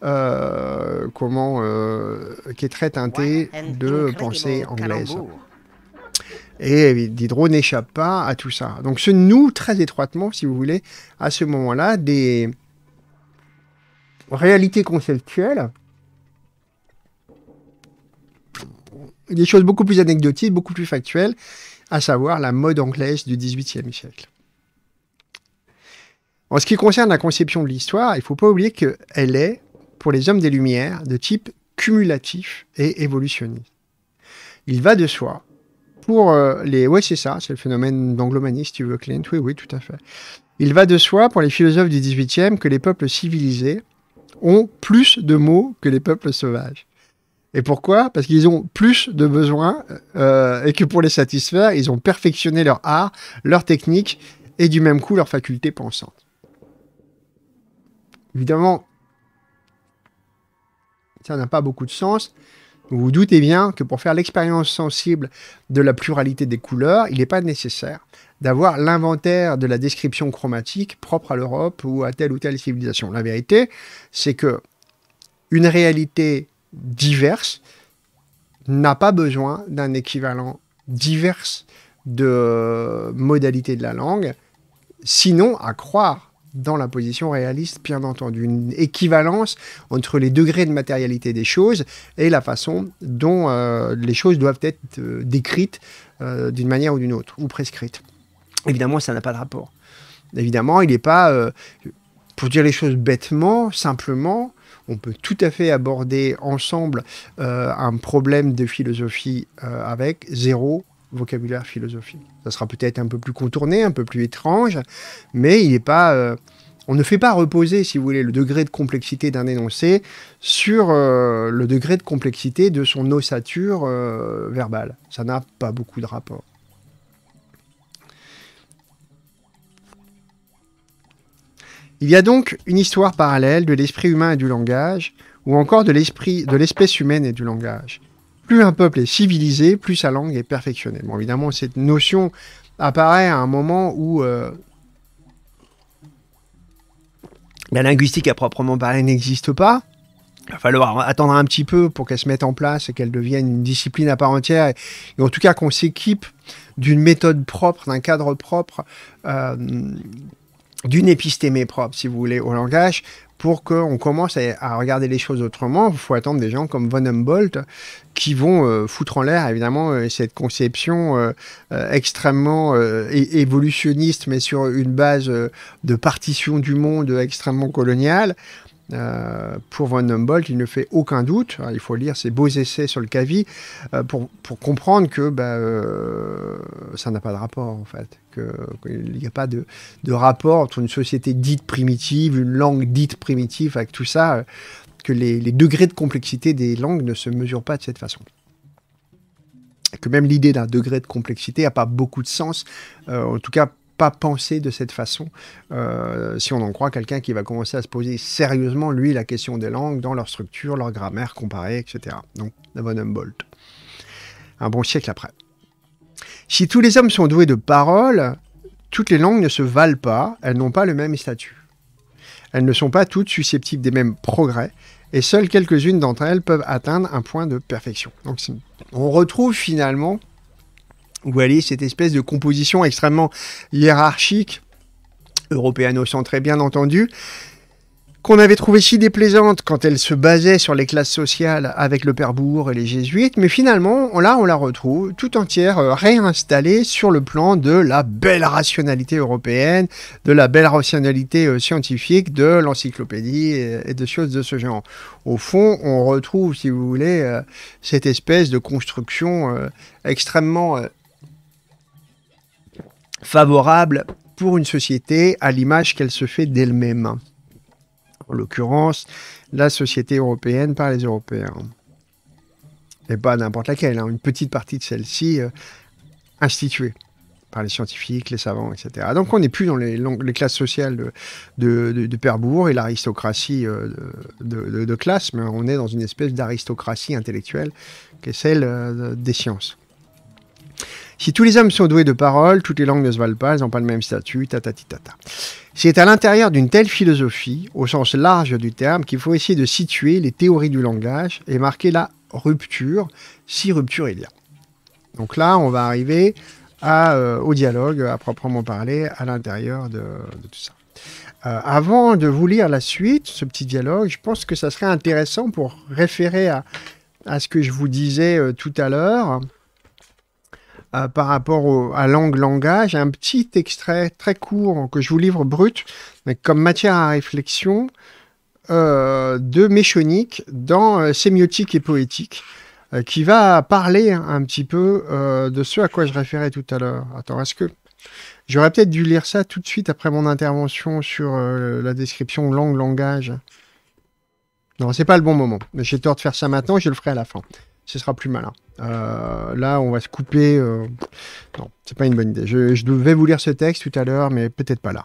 comment, qui est très teinté de pensée anglaise. Et Diderot euh, n'échappe pas à tout ça. Donc ce « noue très étroitement, si vous voulez, à ce moment-là, des réalités conceptuelles, des choses beaucoup plus anecdotiques, beaucoup plus factuelles, à savoir la mode anglaise du XVIIIe siècle. En ce qui concerne la conception de l'histoire, il ne faut pas oublier qu'elle est, pour les hommes des Lumières, de type cumulatif et évolutionniste. Il va de soi pour euh, les. Oui, c'est ça, c'est le phénomène d'anglomanie, si tu veux, Clint. Oui, oui, tout à fait. Il va de soi, pour les philosophes du XVIIIe, que les peuples civilisés ont plus de mots que les peuples sauvages. Et pourquoi Parce qu'ils ont plus de besoins euh, et que pour les satisfaire, ils ont perfectionné leur art, leur technique et du même coup leur faculté pensante. Évidemment, ça n'a pas beaucoup de sens. Vous vous doutez bien que pour faire l'expérience sensible de la pluralité des couleurs, il n'est pas nécessaire d'avoir l'inventaire de la description chromatique propre à l'Europe ou à telle ou telle civilisation. La vérité, c'est que une réalité diverse n'a pas besoin d'un équivalent divers de modalités de la langue, sinon à croire dans la position réaliste, bien entendu. Une équivalence entre les degrés de matérialité des choses et la façon dont euh, les choses doivent être euh, décrites euh, d'une manière ou d'une autre, ou prescrites. Évidemment, ça n'a pas de rapport. Évidemment, il n'est pas, pour dire les choses bêtement, simplement, on peut tout à fait aborder ensemble un problème de philosophie avec zéro vocabulaire philosophique. Ça sera peut-être un peu plus contourné, un peu plus étrange, mais il n'est pas. Euh, on ne fait pas reposer, si vous voulez, le degré de complexité d'un énoncé sur euh, le degré de complexité de son ossature euh, verbale. Ça n'a pas beaucoup de rapport. Il y a donc une histoire parallèle de l'esprit humain et du langage, ou encore de l'esprit de l'espèce humaine et du langage. Plus un peuple est civilisé, plus sa langue est perfectionnée. Bon, évidemment, cette notion apparaît à un moment où euh, la linguistique à proprement parler n'existe pas. Il va falloir attendre un petit peu pour qu'elle se mette en place et qu'elle devienne une discipline à part entière, et, en tout cas qu'on s'équipe d'une méthode propre, d'un cadre propre, euh, d'une épistémée propre, si vous voulez, au langage, pour qu'on commence à, regarder les choses autrement, il faut attendre des gens comme Von Humboldt qui vont euh, foutre en l'air évidemment euh, cette conception euh, extrêmement évolutionniste, mais sur une base de partition du monde extrêmement coloniale. Euh, pour Von Humboldt, il ne fait aucun doute. Ah, il faut lire ses beaux essais sur le cavi euh, pour, pour, comprendre que bah, euh, ça n'a pas de rapport, en fait. Qu'il n'y a pas de, rapport entre une société dite primitive, une langue dite primitive, avec tout ça, que les, degrés de complexité des langues ne se mesurent pas de cette façon que même l'idée d'un degré de complexité n'a pas beaucoup de sens, en tout cas pas penser de cette façon, euh, si on en croit quelqu'un qui va commencer à se poser sérieusement, lui, la question des langues dans leur structure, leur grammaire comparée, etc. Donc, la bonne Humboldt. Un bon siècle après. Si tous les hommes sont doués de parole, toutes les langues ne se valent pas, elles n'ont pas le même statut. Elles ne sont pas toutes susceptibles des mêmes progrès, et seules quelques-unes d'entre elles peuvent atteindre un point de perfection. Donc on retrouve finalement vous cette espèce de composition extrêmement hiérarchique, européenne européano-centrée bien entendu, qu'on avait trouvée si déplaisante quand elle se basait sur les classes sociales avec le père Bourg et les jésuites, mais finalement, là, on la retrouve tout entière euh, réinstallée sur le plan de la belle rationalité européenne, de la belle rationalité euh, scientifique, de l'encyclopédie et de choses de ce genre. Au fond, on retrouve, si vous voulez, euh, cette espèce de construction extrêmement favorable pour une société à l'image qu'elle se fait d'elle-même. En l'occurrence, la société européenne par les Européens. Et pas n'importe laquelle, hein, une petite partie de celle-ci euh, instituée par les scientifiques, les savants, etc. Donc on n'est plus dans les, classes sociales de, Perbourg et l'aristocratie euh, de, de, classe, mais on est dans une espèce d'aristocratie intellectuelle qui est celle euh, des sciences. Si tous les hommes sont doués de parole, toutes les langues ne se valent pas, elles n'ont pas le même statut, tatatitata. C'est à l'intérieur d'une telle philosophie, au sens large du terme, qu'il faut essayer de situer les théories du langage et marquer la rupture, si rupture il y a. Donc là, on va arriver à, euh, au dialogue à proprement parler à l'intérieur de, tout ça. Euh, avant de vous lire la suite, ce petit dialogue, je pense que ça serait intéressant pour référer à, ce que je vous disais euh, tout à l'heure euh, par rapport à langue langage, un petit extrait très court que je vous livre brut, mais comme matière à réflexion euh, de Méchonique dans euh, Sémiotique et poétique, qui va parler un petit peu de ce à quoi je référais tout à l'heure. Attends, est-ce que j'aurais peut-être dû lire ça tout de suite après mon intervention sur la description langue langage? Non, c'est pas le bon moment. J'ai tort de faire ça maintenant, je le ferai à la fin ce sera plus malin. Euh, là, on va se couper. Non, euh, Non, c'est pas une bonne idée. Je, devais vous lire ce texte tout à l'heure, mais peut-être pas là.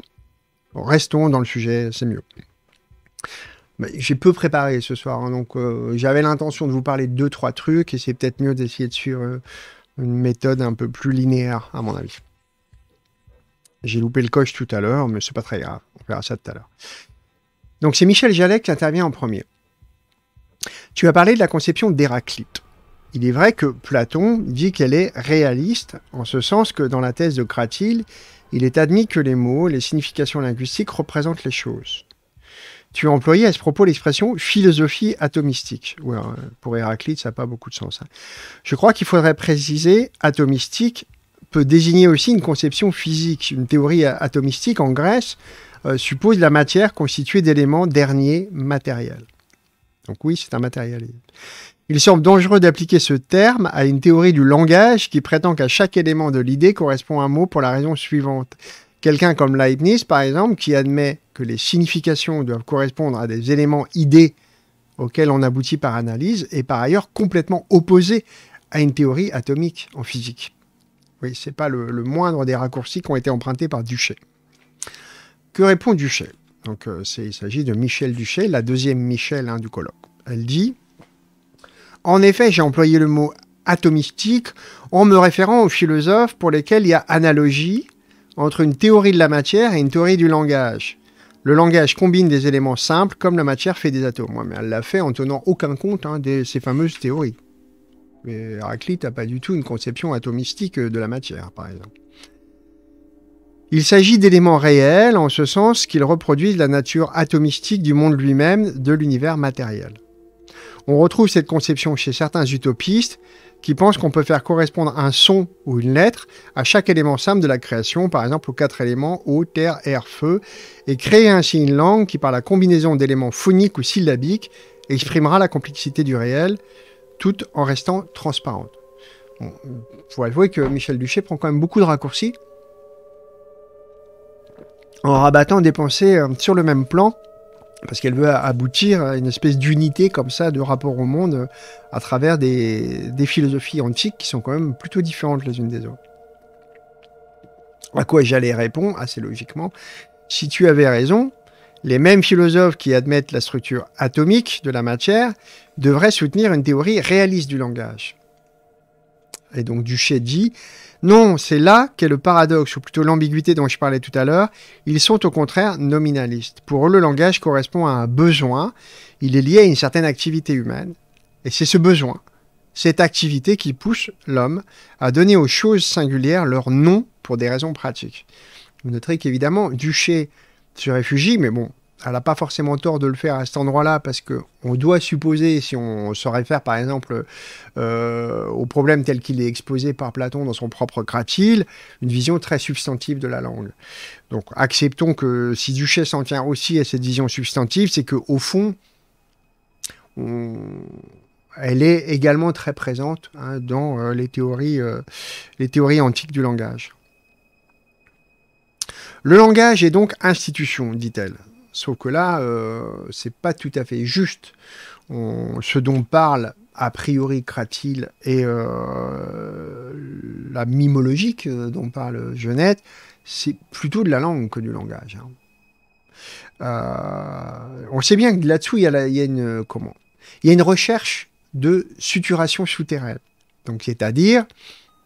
restons dans le sujet, c'est mieux. J'ai peu préparé ce soir, hein, donc euh, j'avais l'intention de vous parler de deux trois trucs, et c'est peut-être mieux d'essayer de suivre une méthode un peu plus linéaire, à mon avis. J'ai loupé le coche tout à l'heure, mais c'est pas très grave. On verra ça tout à l'heure. Donc c'est Michel Jallet qui intervient en premier. Tu as parlé de la conception d'Héraclite. Il est vrai que Platon dit qu'elle est réaliste, en ce sens que dans la thèse de Cratyle, il est admis que les mots, les significations linguistiques représentent les choses. Tu as employé à ce propos l'expression philosophie atomistique. pour Héraclite, ça n'a pas beaucoup de sens. Hein. Je crois qu'il faudrait préciser atomistique peut désigner aussi une conception physique. Une théorie atomistique en Grèce euh, suppose la matière constituée d'éléments derniers matériels. Donc oui, c'est un matérialisme. Il semble dangereux d'appliquer ce terme à une théorie du langage qui prétend qu'à chaque élément de l'idée correspond un mot pour la raison suivante. Quelqu'un comme Leibniz, par exemple, qui admet que les significations doivent correspondre à des éléments idées auxquels on aboutit par analyse, est par ailleurs complètement opposé à une théorie atomique en physique. Oui, c'est pas le, moindre des raccourcis qui ont été empruntés par Duché. Que répond Duchet Donc, euh, il s'agit de Michel Duchet, la deuxième Michel hein, du colloque. Elle dit en effet, j'ai employé le mot atomistique en me référant aux philosophes pour lesquels il y a analogie entre une théorie de la matière et une théorie du langage. Le langage combine des éléments simples comme la matière fait des atomes. mais elle l'a fait en tenant aucun compte hein, de ces fameuses théories. Mais Héraclite n'a pas du tout une conception atomistique euh, de la matière, par exemple. Il s'agit d'éléments réels en ce sens qu'ils reproduisent la nature atomistique du monde lui-même, de l'univers matériel. On retrouve cette conception chez certains utopistes qui pensent qu'on peut faire correspondre un son ou une lettre à chaque élément simple de la création, par exemple aux quatre éléments eau, terre, air, feu, et créer ainsi une langue qui, par la combinaison d'éléments phoniques ou syllabiques, exprimera la complexité du réel, tout en restant transparente. Il faut avouer que Michel Duché prend quand même beaucoup de raccourcis en rabattant des pensées euh, sur le même plan parce qu'elle veut aboutir à une espèce d'unité comme ça de rapport au monde à travers des, philosophies antiques qui sont quand même plutôt différentes les unes des autres. À quoi j'allais répondre assez logiquement, si tu avais raison, les mêmes philosophes qui admettent la structure atomique de la matière devraient soutenir une théorie réaliste du langage. Et donc Duché dit, non, c'est là qu'est le paradoxe, ou plutôt l'ambiguïté dont je parlais tout à l'heure. Ils sont au contraire nominalistes. Pour eux, le langage correspond à un besoin. Il est lié à une certaine activité humaine. Et c'est ce besoin, cette activité qui pousse l'homme à donner aux choses singulières leur nom pour des raisons pratiques. Vous noterez qu'évidemment, Duché se réfugie, mais bon, elle n'a pas forcément tort de le faire à cet endroit-là parce que on doit supposer, si on se réfère par exemple euh, au problème tel qu'il est exposé par Platon dans son propre Cratyle, une vision très substantive de la langue. Donc acceptons que si Duchesse s'en tient aussi à cette vision substantive, c'est que au fond, elle est également très présente hein, dans euh, euh, les théories antiques du langage. Le langage est donc institution, dit-elle. Sauf que là, euh, c'est pas tout à fait juste. ce dont parle a priori Cratil et euh, la mimologique euh, dont parle Jeunette, c'est plutôt de la langue que du langage. Hein. Euh, on sait bien que là-dessous, il y, a, une comment Il y une recherche de suturation souterraine. Donc, c'est-à-dire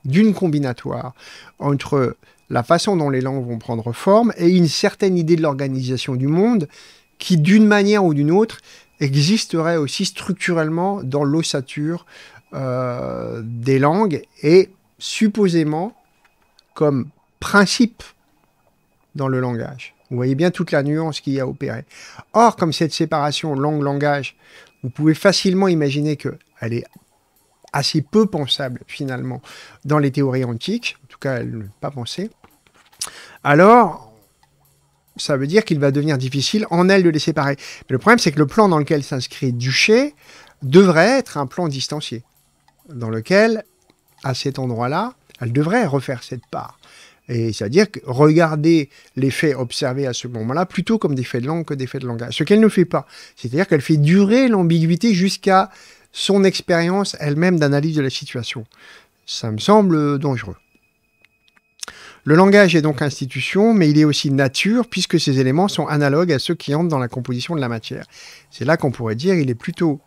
d'une combinatoire entre la façon dont les langues vont prendre forme et une certaine idée de l'organisation du monde qui, d'une manière ou d'une autre, existerait aussi structurellement dans l'ossature euh, des langues et supposément comme principe dans le langage. Vous voyez bien toute la nuance qui y a opéré. Or, comme cette séparation langue-langage, vous pouvez facilement imaginer qu'elle est assez peu pensable finalement dans les théories antiques, pas pensé, alors ça veut dire qu'il va devenir difficile en elle de les séparer. Mais le problème, c'est que le plan dans lequel s'inscrit Duché devrait être un plan distancié, dans lequel, à cet endroit-là, elle devrait refaire cette part. Et c'est-à-dire regarder les faits observés à ce moment-là plutôt comme des faits de langue que des faits de langage. Ce qu'elle ne fait pas. C'est-à-dire qu'elle fait durer l'ambiguïté jusqu'à son expérience elle-même d'analyse de la situation. Ça me semble dangereux. Le langage est donc institution, mais il est aussi nature, puisque ces éléments sont analogues à ceux qui entrent dans la composition de la matière. C'est là qu'on pourrait dire il est plutôt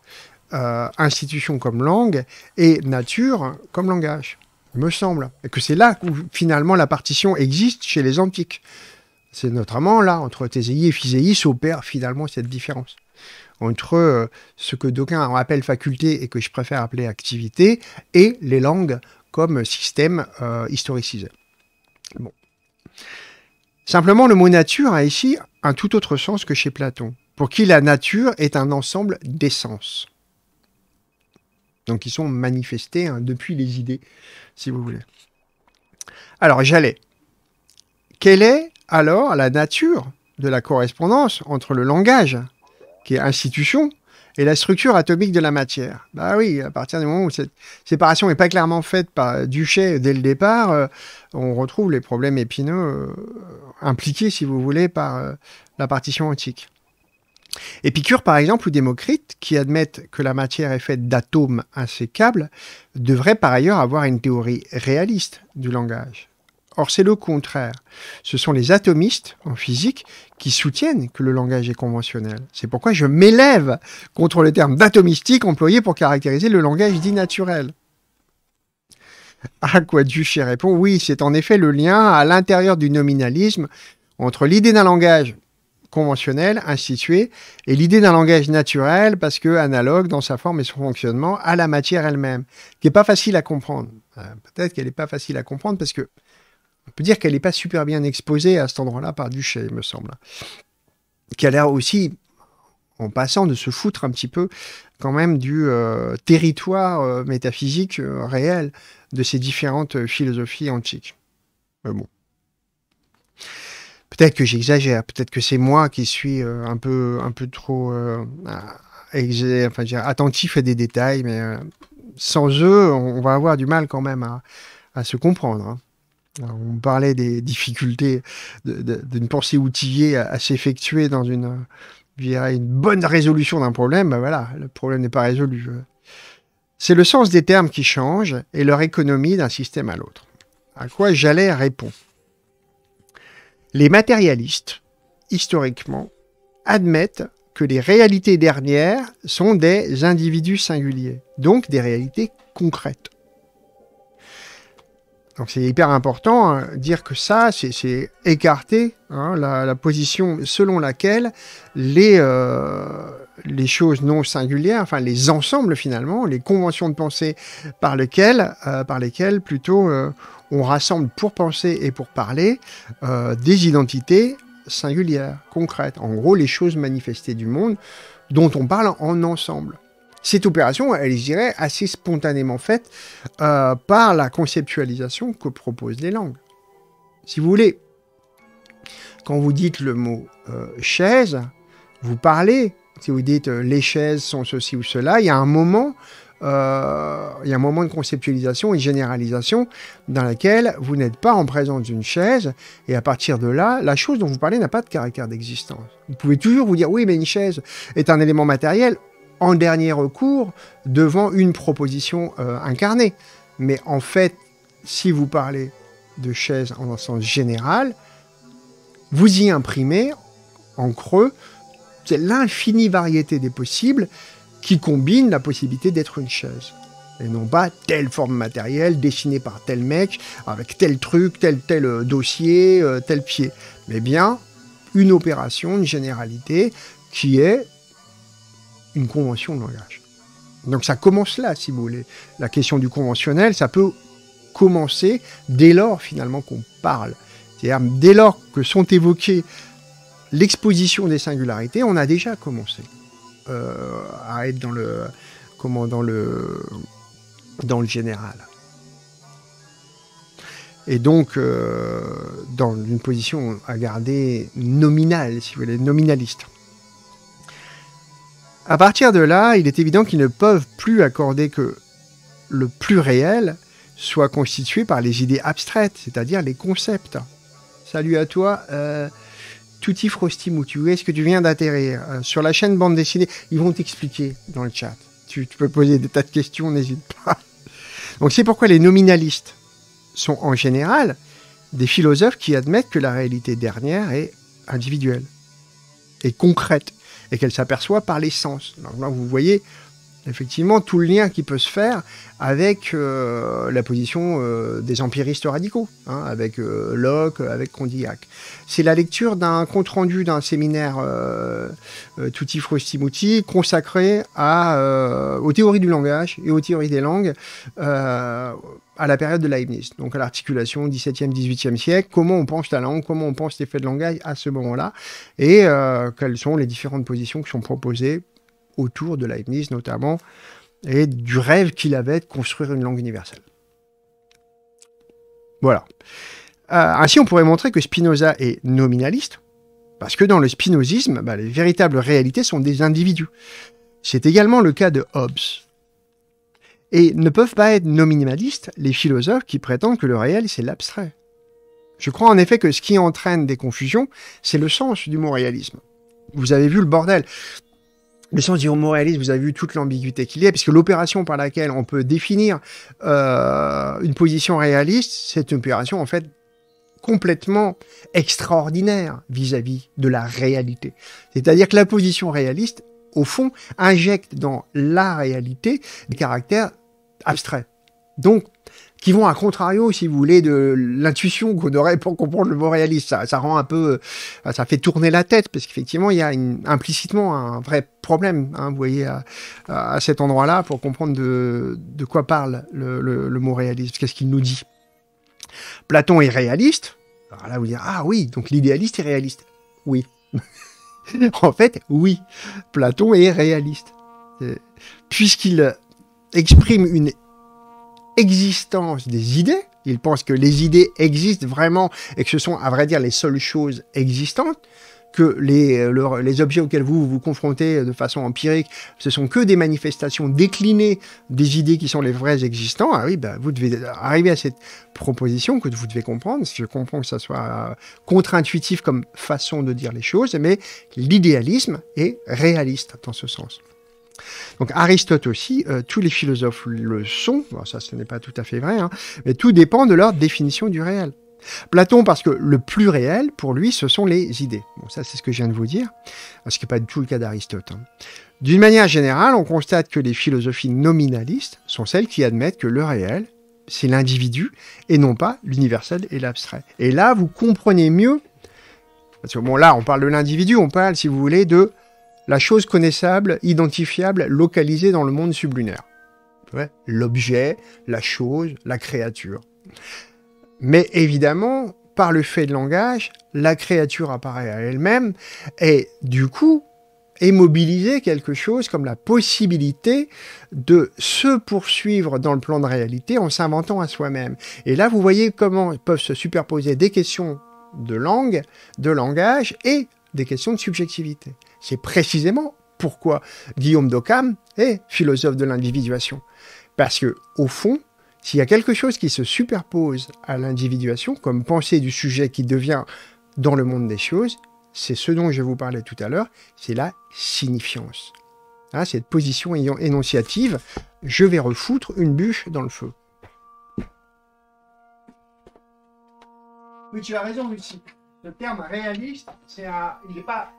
euh, institution comme langue et nature comme langage, il me semble. Et que c'est là où finalement la partition existe chez les antiques. C'est notamment là, entre Thésée et Physéie, s'opère finalement cette différence entre euh, ce que d'aucuns appellent faculté et que je préfère appeler activité, et les langues comme système euh, historicisé. Simplement, le mot nature a ici un tout autre sens que chez Platon, pour qui la nature est un ensemble d'essences. Donc, ils sont manifestés hein, depuis les idées, si vous voulez. Alors, j'allais. Quelle est alors la nature de la correspondance entre le langage, qui est institution, et la structure atomique de la matière. Bah oui, à partir du moment où cette séparation n'est pas clairement faite par Duchet dès le départ, euh, on retrouve les problèmes épineux euh, impliqués, si vous voulez, par euh, la partition antique. Épicure, par exemple, ou Démocrite, qui admettent que la matière est faite d'atomes insécables, devraient par ailleurs avoir une théorie réaliste du langage. Or, c'est le contraire. Ce sont les atomistes en physique qui soutiennent que le langage est conventionnel. C'est pourquoi je m'élève contre le terme d'atomistique employé pour caractériser le langage dit naturel. À quoi Duché répond Oui, c'est en effet le lien à l'intérieur du nominalisme entre l'idée d'un langage conventionnel, institué, et l'idée d'un langage naturel parce que analogue dans sa forme et son fonctionnement à la matière elle-même, qui n'est pas facile à comprendre. Euh, peut-être qu'elle n'est pas facile à comprendre parce que on peut dire qu'elle n'est pas super bien exposée à cet endroit-là par Duché, il me semble. Qui a l'air aussi, en passant, de se foutre un petit peu quand même du euh, territoire euh, métaphysique euh, réel de ces différentes philosophies antiques. bon. Peut-être que j'exagère, peut-être que c'est moi qui suis un, peu, un peu trop attentif à des détails, mais sans eux, on va avoir du mal quand même à, se comprendre. Hein. Hein, on parlait des difficultés d'une pensée outillée à, s'effectuer dans une, une bonne résolution d'un problème. Ben voilà, le problème n'est pas résolu. C'est le sens des termes qui change et leur économie d'un système à l'autre. À quoi j'allais répondre. Les matérialistes, historiquement, admettent que les réalités dernières sont des individus singuliers, donc des réalités concrètes. Donc c'est hyper important, hein, dire que ça, c'est écarter hein, la, position selon laquelle euh, les, choses non singulières, enfin les ensembles finalement, les conventions de pensée par, lesquelles, euh, plutôt euh, on rassemble pour penser et pour parler des identités singulières, concrètes, en gros les choses manifestées du monde dont on parle en ensemble. Cette opération, elle est, je assez spontanément faite euh, par la conceptualisation que proposent les langues. Si vous voulez, quand vous dites le mot euh, chaise, vous parlez. Si vous dites euh, les chaises sont ceci ou cela, il y a un moment il y a un moment de conceptualisation et généralisation dans laquelle vous n'êtes pas en présence d'une chaise, et à partir de là, la chose dont vous parlez n'a pas de caractère d'existence. Vous pouvez toujours vous dire oui, mais une chaise est un élément matériel en dernier recours devant une proposition euh, incarnée. Mais en fait, si vous parlez de chaise en sens général, vous y imprimez en creux l'infinie variété des possibles qui combinent la possibilité d'être une chaise et non pas telle forme matérielle dessinée par tel mec, avec tel truc, tel tel euh, dossier, euh, tel pied, mais bien une opération, une généralité qui est une convention de langage. Donc ça commence là, si vous voulez. La question du conventionnel, ça peut commencer dès lors finalement qu'on parle. C'est-à-dire dès lors que sont évoquées l'exposition des singularités, on a déjà commencé euh, à être dans le, comment, dans le, dans le général. Et donc, euh, dans une position à garder nominale, si vous voulez, nominaliste. À partir de là, il est évident qu'ils ne peuvent plus accorder que le plus réel soit constitué par les idées abstraites, c'est-à-dire les concepts. Salut à toi, euh, Tutti Frosty est-ce que tu viens d'atterrir euh, Sur la chaîne bande dessinée, ils vont t'expliquer dans le chat. Tu, peux poser des tas de questions, n'hésite pas. Donc c'est pourquoi les nominalistes sont en général des philosophes qui admettent que la réalité dernière est individuelle et concrète et qu'elle s'aperçoit par les sens. Donc là, vous voyez effectivement tout le lien qui peut se faire avec euh, la position euh, des empiristes radicaux, hein, avec euh, Locke, avec Condillac. C'est la lecture d'un compte-rendu d'un séminaire Tutti Frusti consacré aux théories du langage et aux théories des langues à la période de Leibniz, donc à l'articulation 17e, 18e siècle, comment on pense la langue, comment on pense l'effet de langage à ce moment-là, et euh, quelles sont les différentes positions qui sont proposées autour de Leibniz notamment, et du rêve qu'il avait de construire une langue universelle. Voilà. Euh, ainsi, on pourrait montrer que Spinoza est nominaliste, parce que dans le spinozisme, bah, les véritables réalités sont des individus. C'est également le cas de Hobbes, et ne peuvent pas être non minimalistes les philosophes qui prétendent que le réel, c'est l'abstrait. Je crois en effet que ce qui entraîne des confusions, c'est le sens du mot réalisme. Vous avez vu le bordel. Le sens du mot réalisme, vous avez vu toute l'ambiguïté qu'il y a, puisque l'opération par laquelle on peut définir euh, une position réaliste, c'est une opération en fait complètement extraordinaire vis à -vis de la réalité. C'est-à-dire que la position réaliste, au fond, injecte dans la réalité des caractères abstrait. Donc, qui vont à contrario, si vous voulez, de l'intuition qu'on aurait pour comprendre le mot réaliste. Ça, rend un peu, euh, ça fait tourner la tête parce qu'effectivement, il y a implicitement un vrai problème, hein, vous voyez, à, cet endroit-là pour comprendre de, quoi parle le, mot réaliste. Qu'est-ce qu'il nous dit Platon est réaliste. Alors là, vous dire ah oui, donc l'idéaliste est réaliste. Oui. en fait, oui, Platon est réaliste euh, puisqu'il exprime une existence des idées. Il pense que les idées existent vraiment et que ce sont, à vrai dire, les seules choses existantes que les, euh, objets auxquels vous vous confrontez de façon empirique, ce sont que des manifestations déclinées des idées qui sont les vrais existants, ah oui, bah, vous devez arriver à cette proposition que vous devez comprendre. Je comprends que ça soit euh, contre-intuitif comme façon de dire les choses, mais l'idéalisme est réaliste dans ce sens. Donc Aristote aussi, euh, tous les philosophes le sont, ça ce n'est pas tout à fait vrai, hein, mais tout dépend de leur définition du réel. Platon, parce que le plus réel, pour lui, ce sont les idées. Bon, ça, c'est ce que je viens de vous dire, hein, ce qui n'est pas du tout le cas d'Aristote. Hein. D'une manière générale, on constate que les philosophies nominalistes sont celles qui admettent que le réel, c'est l'individu, et non pas l'universel et l'abstrait. Et là, vous comprenez mieux, parce que bon, là, on parle de l'individu, on parle, si vous voulez, de la chose connaissable, identifiable, localisée dans le monde sublunaire. L'objet, la chose, la créature. Mais évidemment, par le fait de langage, la créature apparaît à elle-même et du coup est mobilisée quelque chose comme la possibilité de se poursuivre dans le plan de réalité en s'inventant à soi-même. Et là, vous voyez comment peuvent se superposer des questions de langue, de langage et des questions de subjectivité. C'est précisément pourquoi Guillaume d'Occam est philosophe de l'individuation. Parce que, au fond, s'il y a quelque chose qui se superpose à l'individuation comme pensée du sujet qui devient dans le monde des choses, c'est ce dont je vous parlais tout à l'heure, c'est la signifiance. Hein, cette position ayant énonciative, je vais refoutre une bûche dans le feu. Oui, tu as raison, Lucie. Le terme réaliste, il n'est pas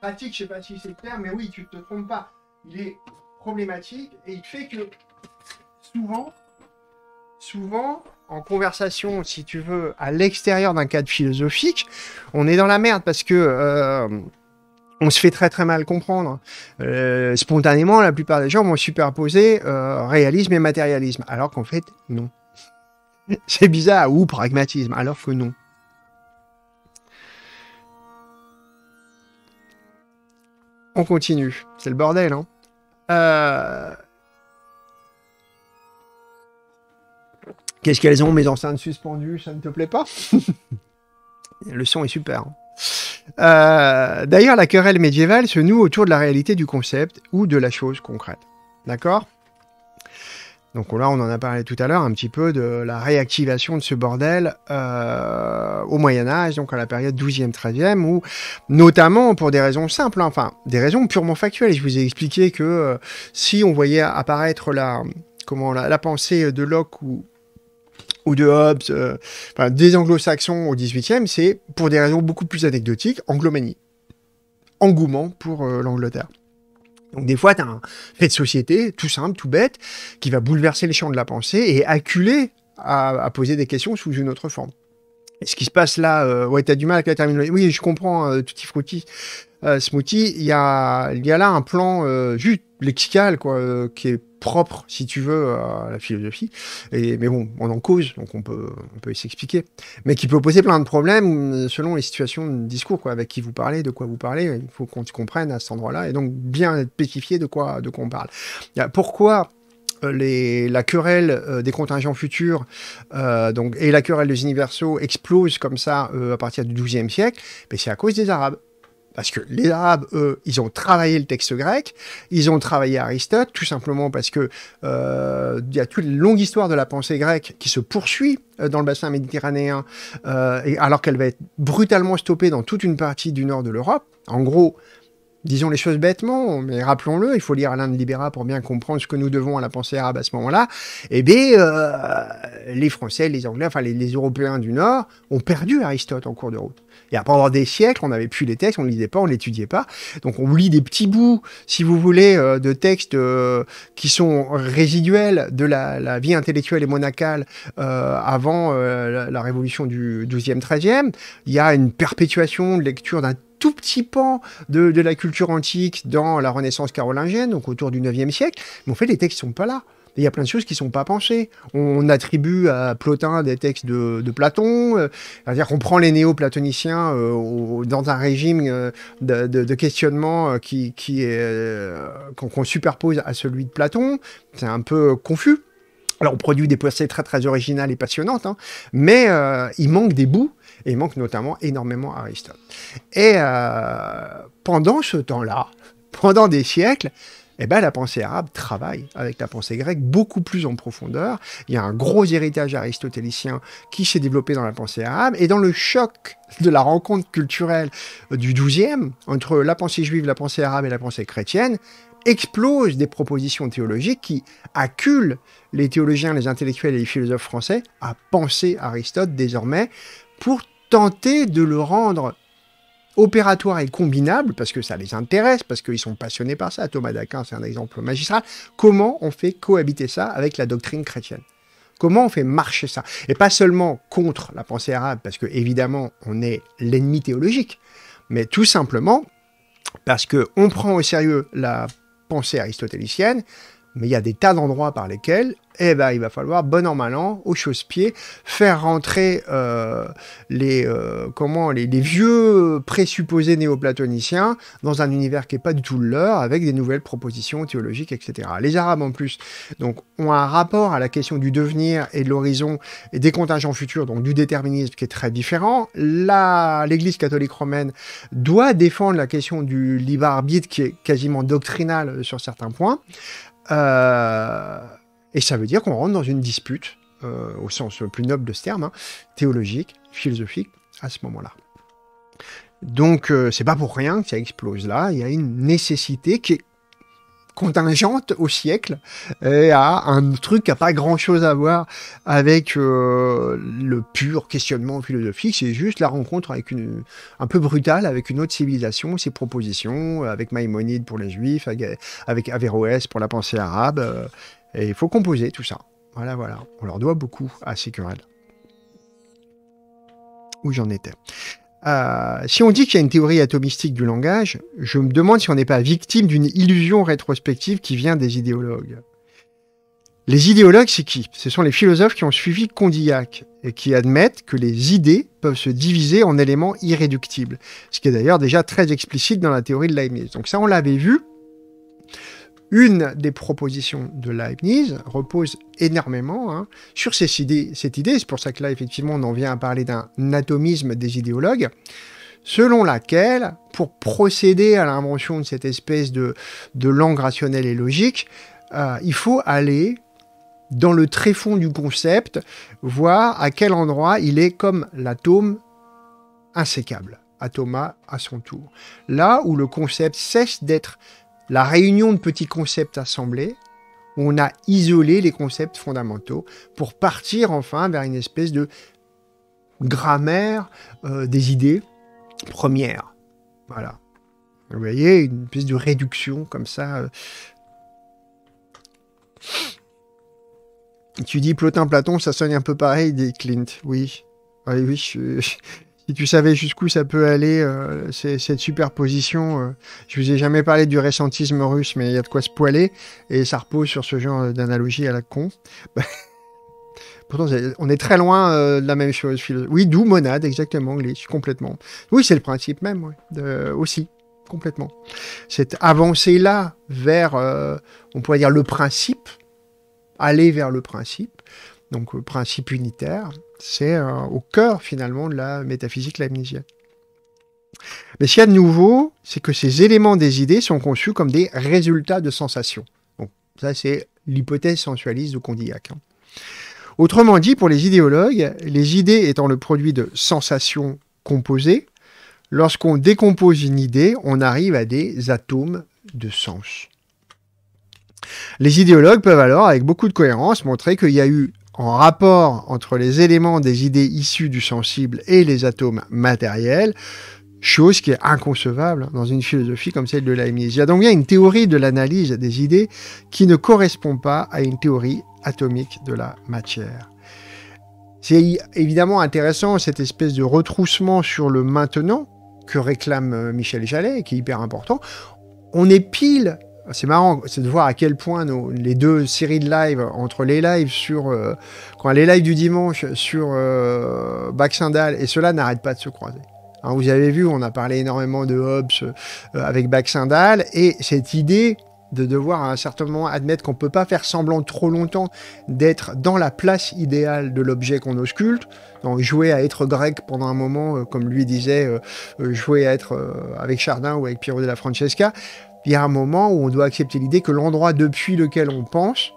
pratique, je sais pas si c'est clair, mais oui, tu te trompes pas. Il est problématique et il fait que souvent, souvent, en conversation, si tu veux, à l'extérieur d'un cadre philosophique, on est dans la merde parce que euh, on se fait très très mal comprendre. Euh, spontanément, la plupart des gens vont superposer euh, réalisme et matérialisme, alors qu'en fait, non. C'est bizarre, ou pragmatisme, alors que non. continue. C'est le bordel, hein. euh, Qu'est-ce qu'elles ont, mes enceintes suspendues Ça ne te plaît pas Le son est super. Hein. Euh, d'ailleurs, la querelle médiévale se noue autour de la réalité du concept ou de la chose concrète. D'accord donc là, on en a parlé tout à l'heure un petit peu de la réactivation de ce bordel euh, au Moyen Âge, donc à la période 12e, 13e, où notamment pour des raisons simples, hein, enfin des raisons purement factuelles. Je vous ai expliqué que euh, si on voyait apparaître la, comment, la, pensée de Locke ou, ou de Hobbes, euh, des anglo-saxons au 18e, c'est pour des raisons beaucoup plus anecdotiques, anglomanie, engouement pour l'Angleterre. Donc des fois, tu as un fait de société, tout simple, tout bête, qui va bouleverser les champs de la pensée et acculer à, poser des questions sous une autre forme. Et ce qui se passe là, euh, ouais, t'as du mal à terminer. »« Oui, je comprends, euh, tout y euh, Smoothie, il y a, y a, là un plan euh, juste lexical, quoi, euh, qui est propre, si tu veux, à la philosophie. Et, mais bon, on en cause, donc on peut, on peut s'expliquer. Mais qui peut poser plein de problèmes selon les situations de discours, quoi, avec qui vous parlez, de quoi vous parlez. Il faut qu'on comprenne à cet endroit-là, et donc bien spécifier de quoi, de quoi on parle. Pourquoi les, la querelle des contingents futurs donc, et la querelle des universaux explose comme ça à partir du XIIe siècle, ben, c'est à cause des Arabes parce que les Arabes, eux, ils ont travaillé le texte grec, ils ont travaillé Aristote, tout simplement parce que euh, il y a toute une longue histoire de la pensée grecque qui se poursuit euh, dans le bassin méditerranéen, euh, et alors qu'elle va être brutalement stoppée dans toute une partie du nord de l'Europe. En gros, Disons les choses bêtement, mais rappelons-le, il faut lire Alain de Libéra pour bien comprendre ce que nous devons à la pensée arabe à ce moment-là. Eh bien, euh, les Français, les Anglais, enfin les, Européens du Nord ont perdu Aristote en cours de route. Et après des siècles, on n'avait plus les textes, on ne lisait pas, on ne l'étudiait pas. Donc on lit des petits bouts, si vous voulez, euh, de textes euh, qui sont résiduels de la, vie intellectuelle et monacale avant la, Révolution du 12e, 13e. Il y a une perpétuation de lecture d'un tout petit pan de, la culture antique dans la Renaissance carolingienne, donc autour du 9e siècle, mais en fait, les textes sont pas là. Il y a plein de choses qui sont pas pensées. On attribue à Plotin des textes de, Platon, euh, c'est-à-dire qu'on prend les néo-platoniciens euh, dans un régime euh, de, questionnement qui, qui qu'on, superpose à celui de Platon. C'est un peu confus. Alors on produit des pensées très très originales et passionnantes, hein, mais il manque des bouts et il manque notamment énormément Aristote. Et euh, pendant ce temps-là, pendant des siècles, eh ben, la pensée arabe travaille avec la pensée grecque beaucoup plus en profondeur. Il y a un gros héritage aristotélicien qui s'est développé dans la pensée arabe. Et dans le choc de la rencontre culturelle du XIIe, entre la pensée juive, la pensée arabe et la pensée chrétienne, explosent des propositions théologiques qui acculent les théologiens, les intellectuels et les philosophes français à penser Aristote désormais pour tenter de le rendre opératoire et combinable, parce que ça les intéresse, parce qu'ils sont passionnés par ça. Thomas d'Aquin, c'est un exemple magistral. Comment on fait cohabiter ça avec la doctrine chrétienne Comment on fait marcher ça Et pas seulement contre la pensée arabe, parce que évidemment, on est l'ennemi théologique, mais tout simplement parce qu'on prend au sérieux la pensée aristotélicienne, mais il y a des tas d'endroits par lesquels eh ben, il va falloir, bon an, mal an, aux chausse-pieds, faire rentrer euh, les, euh, comment, les, vieux présupposés néoplatoniciens dans un univers qui n'est pas du tout leur, avec des nouvelles propositions théologiques, etc. Les Arabes, en plus, donc, ont un rapport à la question du devenir et de l'horizon et des contingents futurs, donc du déterminisme qui est très différent. L'Église catholique romaine doit défendre la question du libre arbitre qui est quasiment doctrinal euh, sur certains points. Euh, et ça veut dire qu'on rentre dans une dispute, euh, au sens le plus noble de ce terme, hein, théologique, philosophique, à ce moment-là. Donc, euh, c'est pas pour rien que ça explose là. Il y a une nécessité qui est contingente au siècle et euh, à un truc qui n'a pas grand-chose à voir avec euh, le pur questionnement philosophique, c'est juste la rencontre avec une, un peu brutale avec une autre civilisation, ses propositions, avec Maïmonide pour les juifs, avec Averroès pour la pensée arabe, euh, et il faut composer tout ça. Voilà, voilà. On leur doit beaucoup à ces querelles. Où j'en étais. Euh, si on dit qu'il y a une théorie atomistique du langage, je me demande si on n'est pas victime d'une illusion rétrospective qui vient des idéologues. Les idéologues, c'est qui Ce sont les philosophes qui ont suivi Condillac et qui admettent que les idées peuvent se diviser en éléments irréductibles, ce qui est d'ailleurs déjà très explicite dans la théorie de Leibniz. Donc ça, on l'avait vu, une des propositions de Leibniz repose énormément hein, sur cette idée. C'est pour ça que là, effectivement, on en vient à parler d'un atomisme des idéologues, selon laquelle, pour procéder à l'invention de cette espèce de, langue rationnelle et logique, euh, il faut aller dans le tréfonds du concept, voir à quel endroit il est comme l'atome insécable. Atoma à son tour. Là où le concept cesse d'être la réunion de petits concepts assemblés, on a isolé les concepts fondamentaux pour partir enfin vers une espèce de grammaire euh, des idées premières. Voilà. Vous voyez, une espèce de réduction comme ça. Euh. Tu dis Plotin Platon, ça sonne un peu pareil, dit Clint. Oui. Oui, oui, je si tu savais jusqu'où ça peut aller, euh, cette superposition, je euh, je vous ai jamais parlé du récentisme russe, mais il y a de quoi se poiler, et ça repose sur ce genre d'analogie à la con. Pourtant, on est très loin euh, de la même chose. Oui, d'où monade, exactement, complètement. Oui, c'est le principe même, aussi, complètement. Cette avancée-là vers, on pourrait dire, le principe, aller vers le principe, donc principe unitaire, c'est euh, au cœur finalement de la métaphysique l'amnésienne. Mais ce qu'il y a de nouveau, c'est que ces éléments des idées sont conçus comme des résultats de sensations. ça c'est l'hypothèse sensualiste de Condillac. Hein. Autrement dit, pour les idéologues, les idées étant le produit de sensations composées, lorsqu'on décompose une idée, on arrive à des atomes de sens. Les idéologues peuvent alors, avec beaucoup de cohérence, montrer qu'il y a eu en rapport entre les éléments des idées issues du sensible et les atomes matériels, chose qui est inconcevable dans une philosophie comme celle de Leibniz. Il y a donc bien une théorie de l'analyse des idées qui ne correspond pas à une théorie atomique de la matière. C'est évidemment intéressant cette espèce de retroussement sur le maintenant que réclame euh, Michel Jallet, qui est hyper important. On est pile ah, c'est marrant, c'est de voir à quel point les deux séries de live, entre les lives sur. Euh, quand les lives du dimanche sur euh, et cela n'arrêtent pas de se croiser. Hein, vous avez vu, on a parlé énormément de Hobbes euh, avec Baxendal et cette idée de devoir à un certain moment admettre qu'on ne peut pas faire semblant trop longtemps d'être dans la place idéale de l'objet qu'on ausculte, donc jouer à être grec pendant un moment, euh, comme lui disait, jouer à être avec Chardin ou avec Piero de la Francesca, il y a un moment où on doit accepter l'idée que l'endroit depuis lequel on pense,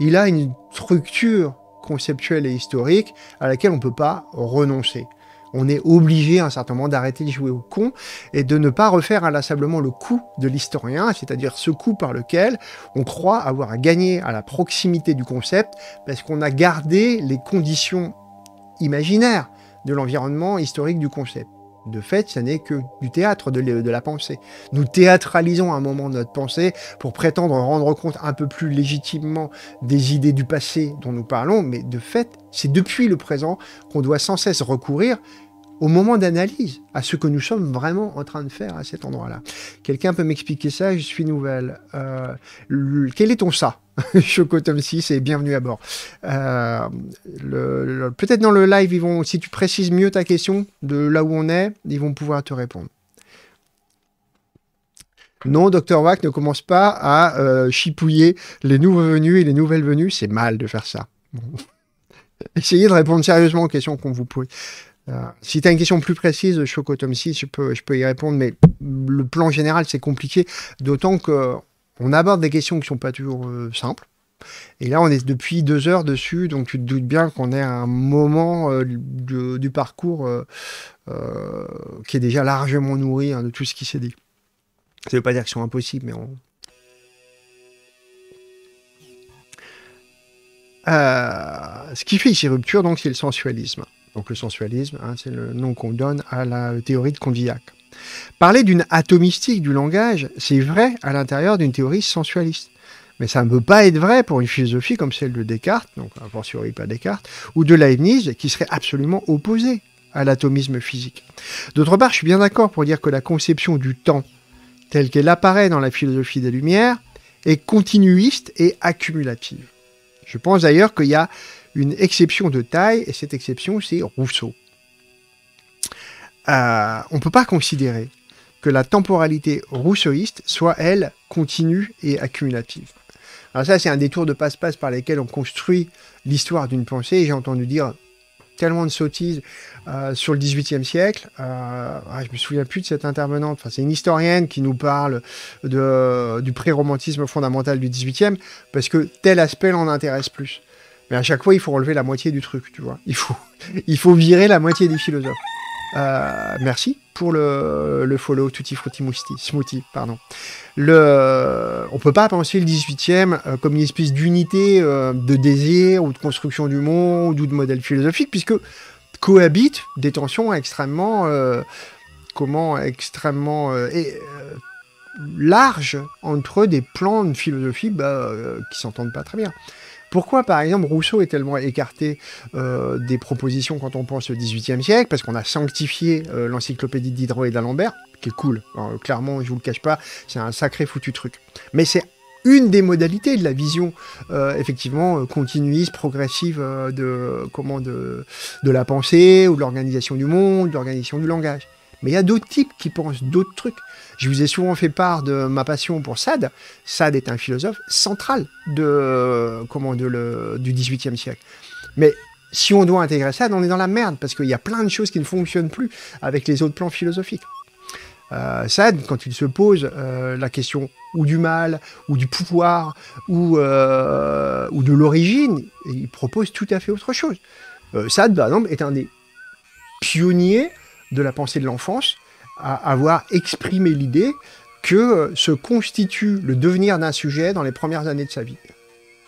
il a une structure conceptuelle et historique à laquelle on ne peut pas renoncer. On est obligé à un certain moment d'arrêter de jouer au con et de ne pas refaire inlassablement le coup de l'historien, c'est-à-dire ce coup par lequel on croit avoir gagné à la proximité du concept parce qu'on a gardé les conditions imaginaires de l'environnement historique du concept de fait, ce n'est que du théâtre de, la pensée. Nous théâtralisons un moment notre pensée pour prétendre rendre compte un peu plus légitimement des idées du passé dont nous parlons, mais de fait, c'est depuis le présent qu'on doit sans cesse recourir au moment d'analyse, à ce que nous sommes vraiment en train de faire à cet endroit-là. Quelqu'un peut m'expliquer ça, je suis nouvelle. Euh, quel est ton ça Choco Tom 6 et bienvenue à bord. Euh, le, Peut-être dans le live, ils vont, si tu précises mieux ta question de là où on est, ils vont pouvoir te répondre. Non, Dr. Wack ne commence pas à euh, chipouiller les nouveaux venus et les nouvelles venues. C'est mal de faire ça. Essayez de répondre sérieusement aux questions qu'on vous pose si tu as une question plus précise, Choco 6, je peux, je peux y répondre, mais le plan général, c'est compliqué, d'autant qu'on aborde des questions qui ne sont pas toujours euh, simples. Et là, on est depuis deux heures dessus, donc tu te doutes bien qu'on est à un moment euh, du, parcours euh, qui est déjà largement nourri hein, de tout ce qui s'est dit. Ça ne veut pas dire que sont impossibles, mais on... ce qui fait ces ruptures, donc, c'est le sensualisme. Donc le sensualisme, hein, c'est le nom qu'on donne à la théorie de Condillac. Parler d'une atomistique du langage, c'est vrai à l'intérieur d'une théorie sensualiste. Mais ça ne peut pas être vrai pour une philosophie comme celle de Descartes, donc a fortiori pas Descartes, ou de Leibniz, qui serait absolument opposée à l'atomisme physique. D'autre part, je suis bien d'accord pour dire que la conception du temps, telle qu'elle apparaît dans la philosophie des Lumières, est continuiste et accumulative. Je pense d'ailleurs qu'il y a une exception de taille, et cette exception, c'est Rousseau. Euh, on ne peut pas considérer que la temporalité rousseauiste soit, elle, continue et accumulative. Alors ça, c'est un détour de passe-passe par lesquels on construit l'histoire d'une pensée. J'ai entendu dire tellement de sottises euh, sur le XVIIIe siècle. Euh, ah, je me souviens plus de cette intervenante. Enfin, c'est une historienne qui nous parle du pré-romantisme fondamental du XVIIIe parce que tel aspect l'en intéresse plus. Mais à chaque fois, il faut enlever la moitié du truc, tu vois. Il faut, il faut virer la moitié des philosophes. Euh, merci pour le, follow Tutti Frutti Smoothie. Pardon. Le, on peut pas penser le 18e euh, comme une espèce d'unité euh, de désir ou de construction du monde ou de modèle philosophique, puisque cohabitent des tensions extrêmement, comment, extrêmement larges entre des plans de philosophie bah, qui s'entendent pas très bien. Pourquoi, par exemple, Rousseau est tellement écarté euh, des propositions quand on pense au XVIIIe siècle Parce qu'on a sanctifié euh, l'encyclopédie d'Hydro et d'Alembert, qui est cool. clairement, je vous le cache pas, c'est un sacré foutu truc. Mais c'est une des modalités de la vision euh, effectivement continuiste, progressive de de, de, la pensée ou de l'organisation du monde, de l'organisation du langage. Mais il y a d'autres types qui pensent d'autres trucs. Je vous ai souvent fait part de ma passion pour Sade. Sade est un philosophe central de, euh, comment, de le, du XVIIIe siècle. Mais si on doit intégrer Sade, on est dans la merde, parce qu'il y a plein de choses qui ne fonctionnent plus avec les autres plans philosophiques. Euh, Sade, quand il se pose euh, la question ou du mal, ou du pouvoir, ou, euh, ou de l'origine, il propose tout à fait autre chose. Sade, par exemple, est un des pionniers de la pensée de l'enfance, à avoir exprimé l'idée que euh, se constitue le devenir d'un sujet dans les premières années de sa vie.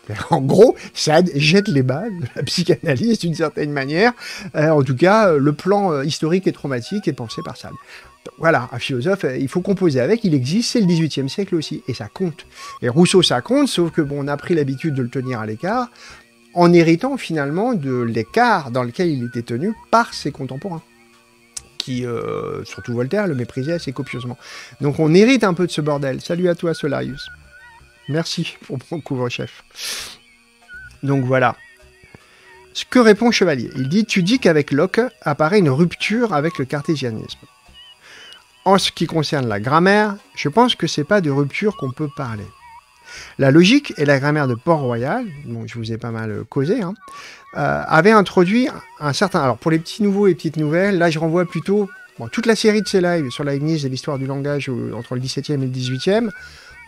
En gros, ça jette les bases de la psychanalyse d'une certaine manière. Euh, en tout cas, euh, le plan historique et traumatique est pensé par Sade. Voilà, un philosophe, il faut composer avec, il existe, c'est le XVIIIe siècle aussi, et ça compte. Et Rousseau, ça compte, sauf que bon, on a pris l'habitude de le tenir à l'écart, en héritant finalement de l'écart dans lequel il était tenu par ses contemporains. Euh, surtout Voltaire, le méprisait assez copieusement. Donc on hérite un peu de ce bordel. Salut à toi, Solarius. Merci pour mon couvre-chef. Donc voilà. Ce que répond Chevalier Il dit Tu dis qu'avec Locke apparaît une rupture avec le cartésianisme. En ce qui concerne la grammaire, je pense que c'est pas de rupture qu'on peut parler. La logique et la grammaire de Port-Royal, dont je vous ai pas mal euh, causé, avait hein, euh, avaient introduit un certain... Alors pour les petits nouveaux et petites nouvelles, là je renvoie plutôt toute la série de ces lives sur Leibniz et l'histoire du langage euh, entre le 17e et le 18e.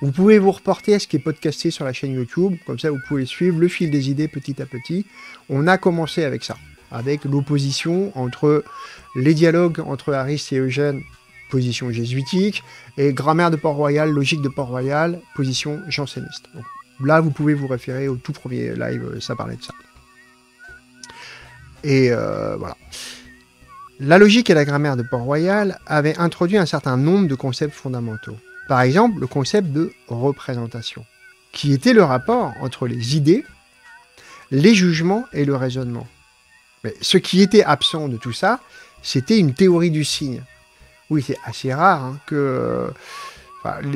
Vous pouvez vous reporter à ce qui est podcasté sur la chaîne YouTube, comme ça vous pouvez suivre le fil des idées petit à petit. On a commencé avec ça, avec l'opposition entre les dialogues entre Harris et Eugène position jésuitique, et grammaire de Port-Royal, logique de Port-Royal, position janséniste. là, vous pouvez vous référer au tout premier live, euh, ça parlait de ça. Et euh, voilà. La logique et la grammaire de Port-Royal avaient introduit un certain nombre de concepts fondamentaux. Par exemple, le concept de représentation, qui était le rapport entre les idées, les jugements et le raisonnement. Mais ce qui était absent de tout ça, c'était une théorie du signe oui, c'est assez rare hein, que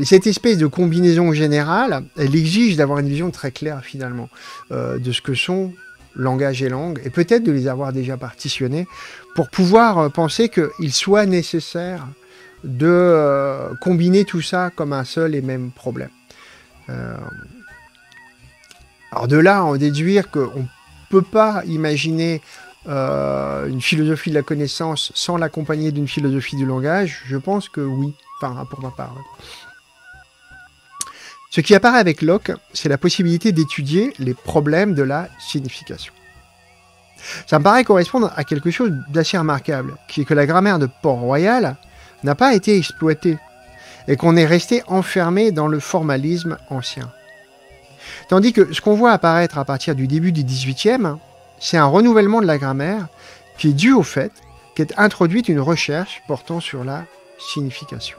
cette espèce de combinaison générale, elle exige d'avoir une vision très claire finalement euh, de ce que sont langage et langue, et peut-être de les avoir déjà partitionnés, pour pouvoir euh, penser qu'il soit nécessaire de euh, combiner tout ça comme un seul et même problème. alors de là en déduire qu'on ne peut pas imaginer euh, une philosophie de la connaissance sans l'accompagner d'une philosophie du langage Je pense que oui, enfin, pour ma part. Ce qui apparaît avec Locke, c'est la possibilité d'étudier les problèmes de la signification. Ça me paraît correspondre à quelque chose d'assez remarquable, qui est que la grammaire de Port-Royal n'a pas été exploitée, et qu'on est resté enfermé dans le formalisme ancien. Tandis que ce qu'on voit apparaître à partir du début du XVIIIe, c'est un renouvellement de la grammaire qui est dû au fait qu'est introduite une recherche portant sur la signification.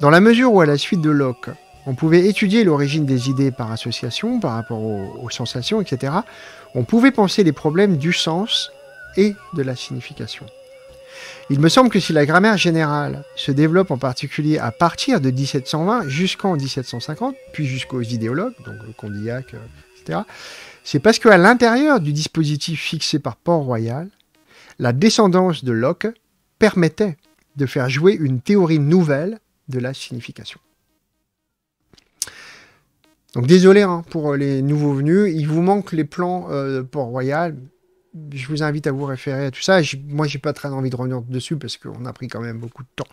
Dans la mesure où, à la suite de Locke, on pouvait étudier l'origine des idées par association, par rapport aux, sensations, etc. On pouvait penser les problèmes du sens et de la signification. Il me semble que si la grammaire générale se développe en particulier à partir de 1720 jusqu'en 1750, puis jusqu'aux idéologues, donc Condillac, euh, etc., c'est parce qu'à l'intérieur du dispositif fixé par Port-Royal, la descendance de Locke permettait de faire jouer une théorie nouvelle de la signification. Donc désolé hein, pour les nouveaux venus, il vous manque les plans euh, de Port-Royal. Je vous invite à vous référer à tout ça. Je, moi, j'ai pas très envie de revenir dessus parce qu'on a pris quand même beaucoup de temps.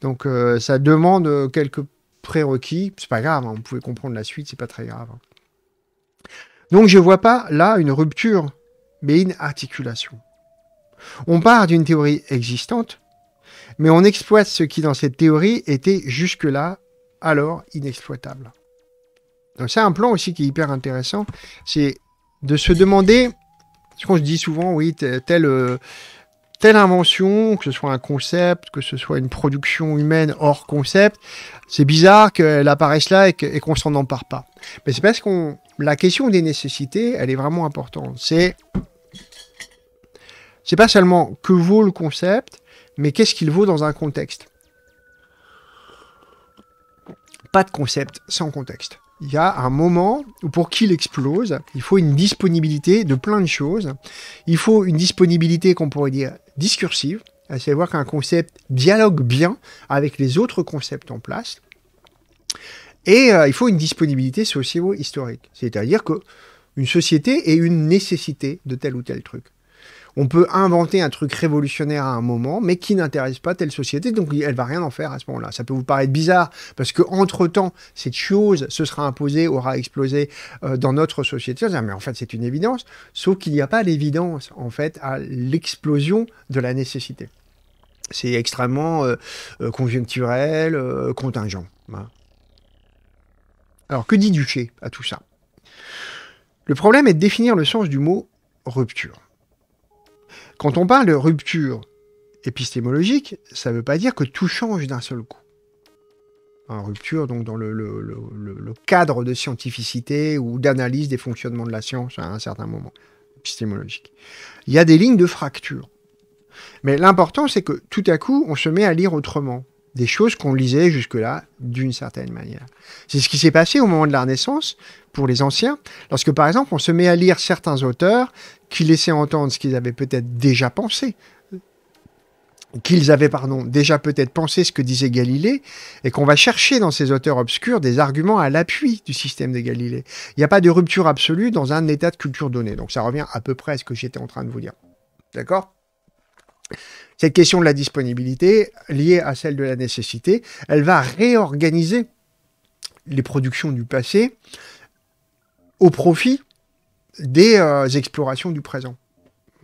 Donc, euh, ça demande euh, quelques prérequis. C'est pas grave, on hein, vous pouvez comprendre la suite, c'est pas très grave. Hein. Donc je ne vois pas là une rupture, mais une articulation. On part d'une théorie existante, mais on exploite ce qui dans cette théorie était jusque-là alors inexploitable. Donc c'est un plan aussi qui est hyper intéressant, c'est de se demander, ce qu'on se dit souvent, oui, tel, euh, telle invention, que ce soit un concept, que ce soit une production humaine hors concept, c'est bizarre qu'elle apparaisse là et qu'on s'en empare pas. Mais c'est parce qu'on la question des nécessités, elle est vraiment importante. C'est c'est pas seulement que vaut le concept, mais qu'est-ce qu'il vaut dans un contexte. Pas de concept sans contexte. Il y a un moment où pour qu'il explose, il faut une disponibilité de plein de choses. Il faut une disponibilité qu'on pourrait dire discursive, à savoir qu'un concept dialogue bien avec les autres concepts en place. Et euh, il faut une disponibilité socio-historique, c'est-à-dire que une société est une nécessité de tel ou tel truc. On peut inventer un truc révolutionnaire à un moment, mais qui n'intéresse pas telle société, donc elle va rien en faire à ce moment-là. Ça peut vous paraître bizarre, parce que entre temps, cette chose se sera imposée, aura explosé euh, dans notre société. mais en fait, c'est une évidence, sauf qu'il n'y a pas l'évidence, en fait à l'explosion de la nécessité. C'est extrêmement euh, euh, conjoncturel, contingent. Hein. Alors que dit Duché à tout ça Le problème est de définir le sens du mot rupture. Quand on parle de rupture épistémologique, ça ne veut pas dire que tout change d'un seul coup. En hein, rupture, donc dans le, le cadre de scientificité ou d'analyse des fonctionnements de la science à un certain moment épistémologique. Il y a des lignes de fracture. Mais l'important, c'est que tout à coup, on se met à lire autrement des choses qu'on lisait jusque-là d'une certaine manière. C'est ce qui s'est passé au moment de la Renaissance pour les anciens, lorsque par exemple on se met à lire certains auteurs qui laissaient entendre ce qu'ils avaient peut-être déjà pensé qu'ils avaient pardon, déjà peut-être pensé ce que disait Galilée, et qu'on va chercher dans ces auteurs obscurs des arguments à l'appui du système de Galilée. Il n'y a pas de rupture absolue dans un état de culture donné. Donc ça revient à peu près à ce que j'étais en train de vous dire. D'accord cette question de la disponibilité, liée à celle de la nécessité, elle va réorganiser les productions du passé au profit des euh, explorations du présent.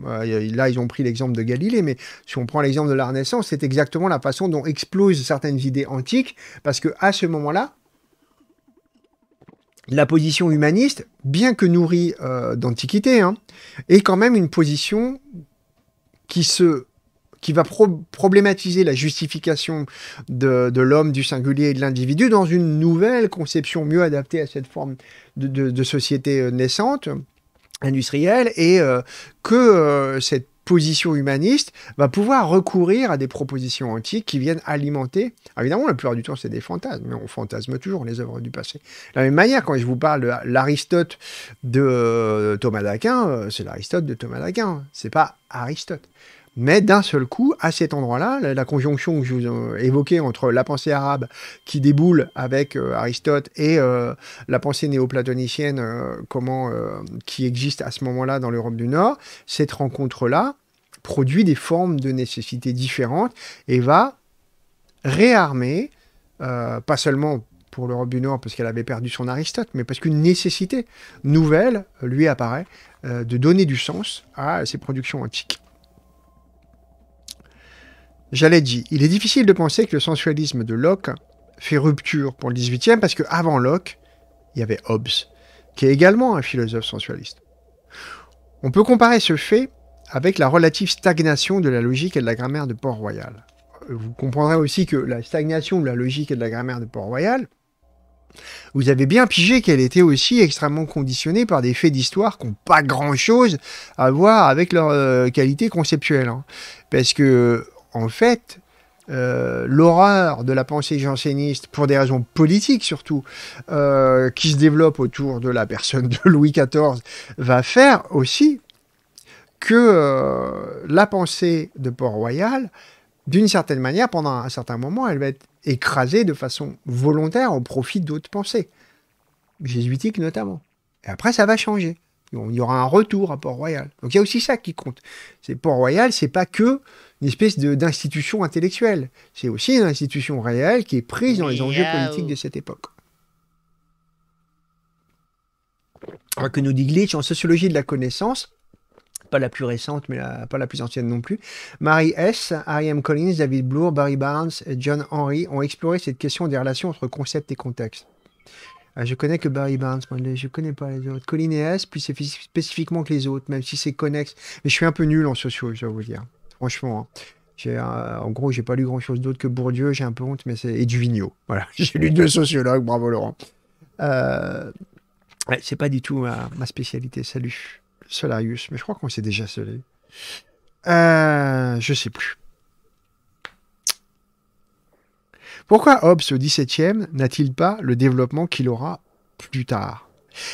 Euh, euh, là, ils ont pris l'exemple de Galilée, mais si on prend l'exemple de la Renaissance, c'est exactement la façon dont explosent certaines idées antiques, parce que à ce moment-là, la position humaniste, bien que nourrie d'antiquité, hein, est quand même une position qui se qui va problématiser la justification de, l'homme, du singulier et de l'individu dans une nouvelle conception mieux adaptée à cette forme de, société euh, naissante, industrielle, et euh, que euh, cette position humaniste va pouvoir recourir à des propositions antiques qui viennent alimenter. Ah, évidemment, la plupart du temps, c'est des fantasmes, mais on fantasme toujours les œuvres du passé. De la même manière, quand je vous parle de l'Aristote de Thomas d'Aquin, c'est l'Aristote de Thomas d'Aquin, c'est pas Aristote. Mais d'un seul coup, à cet endroit-là, la, conjonction que je vous euh, ai entre la pensée arabe qui déboule avec euh, Aristote et euh, la pensée néoplatonicienne qui existe à ce moment-là dans l'Europe du Nord, cette rencontre-là produit des formes de nécessité différentes et va réarmer, pas seulement pour l'Europe du Nord parce qu'elle avait perdu son Aristote, mais parce qu'une nécessité nouvelle lui apparaît de donner du sens à ses productions antiques. J'allais dire, il est difficile de penser que le sensualisme de Locke fait rupture pour le 18e parce qu'avant Locke, il y avait Hobbes, qui est également un philosophe sensualiste. On peut comparer ce fait avec la relative stagnation de la logique et de la grammaire de Port-Royal. Vous comprendrez aussi que la stagnation de la logique et de la grammaire de Port-Royal, vous avez bien pigé qu'elle était aussi extrêmement conditionnée par des faits d'histoire qui n'ont pas grand-chose à voir avec leur euh, qualité conceptuelle. Hein. Parce que en fait, euh, l'horreur de la pensée janséniste, pour des raisons politiques surtout, euh, qui se développe autour de la personne de Louis XIV, va faire aussi que euh, la pensée de Port-Royal, d'une certaine manière, pendant un certain moment, elle va être écrasée de façon volontaire au profit d'autres pensées, jésuitiques notamment. Et après, ça va changer. Il y aura un retour à Port-Royal. Donc il y a aussi ça qui compte. C'est Port-Royal, c'est pas que une espèce d'institution intellectuelle. C'est aussi une institution réelle qui est prise dans les enjeux politiques de cette époque. que nous dit Glitch en sociologie de la connaissance, pas la plus récente, mais pas la plus ancienne non plus. Marie S., Ariane Collins, David Bloor, Barry Barnes et John Henry ont exploré cette question des relations entre concept et contexte. Ah, je connais que Barry Barnes, je je connais pas les autres. Colin et puis c'est spécifiquement que les autres, même si c'est connexe. Mais je suis un peu nul en sociaux, je dois vous dire. Franchement. Hein. J'ai, euh, en gros, j'ai pas lu grand chose d'autre que Bourdieu, j'ai un peu honte, mais c'est. Et Voilà, j'ai lu deux sociologues, bravo Laurent. Euh... n'est c'est pas du tout ma, spécialité, salut. Solarius, mais je crois qu'on s'est déjà solé. Euh, je sais plus. Pourquoi Hobbes au XVIIe n'a-t-il pas le développement qu'il aura plus tard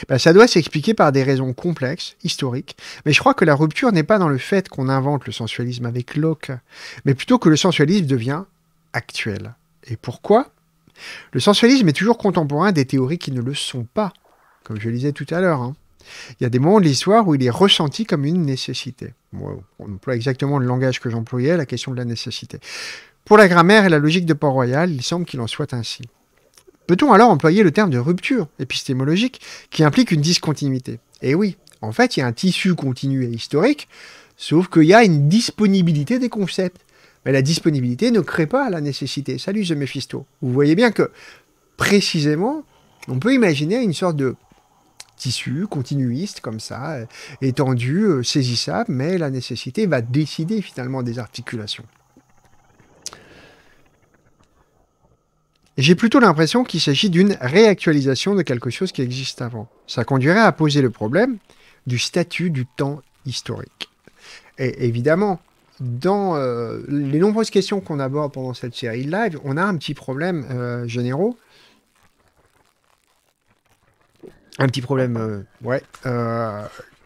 ben, ça doit s'expliquer par des raisons complexes, historiques, mais je crois que la rupture n'est pas dans le fait qu'on invente le sensualisme avec Locke, mais plutôt que le sensualisme devient actuel. Et pourquoi Le sensualisme est toujours contemporain des théories qui ne le sont pas, comme je le disais tout à l'heure. Hein. Il y a des moments de l'histoire où il est ressenti comme une nécessité. On emploie exactement le langage que j'employais, la question de la nécessité. Pour la grammaire et la logique de Port-Royal, il semble qu'il en soit ainsi. Peut-on alors employer le terme de rupture épistémologique qui implique une discontinuité Eh oui, en fait, il y a un tissu continu et historique, sauf qu'il y a une disponibilité des concepts. Mais la disponibilité ne crée pas la nécessité. Salut, The Mephisto. Vous voyez bien que, précisément, on peut imaginer une sorte de tissu continuiste comme ça, euh, étendu, euh, saisissable, mais la nécessité va décider finalement des articulations. J'ai plutôt l'impression qu'il s'agit d'une réactualisation de quelque chose qui existe avant. Ça conduirait à poser le problème du statut du temps historique. Et évidemment, dans euh, les nombreuses questions qu'on aborde pendant cette série live, on a un petit problème euh, généraux. Un petit problème, euh, ouais,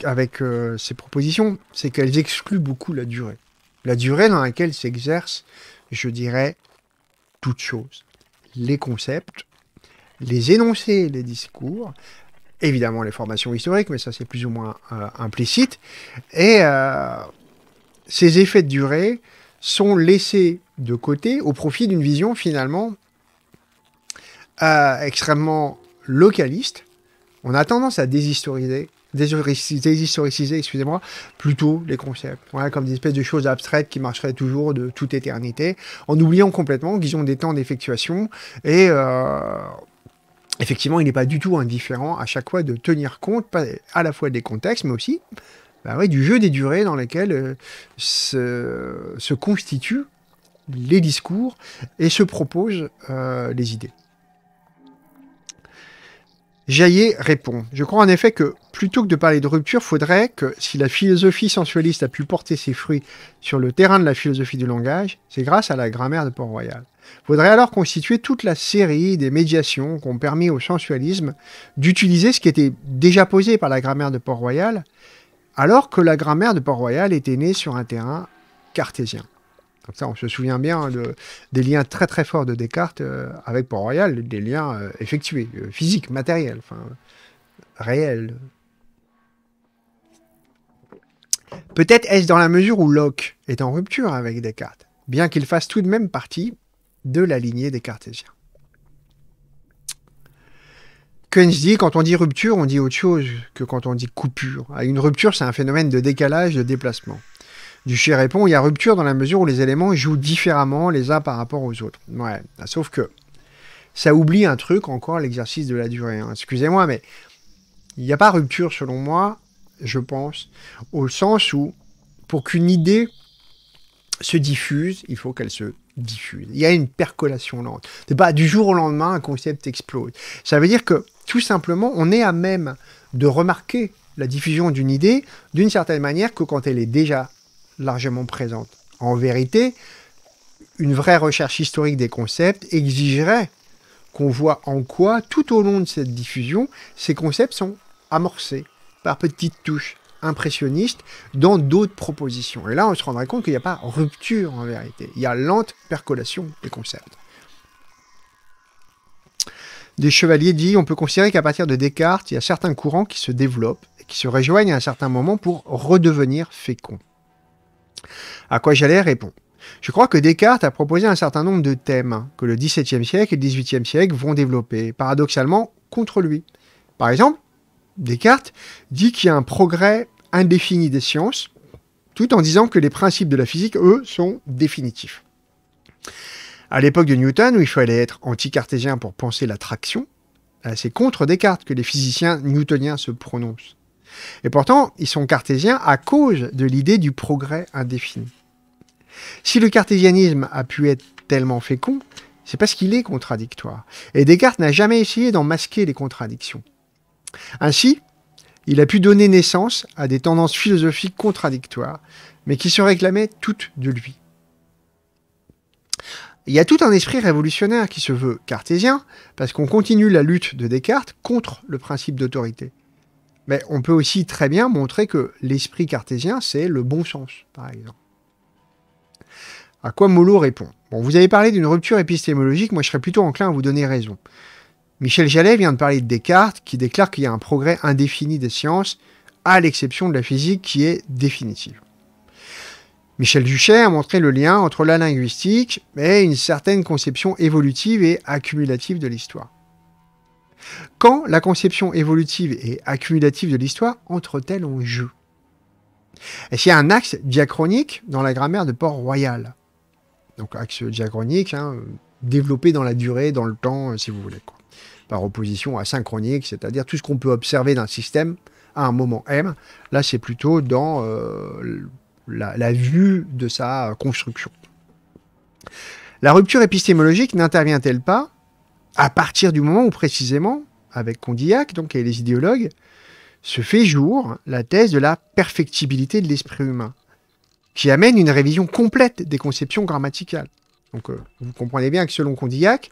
avec ces propositions, c'est qu'elles excluent beaucoup la durée. La durée dans laquelle s'exerce, je dirais, toute chose les concepts, les énoncés, les discours, évidemment les formations historiques, mais ça c'est plus ou moins euh, implicite, et euh, ces effets de durée sont laissés de côté au profit d'une vision finalement euh, extrêmement localiste. On a tendance à déshistoriser déshistoriciser, excusez-moi, plutôt les concepts, comme des espèces de choses abstraites qui marcheraient toujours de toute éternité, en oubliant complètement qu'ils ont des temps d'effectuation et euh, effectivement, il n'est pas du tout indifférent à chaque fois de tenir compte à la fois des contextes, mais aussi bah du jeu des durées dans lesquelles euh, se, constituent les discours et se proposent euh, les idées. Jaillet répond Je crois en effet que, plutôt que de parler de rupture, faudrait que, si la philosophie sensualiste a pu porter ses fruits sur le terrain de la philosophie du langage, c'est grâce à la grammaire de Port-Royal. Faudrait alors constituer toute la série des médiations qui ont permis au sensualisme d'utiliser ce qui était déjà posé par la grammaire de Port-Royal, alors que la grammaire de Port-Royal était née sur un terrain cartésien. Comme ça, on se souvient bien des liens très très forts de Descartes euh, avec Port-Royal, des liens euh, effectués, euh, physiques, matériels, enfin, réels. Peut-être est-ce dans la mesure où Locke est en rupture avec Descartes, bien qu'il fasse tout de même partie de la lignée des cartésiens. Keynes dit, quand on dit rupture, on dit autre chose que quand on dit coupure. Ah, une rupture, c'est un phénomène de décalage, de déplacement du chez répond, il y a rupture dans la mesure où les éléments jouent différemment les uns par rapport aux autres. Ouais, bah, sauf que ça oublie un truc encore, l'exercice de la durée. Hein. Excusez-moi, mais il n'y a pas rupture selon moi, je pense, au sens où pour qu'une idée se diffuse, il faut qu'elle se diffuse. Il y a une percolation lente. C'est pas du jour au lendemain un concept explose. Ça veut dire que tout simplement, on est à même de remarquer la diffusion d'une idée d'une certaine manière que quand elle est déjà largement présente. En vérité, une vraie recherche historique des concepts exigerait qu'on voit en quoi, tout au long de cette diffusion, ces concepts sont amorcés par petites touches impressionnistes dans d'autres propositions. Et là, on se rendrait compte qu'il n'y a pas rupture en vérité. Il y a lente percolation des concepts. Des chevaliers dit on peut considérer qu'à partir de Descartes, il y a certains courants qui se développent et qui se rejoignent à un certain moment pour redevenir féconds. À quoi j'allais répondre Je crois que Descartes a proposé un certain nombre de thèmes hein, que le XVIIe siècle et le XVIIIe siècle vont développer, paradoxalement, contre lui. Par exemple, Descartes dit qu'il y a un progrès indéfini des sciences, tout en disant que les principes de la physique, eux, sont définitifs. À l'époque de Newton, où il fallait être anti-cartésien pour penser l'attraction. Euh, c'est contre Descartes que les physiciens newtoniens se prononcent. Et pourtant, ils sont cartésiens à cause de l'idée du progrès indéfini. Si le cartésianisme a pu être tellement fécond, c'est parce qu'il est contradictoire. Et Descartes n'a jamais essayé d'en masquer les contradictions. Ainsi, il a pu donner naissance à des tendances philosophiques contradictoires, mais qui se réclamaient toutes de lui. Il y a tout un esprit révolutionnaire qui se veut cartésien, parce qu'on continue la lutte de Descartes contre le principe d'autorité. Mais on peut aussi très bien montrer que l'esprit cartésien, c'est le bon sens, par exemple. À quoi Molo répond Bon, vous avez parlé d'une rupture épistémologique, moi je serais plutôt enclin à vous donner raison. Michel Jallet vient de parler de Descartes, qui déclare qu'il y a un progrès indéfini des sciences, à l'exception de la physique qui est définitive. Michel Duchet a montré le lien entre la linguistique et une certaine conception évolutive et accumulative de l'histoire quand la conception évolutive et accumulative de l'histoire entre-t-elle en jeu Est-ce y a un axe diachronique dans la grammaire de Port-Royal Donc axe diachronique, hein, développé dans la durée, dans le temps, euh, si vous voulez. Par opposition à synchronique, c'est-à-dire tout ce qu'on peut observer d'un système à un moment M. Là, c'est plutôt dans euh, la vue de sa construction. La rupture épistémologique n'intervient-elle pas à partir du moment où précisément, avec Condillac donc, et les idéologues, se fait jour la thèse de la perfectibilité de l'esprit humain, qui amène une révision complète des conceptions grammaticales. Donc euh, vous comprenez bien que selon Condillac,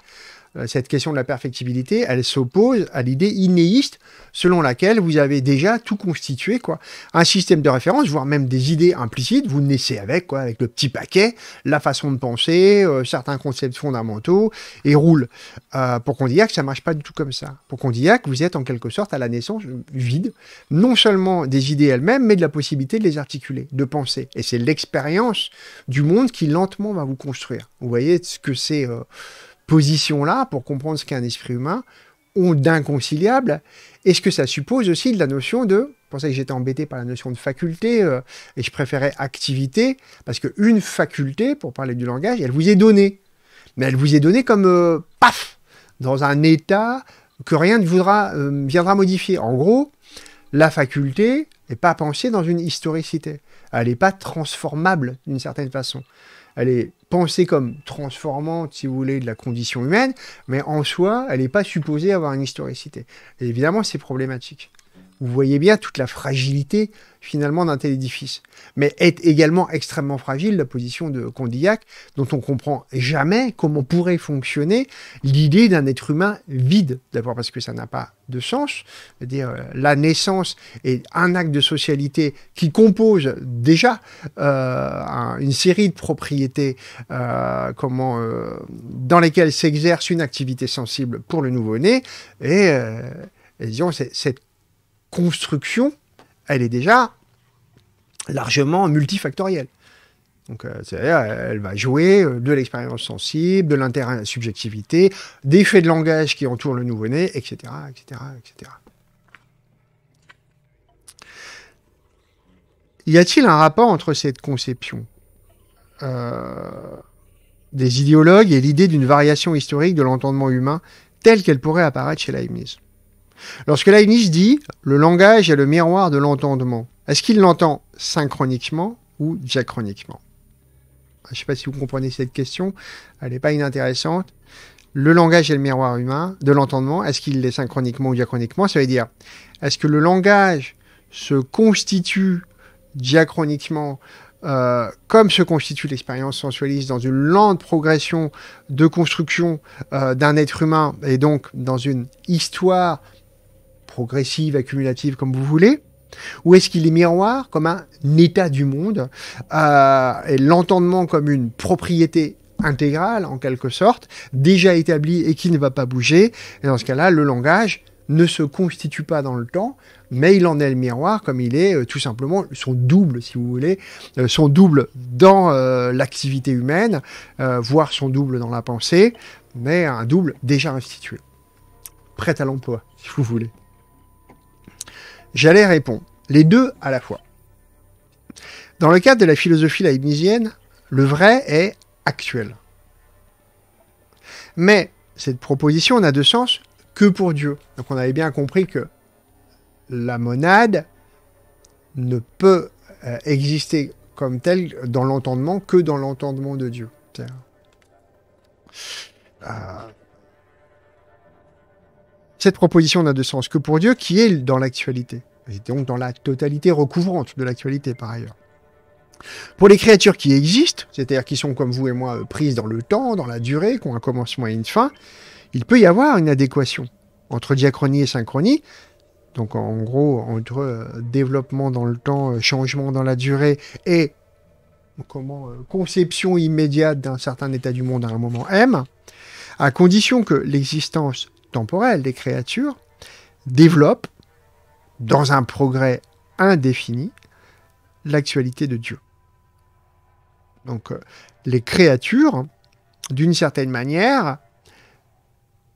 euh, cette question de la perfectibilité, elle s'oppose à l'idée innéiste selon laquelle vous avez déjà tout constitué, quoi. Un système de référence, voire même des idées implicites, vous naissez avec, quoi, avec le petit paquet, la façon de penser, euh, certains concepts fondamentaux, et roule. Euh, pour qu'on pour que ça marche pas du tout comme ça. Pour qu'on dise que vous êtes en quelque sorte à la naissance vide, non seulement des idées elles-mêmes, mais de la possibilité de les articuler, de penser. Et c'est l'expérience du monde qui lentement va vous construire. Vous voyez ce que c'est position-là, pour comprendre ce qu'est un esprit humain, ont d'inconciliable, est ce que ça suppose aussi de la notion de, pour ça que j'étais embêté par la notion de faculté, euh, et je préférais activité, parce que une faculté, pour parler du langage, elle vous est donnée. Mais elle vous est donnée comme, euh, paf, dans un état que rien ne voudra, euh, viendra modifier. En gros, la faculté n'est pas pensée dans une historicité. Elle n'est pas transformable d'une certaine façon. Elle est pensée comme transformante, si vous voulez, de la condition humaine, mais en soi, elle n'est pas supposée avoir une historicité. évidemment, c'est problématique. Vous voyez bien toute la fragilité finalement d'un tel édifice. Mais est également extrêmement fragile la position de Condillac, dont on comprend jamais comment pourrait fonctionner l'idée d'un être humain vide, d'abord parce que ça n'a pas de sens, c'est-à-dire euh, la naissance est un acte de socialité qui compose déjà euh, une série de propriétés euh, dans lesquelles s'exerce une activité sensible pour le nouveau-né, et disons, cette construction, elle est déjà largement multifactorielle. Donc, euh, elle va jouer euh, de l'expérience sensible, de subjectivité, des faits de langage qui entourent le nouveau-né, etc., etc., etc. Y a-t-il un rapport entre cette conception euh, des idéologues et l'idée d'une variation historique de l'entendement humain telle qu'elle pourrait apparaître chez Leibniz Lorsque Leibniz dit le langage est le miroir de l'entendement, est-ce qu'il l'entend synchroniquement ou diachroniquement Je ne sais pas si vous comprenez cette question, elle n'est pas inintéressante. Le langage est le miroir humain de l'entendement, est-ce qu'il l'est synchroniquement ou diachroniquement Ça veut dire, est-ce que le langage se constitue diachroniquement euh, comme se constitue l'expérience sensualiste dans une lente progression de construction euh, d'un être humain et donc dans une histoire progressive, accumulative, comme vous voulez Ou est-ce qu'il est miroir comme un état du monde euh, et l'entendement comme une propriété intégrale, en quelque sorte, déjà établie et qui ne va pas bouger Et dans ce cas-là, le langage ne se constitue pas dans le temps, mais il en est le miroir comme il est euh, tout simplement son double, si vous voulez, euh, son double dans l'activité humaine, voire son double dans la pensée, mais un double déjà institué, prêt à l'emploi, si vous voulez. J'allais répondre, les deux à la fois. Dans le cadre de la philosophie leibnizienne, le vrai est actuel. Mais cette proposition n'a de sens que pour Dieu. Donc on avait bien compris que la monade ne peut euh, exister comme telle dans l'entendement que dans l'entendement de Dieu cette proposition n'a de sens que pour Dieu qui est dans l'actualité, et donc dans la totalité recouvrante de l'actualité par ailleurs. Pour les créatures qui existent, c'est-à-dire qui sont comme vous et moi euh, prises dans le temps, dans la durée, qui ont un commencement et une fin, il peut y avoir une adéquation entre diachronie et synchronie, donc en gros entre euh, développement dans le temps, euh, changement dans la durée et conception immédiate d'un certain état du monde à un moment M, à condition que l'existence temporelle des créatures, développent, dans un progrès indéfini, l'actualité de Dieu. Donc euh, les créatures, d'une certaine manière,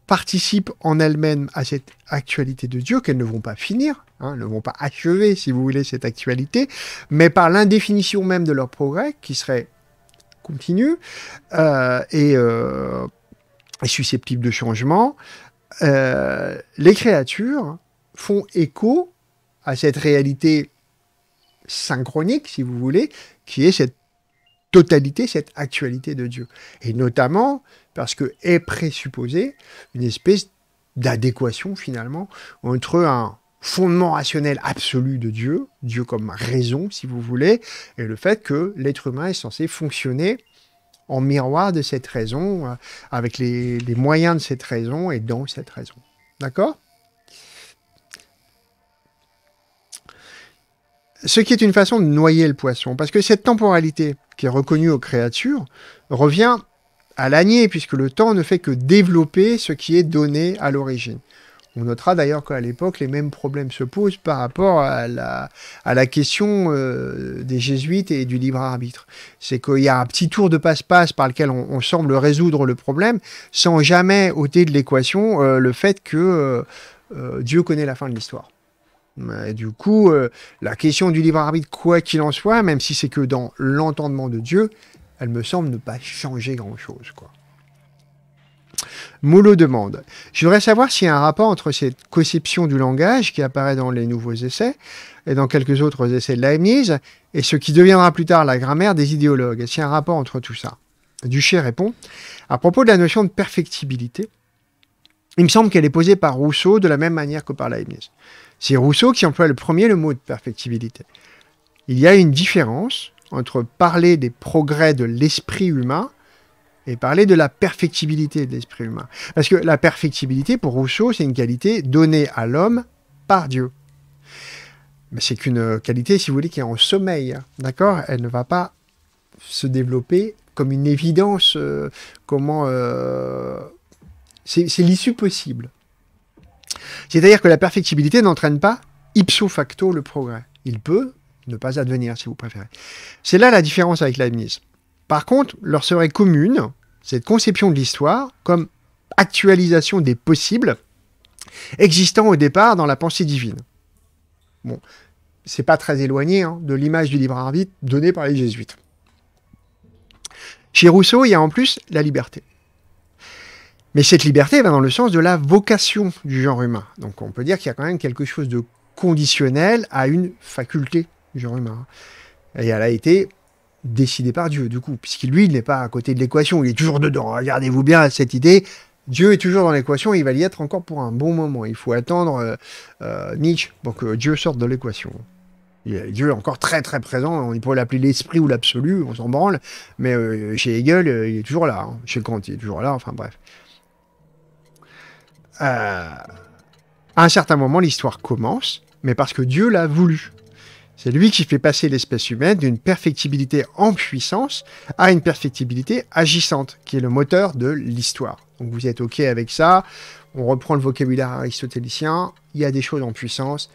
participent en elles-mêmes à cette actualité de Dieu qu'elles ne vont pas finir, hein, ne vont pas achever, si vous voulez, cette actualité, mais par l'indéfinition même de leur progrès, qui serait continu euh, euh, et, susceptible de changement, euh, les créatures font écho à cette réalité synchronique, si vous voulez, qui est cette totalité, cette actualité de Dieu. Et notamment parce que est présupposée une espèce d'adéquation finalement entre un fondement rationnel absolu de Dieu, Dieu comme raison si vous voulez, et le fait que l'être humain est censé fonctionner en miroir de cette raison, euh, avec les, moyens de cette raison et dans cette raison. D'accord Ce qui est une façon de noyer le poisson, parce que cette temporalité qui est reconnue aux créatures revient à l'année, puisque le temps ne fait que développer ce qui est donné à l'origine. On notera d'ailleurs qu'à l'époque, les mêmes problèmes se posent par rapport à la, question euh, des jésuites et du libre arbitre. C'est qu'il y a un petit tour de passe-passe par lequel on, semble résoudre le problème sans jamais ôter de l'équation euh, le fait que euh, Dieu connaît la fin de l'histoire. du coup, la question du libre arbitre, quoi qu'il en soit, même si c'est que dans l'entendement de Dieu, elle me semble ne pas changer grand-chose. quoi. Molo demande Je voudrais savoir s'il y a un rapport entre cette conception du langage qui apparaît dans les nouveaux essais et dans quelques autres essais de Leibniz et ce qui deviendra plus tard la grammaire des idéologues. Est-ce qu'il y a un rapport entre tout ça Duché répond À propos de la notion de perfectibilité, il me semble qu'elle est posée par Rousseau de la même manière que par Leibniz. C'est Rousseau qui emploie le premier le mot de perfectibilité. Il y a une différence entre parler des progrès de l'esprit humain et parler de la perfectibilité de l'esprit humain. Parce que la perfectibilité, pour Rousseau, c'est une qualité donnée à l'homme par Dieu. Mais c'est qu'une qualité, si vous voulez, qui est en sommeil, d'accord Elle ne va pas se développer comme une évidence, euh, comment... Euh, c'est l'issue possible. C'est-à-dire que la perfectibilité n'entraîne pas ipso facto le progrès. Il peut ne pas advenir, si vous préférez. C'est là la différence avec Leibniz. Par contre, leur serait commune cette conception de l'histoire comme actualisation des possibles existant au départ dans la pensée divine. Bon, c'est pas très éloigné hein, de l'image du libre arbitre donnée par les jésuites. Chez Rousseau, il y a en plus la liberté. Mais cette liberté va dans le sens de la vocation du genre humain. Donc on peut dire qu'il y a quand même quelque chose de conditionnel à une faculté du genre humain. Et elle a été décidé par Dieu, du coup, puisqu'il lui, il n'est pas à côté de l'équation, il est toujours dedans. Regardez-vous bien cette idée. Dieu est toujours dans l'équation, il va y être encore pour un bon moment. Il faut attendre euh, euh, Nietzsche pour que Dieu sorte de l'équation. Dieu est encore très très présent, on pourrait l'appeler l'esprit ou l'absolu, on s'en branle, mais euh, chez Hegel, il est toujours là, hein. chez Kant, il est toujours là, enfin bref. à un certain moment, l'histoire commence, mais parce que Dieu l'a voulu. C'est lui qui fait passer l'espèce humaine d'une perfectibilité en puissance à une perfectibilité agissante, qui est le moteur de l'histoire. Donc vous êtes OK avec ça, on reprend le vocabulaire aristotélicien, il y a des choses en puissance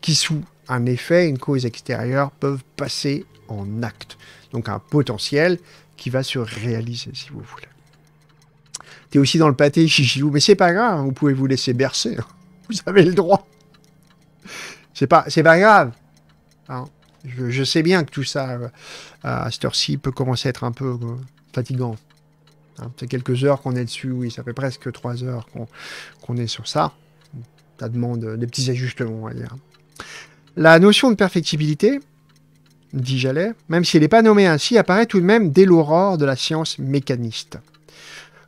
qui, sous un effet, une cause extérieure, peuvent passer en acte. Donc un potentiel qui va se réaliser, si vous voulez. T'es aussi dans le pâté, chichiou, mais c'est pas grave, vous pouvez vous laisser bercer. Hein. Vous avez le droit. C'est pas, c'est pas grave. Hein. Je, sais bien que tout ça, euh, à cette heure-ci, peut commencer à être un peu euh, fatigant. C'est hein. quelques heures qu'on est dessus, oui, ça fait presque trois heures qu'on est sur ça. Ça demande euh, des petits ajustements, on va dire. La notion de perfectibilité, dit Jalais, même si elle n'est pas nommée ainsi, apparaît tout de même dès l'aurore de la science mécaniste.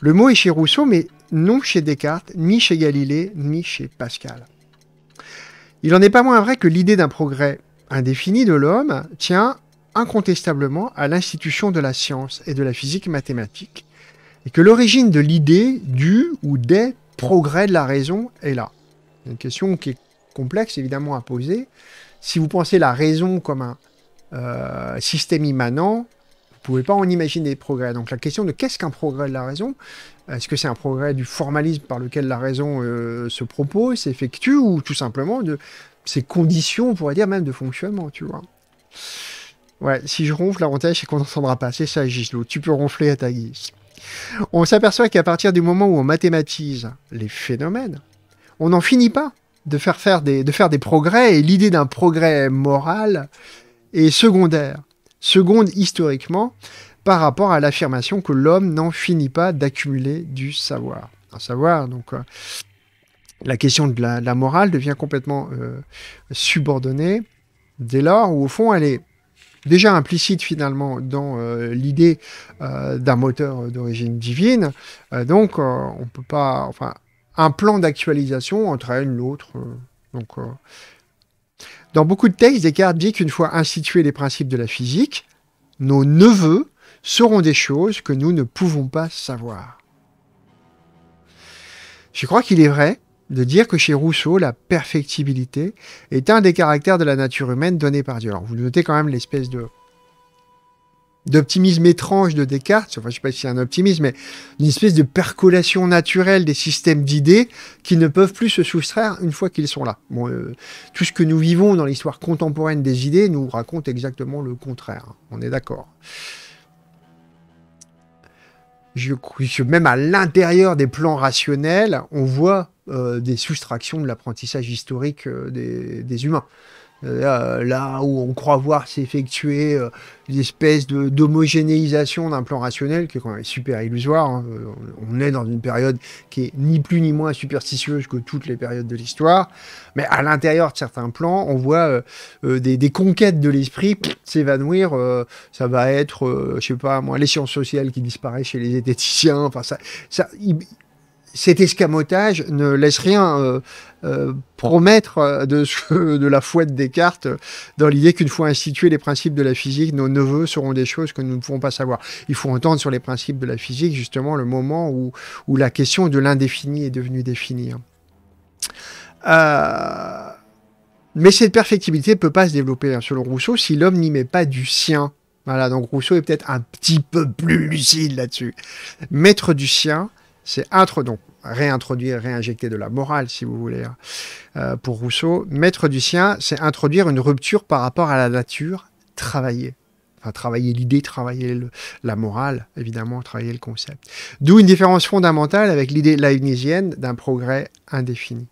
Le mot est chez Rousseau, mais non chez Descartes, ni chez Galilée, ni chez Pascal. Il n'en est pas moins vrai que l'idée d'un progrès Indéfini de l'homme tient incontestablement à l'institution de la science et de la physique mathématique, et que l'origine de l'idée du ou des progrès de la raison est là. Une question qui est complexe évidemment à poser. Si vous pensez la raison comme un euh, système immanent, vous ne pouvez pas en imaginer des progrès. Donc la question de qu'est-ce qu'un progrès de la raison Est-ce que c'est un progrès du formalisme par lequel la raison euh, se propose, s'effectue, ou tout simplement de ses conditions, on pourrait dire même de fonctionnement, tu vois. Ouais, si je ronfle, l'avantage c'est qu'on n'entendra pas. C'est ça, Gislo, tu peux ronfler à ta guise. On s'aperçoit qu'à partir du moment où on mathématise les phénomènes, on n'en finit pas de faire, faire des, de faire des progrès, et l'idée d'un progrès moral est secondaire, seconde historiquement, par rapport à l'affirmation que l'homme n'en finit pas d'accumuler du savoir. Un savoir, donc... Euh, la question de la, morale devient complètement euh, subordonnée dès lors où, au fond, elle est déjà implicite finalement dans euh, l'idée euh, d'un moteur d'origine divine. donc, on ne peut pas. Enfin, un plan d'actualisation entraîne l'autre. donc. dans beaucoup de textes, Descartes dit qu'une fois institués les principes de la physique, nos neveux seront des choses que nous ne pouvons pas savoir. Je crois qu'il est vrai de dire que chez Rousseau, la perfectibilité est un des caractères de la nature humaine donné par Dieu. Alors vous notez quand même l'espèce de d'optimisme étrange de Descartes, enfin je ne sais pas si c'est un optimisme, mais une espèce de percolation naturelle des systèmes d'idées qui ne peuvent plus se soustraire une fois qu'ils sont là. Euh, tout ce que nous vivons dans l'histoire contemporaine des idées nous raconte exactement le contraire, on est d'accord je, même à l'intérieur des plans rationnels, on voit euh, des soustractions de l'apprentissage historique euh, des, humains. Euh, là où on croit voir s'effectuer euh, une espèce d'homogénéisation d'un plan rationnel, qui est quand même super illusoire. Hein. Euh, on est dans une période qui est ni plus ni moins superstitieuse que toutes les périodes de l'histoire, mais à l'intérieur de certains plans, on voit des, conquêtes de l'esprit s'évanouir. ça va être, je sais pas les sciences sociales qui disparaissent chez les esthéticiens enfin ça... cet escamotage ne laisse rien euh, promettre euh, de, la fouette des cartes euh, dans l'idée qu'une fois institués les principes de la physique, nos neveux seront des choses que nous ne pouvons pas savoir. Il faut entendre sur les principes de la physique justement le moment où, où la question de l'indéfini est devenue définie. Hein. Mais cette perfectibilité ne peut pas se développer, hein. selon Rousseau, si l'homme n'y met pas du sien. Voilà, donc Rousseau est peut-être un petit peu plus lucide là-dessus. Maître du sien, c'est introduire, réintroduire, réinjecter de la morale, si vous voulez, hein. euh, pour Rousseau. Maître du sien, c'est introduire une rupture par rapport à la nature, travailler. Enfin, travailler l'idée, travailler la morale, évidemment, travailler le concept. D'où une différence fondamentale avec l'idée leibnizienne d'un progrès indéfini.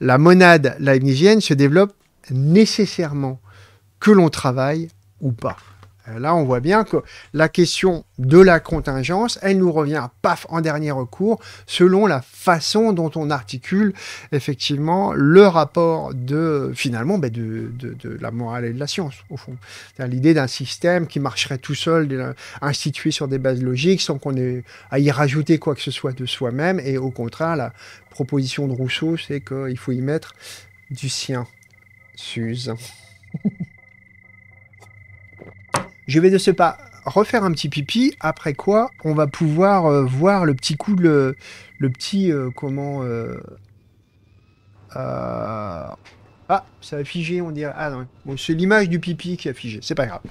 La monade leibnizienne se développe nécessairement, que l'on travaille ou pas. Euh, là, on voit bien que la question de la contingence, elle nous revient, paf, en dernier recours, selon la façon dont on articule effectivement le rapport de, finalement, ben, de, la morale et de la science, au fond. C'est-à-dire L'idée d'un système qui marcherait tout seul, institué sur des bases logiques, sans qu'on ait à y rajouter quoi que ce soit de soi-même. Et au contraire, la proposition de Rousseau, c'est qu'il faut y mettre du sien. Suze. Je vais de ce pas refaire un petit pipi, après quoi on va pouvoir euh, voir le petit coup, le, le petit, euh, comment... Euh, ah, ça a figé, on dirait. Ah non, c'est l'image du pipi qui a figé, c'est pas grave.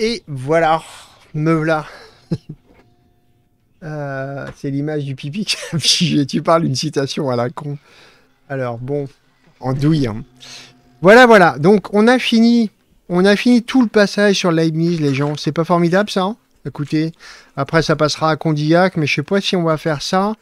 Et voilà, me voilà. Euh, c'est l'image du pipi que Tu parles une citation à la con. Alors bon, en douille. Hein. Voilà, voilà. Donc on a fini, on a fini tout le passage sur Leibniz, les gens. C'est pas formidable ça hein Écoutez, après ça passera à Condillac, mais je sais pas si on va faire ça.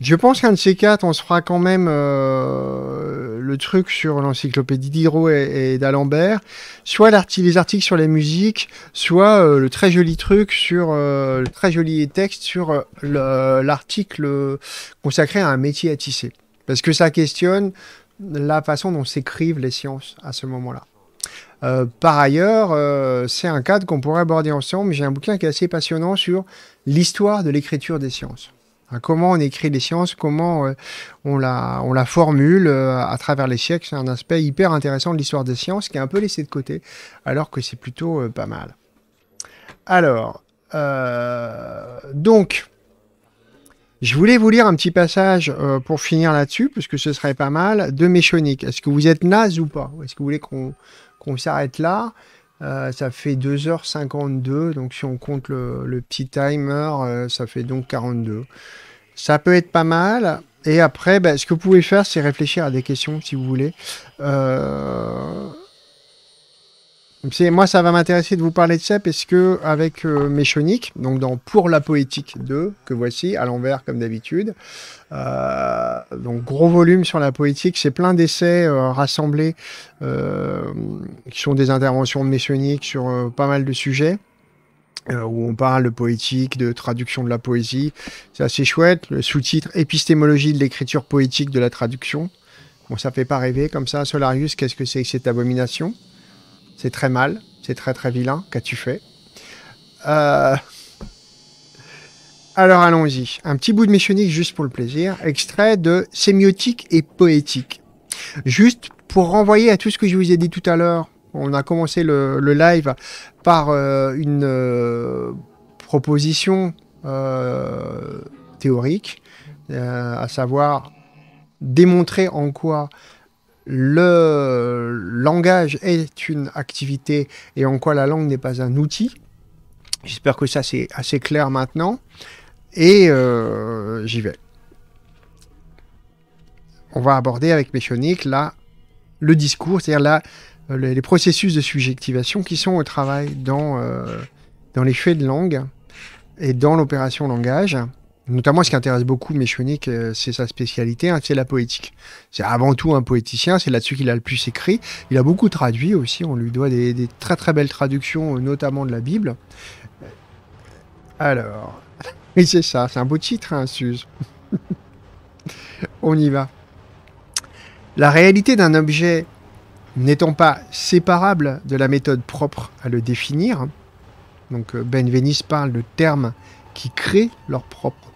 Je pense qu'un de ces quatre, on se fera quand même euh, le truc sur l'encyclopédie d'Hiro et, d'Alembert, soit les articles sur la musique, soit euh, le très joli truc sur euh, le très joli texte sur l'article consacré à un métier à tisser. Parce que ça questionne la façon dont s'écrivent les sciences à ce moment-là. par ailleurs, c'est un cadre qu'on pourrait aborder ensemble. J'ai un bouquin qui est assez passionnant sur l'histoire de l'écriture des sciences comment on écrit les sciences, comment euh, on, la, formule euh, à travers les siècles, c'est un aspect hyper intéressant de l'histoire des sciences qui est un peu laissé de côté, alors que c'est plutôt euh, pas mal. Alors, donc, je voulais vous lire un petit passage pour finir là-dessus, puisque ce serait pas mal, de Méchonique. Est-ce que vous êtes naze ou pas Est-ce que vous voulez qu'on s'arrête là euh, ça fait 2h52, donc si on compte le, petit timer, euh, ça fait donc 42. Ça peut être pas mal. Et après, ben, ce que vous pouvez faire, c'est réfléchir à des questions si vous voulez. Euh moi, ça va m'intéresser de vous parler de ça parce que avec euh, donc dans Pour la poétique 2, que voici, à l'envers comme d'habitude, euh, donc gros volume sur la poétique, c'est plein d'essais euh, rassemblés euh, qui sont des interventions de Méchonique sur pas mal de sujets. Euh, où on parle de poétique, de traduction de la poésie. C'est assez chouette. Le sous-titre Épistémologie de l'écriture poétique de la traduction. Bon, ça fait pas rêver comme ça. Solarius, qu'est-ce que c'est que cette abomination c'est très mal, c'est très très vilain. Qu'as-tu fait euh, Alors allons-y. Un petit bout de missionnique juste pour le plaisir. Extrait de sémiotique et poétique. Juste pour renvoyer à tout ce que je vous ai dit tout à l'heure. On a commencé le, live par euh, une euh, proposition théorique, à savoir démontrer en quoi le langage est une activité et en quoi la langue n'est pas un outil. J'espère que ça c'est assez clair maintenant. Et euh, j'y vais. On va aborder avec Méchonique là le discours, c'est-à-dire là euh, les, processus de subjectivation qui sont au travail dans, euh, dans les faits de langue et dans l'opération langage. Notamment, ce qui intéresse beaucoup Méchonic, euh, c'est sa spécialité, hein, c'est la poétique. C'est avant tout un poéticien, c'est là-dessus qu'il a le plus écrit. Il a beaucoup traduit aussi, on lui doit des, très très belles traductions, euh, notamment de la Bible. Euh, alors, et c'est ça, c'est un beau titre, hein, Suze. on y va. La réalité d'un objet n'étant pas séparable de la méthode propre à le définir, donc Benveniste parle de termes qui créent leur propre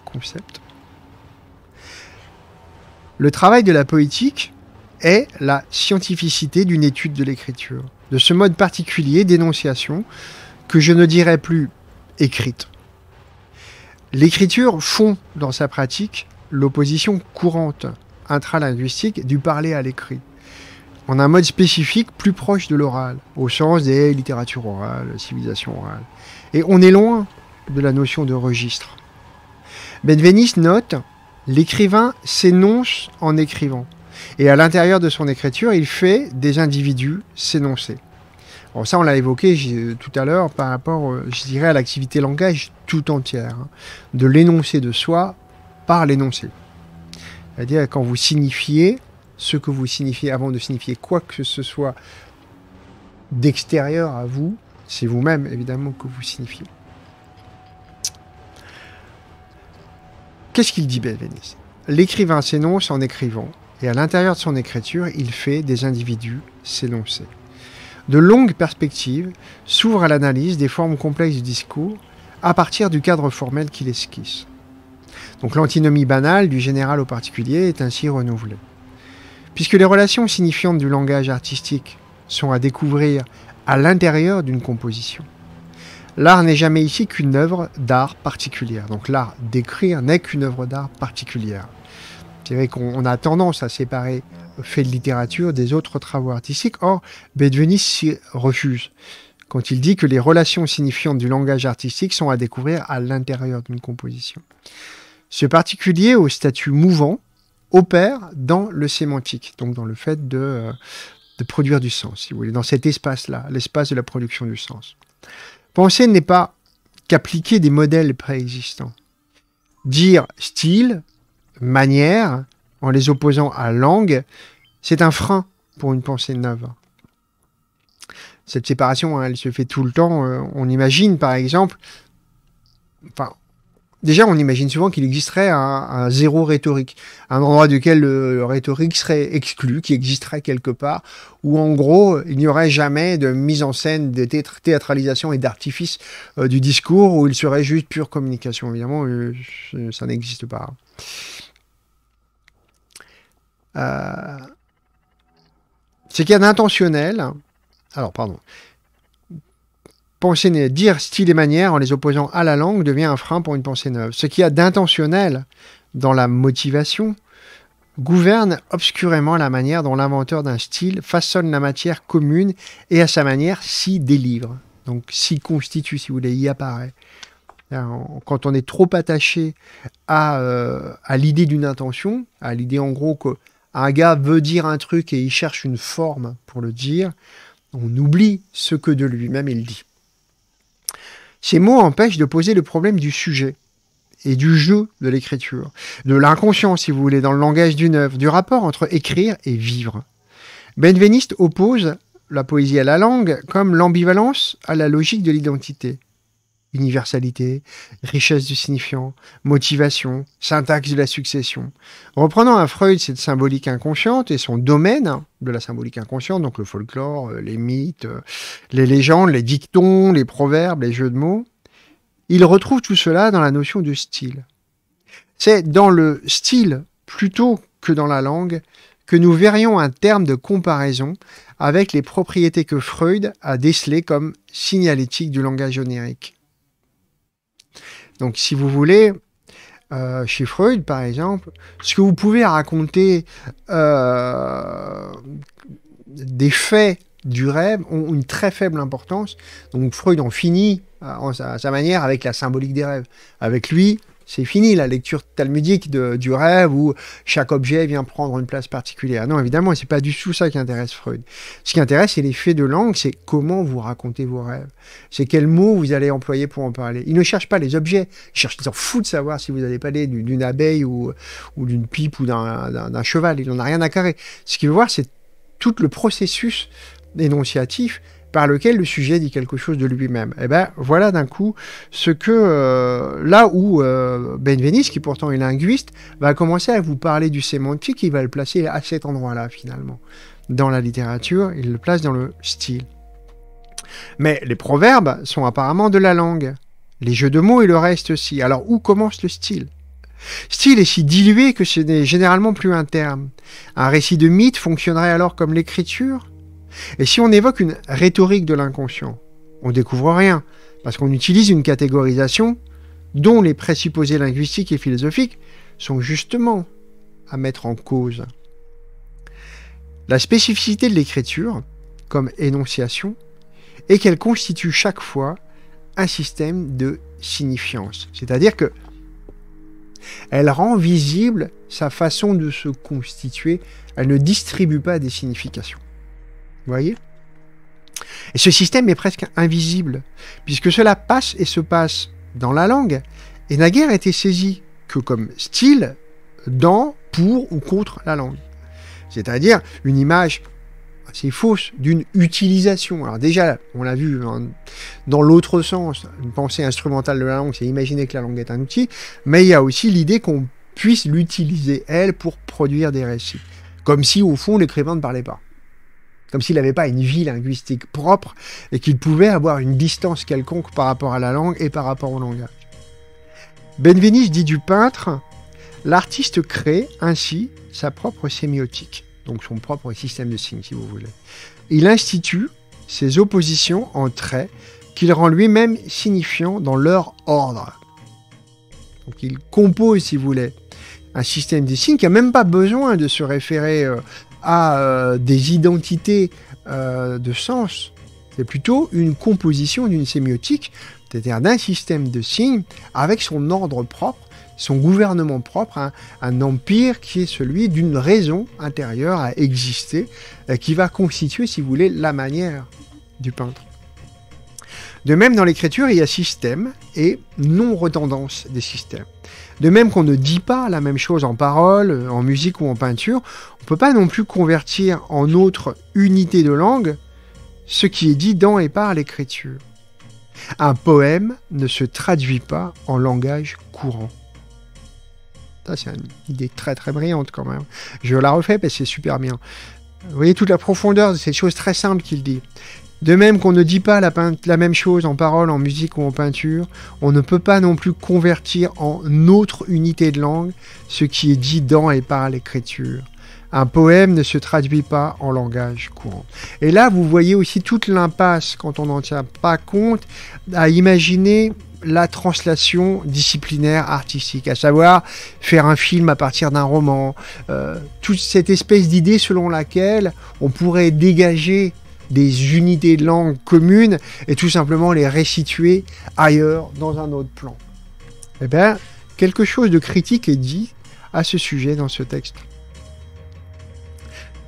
le travail de la poétique est la scientificité d'une étude de l'écriture, de ce mode particulier d'énonciation que je ne dirais plus écrite. L'écriture fond dans sa pratique l'opposition courante intralinguistique du parler à l'écrit, en un mode spécifique plus proche de l'oral, au sens des littératures orales, civilisations orales. Et on est loin de la notion de registre. Benveniste note L'écrivain s'énonce en écrivant. Et à l'intérieur de son écriture, il fait des individus s'énoncer. Bon, ça, on l'a évoqué euh, tout à l'heure par rapport, euh, je dirais, à l'activité langage tout entière, hein. de l'énoncer de soi par l'énoncé. C'est-à-dire quand vous signifiez ce que vous signifiez avant de signifier quoi que ce soit d'extérieur à vous, c'est vous-même évidemment que vous signifiez. Qu'est-ce qu'il dit Benveniste L'écrivain s'énonce en écrivant, et à l'intérieur de son écriture, il fait des individus s'énoncer. De longues perspectives s'ouvrent à l'analyse des formes complexes du discours à partir du cadre formel qu'il esquisse. Donc l'antinomie banale du général au particulier est ainsi renouvelée. Puisque les relations signifiantes du langage artistique sont à découvrir à l'intérieur d'une composition, L'art n'est jamais ici qu'une œuvre d'art particulière. Donc l'art d'écrire n'est qu'une œuvre d'art particulière. C'est vrai qu'on a tendance à séparer fait de littérature des autres travaux artistiques. Or, Bedvenis refuse quand il dit que les relations signifiantes du langage artistique sont à découvrir à l'intérieur d'une composition. Ce particulier au statut mouvant opère dans le sémantique, donc dans le fait de, euh, produire du sens, si vous voulez, dans cet espace-là, l'espace de la production du sens. Penser n'est pas qu'appliquer des modèles préexistants. Dire style, manière, en les opposant à langue, c'est un frein pour une pensée neuve. Cette séparation, hein, elle se fait tout le temps. Euh, on imagine, par exemple, enfin, Déjà, on imagine souvent qu'il existerait un, zéro rhétorique, un endroit duquel le, rhétorique serait exclu, qui existerait quelque part, où en gros, il n'y aurait jamais de mise en scène, de théâtralisation et d'artifice euh, du discours, où il serait juste pure communication. Évidemment, euh, ça n'existe pas. Euh, c'est qu'il y a d'intentionnel. Alors, pardon dire style et manière en les opposant à la langue devient un frein pour une pensée neuve. Ce qu'il y a d'intentionnel dans la motivation gouverne obscurément la manière dont l'inventeur d'un style façonne la matière commune et à sa manière s'y délivre, donc s'y constitue, si vous voulez, y apparaît. Quand on est trop attaché à, euh, à l'idée d'une intention, à l'idée en gros qu'un gars veut dire un truc et il cherche une forme pour le dire, on oublie ce que de lui-même il dit. Ces mots empêchent de poser le problème du sujet et du jeu de l'écriture, de l'inconscient, si vous voulez, dans le langage d'une œuvre, du rapport entre écrire et vivre. Benveniste oppose la poésie à la langue comme l'ambivalence à la logique de l'identité universalité, richesse du signifiant, motivation, syntaxe de la succession. Reprenant à Freud cette symbolique inconsciente et son domaine de la symbolique inconsciente, donc le folklore, euh, les mythes, euh, les légendes, les dictons, les proverbes, les jeux de mots, il retrouve tout cela dans la notion de style. C'est dans le style plutôt que dans la langue que nous verrions un terme de comparaison avec les propriétés que Freud a décelées comme signalétiques du langage onirique. Donc, si vous voulez, euh, chez Freud, par exemple, ce que vous pouvez raconter euh, des faits du rêve ont une très faible importance. Donc, Freud en finit à euh, sa manière avec la symbolique des rêves. Avec lui, c'est fini la lecture talmudique du rêve où chaque objet vient prendre une place particulière. Ah non, évidemment, c'est pas du tout ça qui intéresse Freud. Ce qui intéresse, c'est l'effet de langue, c'est comment vous racontez vos rêves. C'est quels mots vous allez employer pour en parler. Il ne cherche pas les objets. Il cherche, il s'en fout de savoir si vous allez parler d'une abeille ou, ou d'une pipe ou d'un cheval. Il n'en a rien à carrer. Ce qu'il veut voir, c'est tout le processus énonciatif par lequel le sujet dit quelque chose de lui-même. Et eh ben voilà d'un coup ce que euh, là où euh, Benveniste, qui pourtant est linguiste, va commencer à vous parler du sémantique, il va le placer à cet endroit-là finalement. Dans la littérature, il le place dans le style. Mais les proverbes sont apparemment de la langue. Les jeux de mots et le reste aussi. Alors où commence le style Style est si dilué que ce n'est généralement plus un terme. Un récit de mythe fonctionnerait alors comme l'écriture et si on évoque une rhétorique de l'inconscient, on découvre rien, parce qu'on utilise une catégorisation dont les présupposés linguistiques et philosophiques sont justement à mettre en cause. La spécificité de l'écriture, comme énonciation, est qu'elle constitue chaque fois un système de signifiance. C'est-à-dire que elle rend visible sa façon de se constituer, elle ne distribue pas des significations voyez Et ce système est presque invisible, puisque cela passe et se passe dans la langue, et n'a guère été saisi que comme style dans, pour ou contre la langue. C'est-à-dire une image assez fausse d'une utilisation. Alors déjà, on l'a vu dans l'autre sens, une pensée instrumentale de la langue, c'est imaginer que la langue est un outil, mais il y a aussi l'idée qu'on puisse l'utiliser, elle, pour produire des récits. Comme si, au fond, l'écrivain ne parlait pas comme s'il n'avait pas une vie linguistique propre et qu'il pouvait avoir une distance quelconque par rapport à la langue et par rapport au langage. Benveniste dit du peintre, l'artiste crée ainsi sa propre sémiotique, donc son propre système de signes si vous voulez. Il institue ses oppositions en traits qu'il rend lui-même signifiant dans leur ordre. Donc il compose, si vous voulez, un système de signes qui n'a même pas besoin de se référer euh, à euh, des identités euh, de sens. C'est plutôt une composition d'une sémiotique, c'est-à-dire d'un système de signes avec son ordre propre, son gouvernement propre, hein, un, empire qui est celui d'une raison intérieure à exister, euh, qui va constituer, si vous voulez, la manière du peintre. De même, dans l'écriture, il y a système et non-redondance des systèmes. De même qu'on ne dit pas la même chose en parole, euh, en musique ou en peinture, on ne peut pas non plus convertir en autre unité de langue ce qui est dit dans et par l'écriture. Un poème ne se traduit pas en langage courant. Ça, c'est une idée très très brillante quand même. Je la refais parce que c'est super bien. Vous voyez toute la profondeur de cette chose très simple qu'il dit. De même qu'on ne dit pas la, même chose en parole, en musique ou en peinture, on ne peut pas non plus convertir en autre unité de langue ce qui est dit dans et par l'écriture. Un poème ne se traduit pas en langage courant. Et là, vous voyez aussi toute l'impasse, quand on n'en tient pas compte, à imaginer la translation disciplinaire artistique, à savoir faire un film à partir d'un roman, euh, toute cette espèce d'idée selon laquelle on pourrait dégager des unités de langue communes et tout simplement les resituer ailleurs dans un autre plan. Eh bien, quelque chose de critique est dit à ce sujet dans ce texte.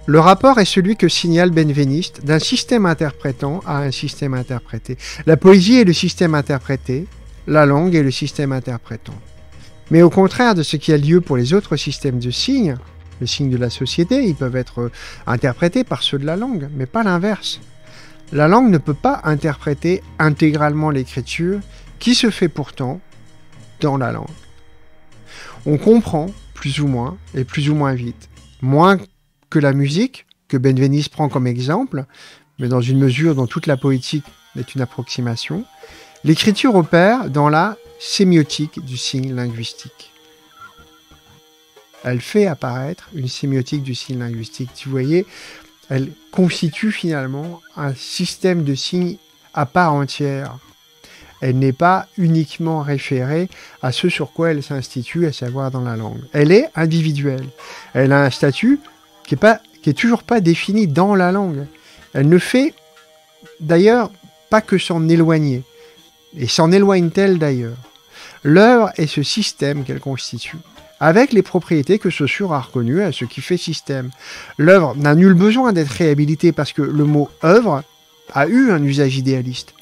Le rapport est celui que signale Benveniste d'un système interprétant à un système interprété. La poésie est le système interprété, la langue est le système interprétant. Mais au contraire de ce qui a lieu pour les autres systèmes de signes, les signes de la société, ils peuvent être euh, interprétés par ceux de la langue, mais pas l'inverse. La langue ne peut pas interpréter intégralement l'écriture qui se fait pourtant dans la langue. On comprend plus ou moins et plus ou moins vite, moins que la musique que Benveniste prend comme exemple, mais dans une mesure dont toute la poétique est une approximation, l'écriture opère dans la sémiotique du signe linguistique elle fait apparaître une sémiotique du signe linguistique. Tu voyez, elle constitue finalement un système de signes à part entière. Elle n'est pas uniquement référée à ce sur quoi elle s'institue, à savoir dans la langue. Elle est individuelle. Elle a un statut qui est, pas, qui est toujours pas défini dans la langue. Elle ne fait d'ailleurs pas que s'en éloigner. Et s'en éloigne-t-elle d'ailleurs L'œuvre est ce système qu'elle constitue avec les propriétés que Saussure a reconnues à ce qui fait système. L'œuvre n'a nul besoin d'être réhabilitée parce que le mot œuvre a eu un usage idéaliste.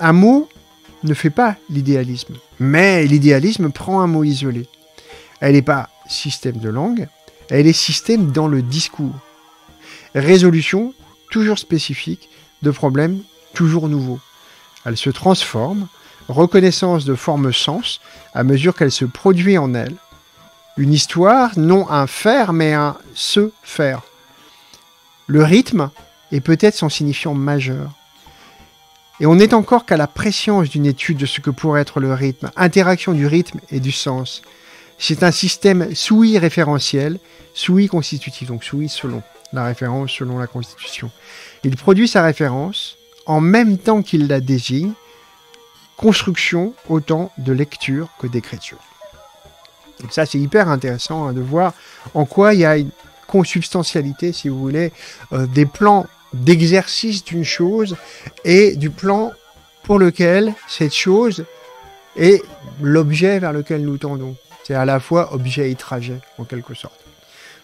Un mot ne fait pas l'idéalisme, mais l'idéalisme prend un mot isolé. Elle n'est pas système de langue, elle est système dans le discours. Résolution toujours spécifique de problèmes toujours nouveaux. Elle se transforme, reconnaissance de forme sens à mesure qu'elle se produit en elle, une histoire, non un faire, mais un se faire. Le rythme est peut-être son signifiant majeur. Et on n'est encore qu'à la préscience d'une étude de ce que pourrait être le rythme, interaction du rythme et du sens. C'est un système sui référentiel, sui constitutif, donc sui selon la référence, selon la constitution. Il produit sa référence en même temps qu'il la désigne, construction autant de lecture que d'écriture ça, c'est hyper intéressant hein, de voir en quoi il y a une consubstantialité, si vous voulez, euh, des plans d'exercice d'une chose et du plan pour lequel cette chose est l'objet vers lequel nous tendons. C'est à la fois objet et trajet, en quelque sorte.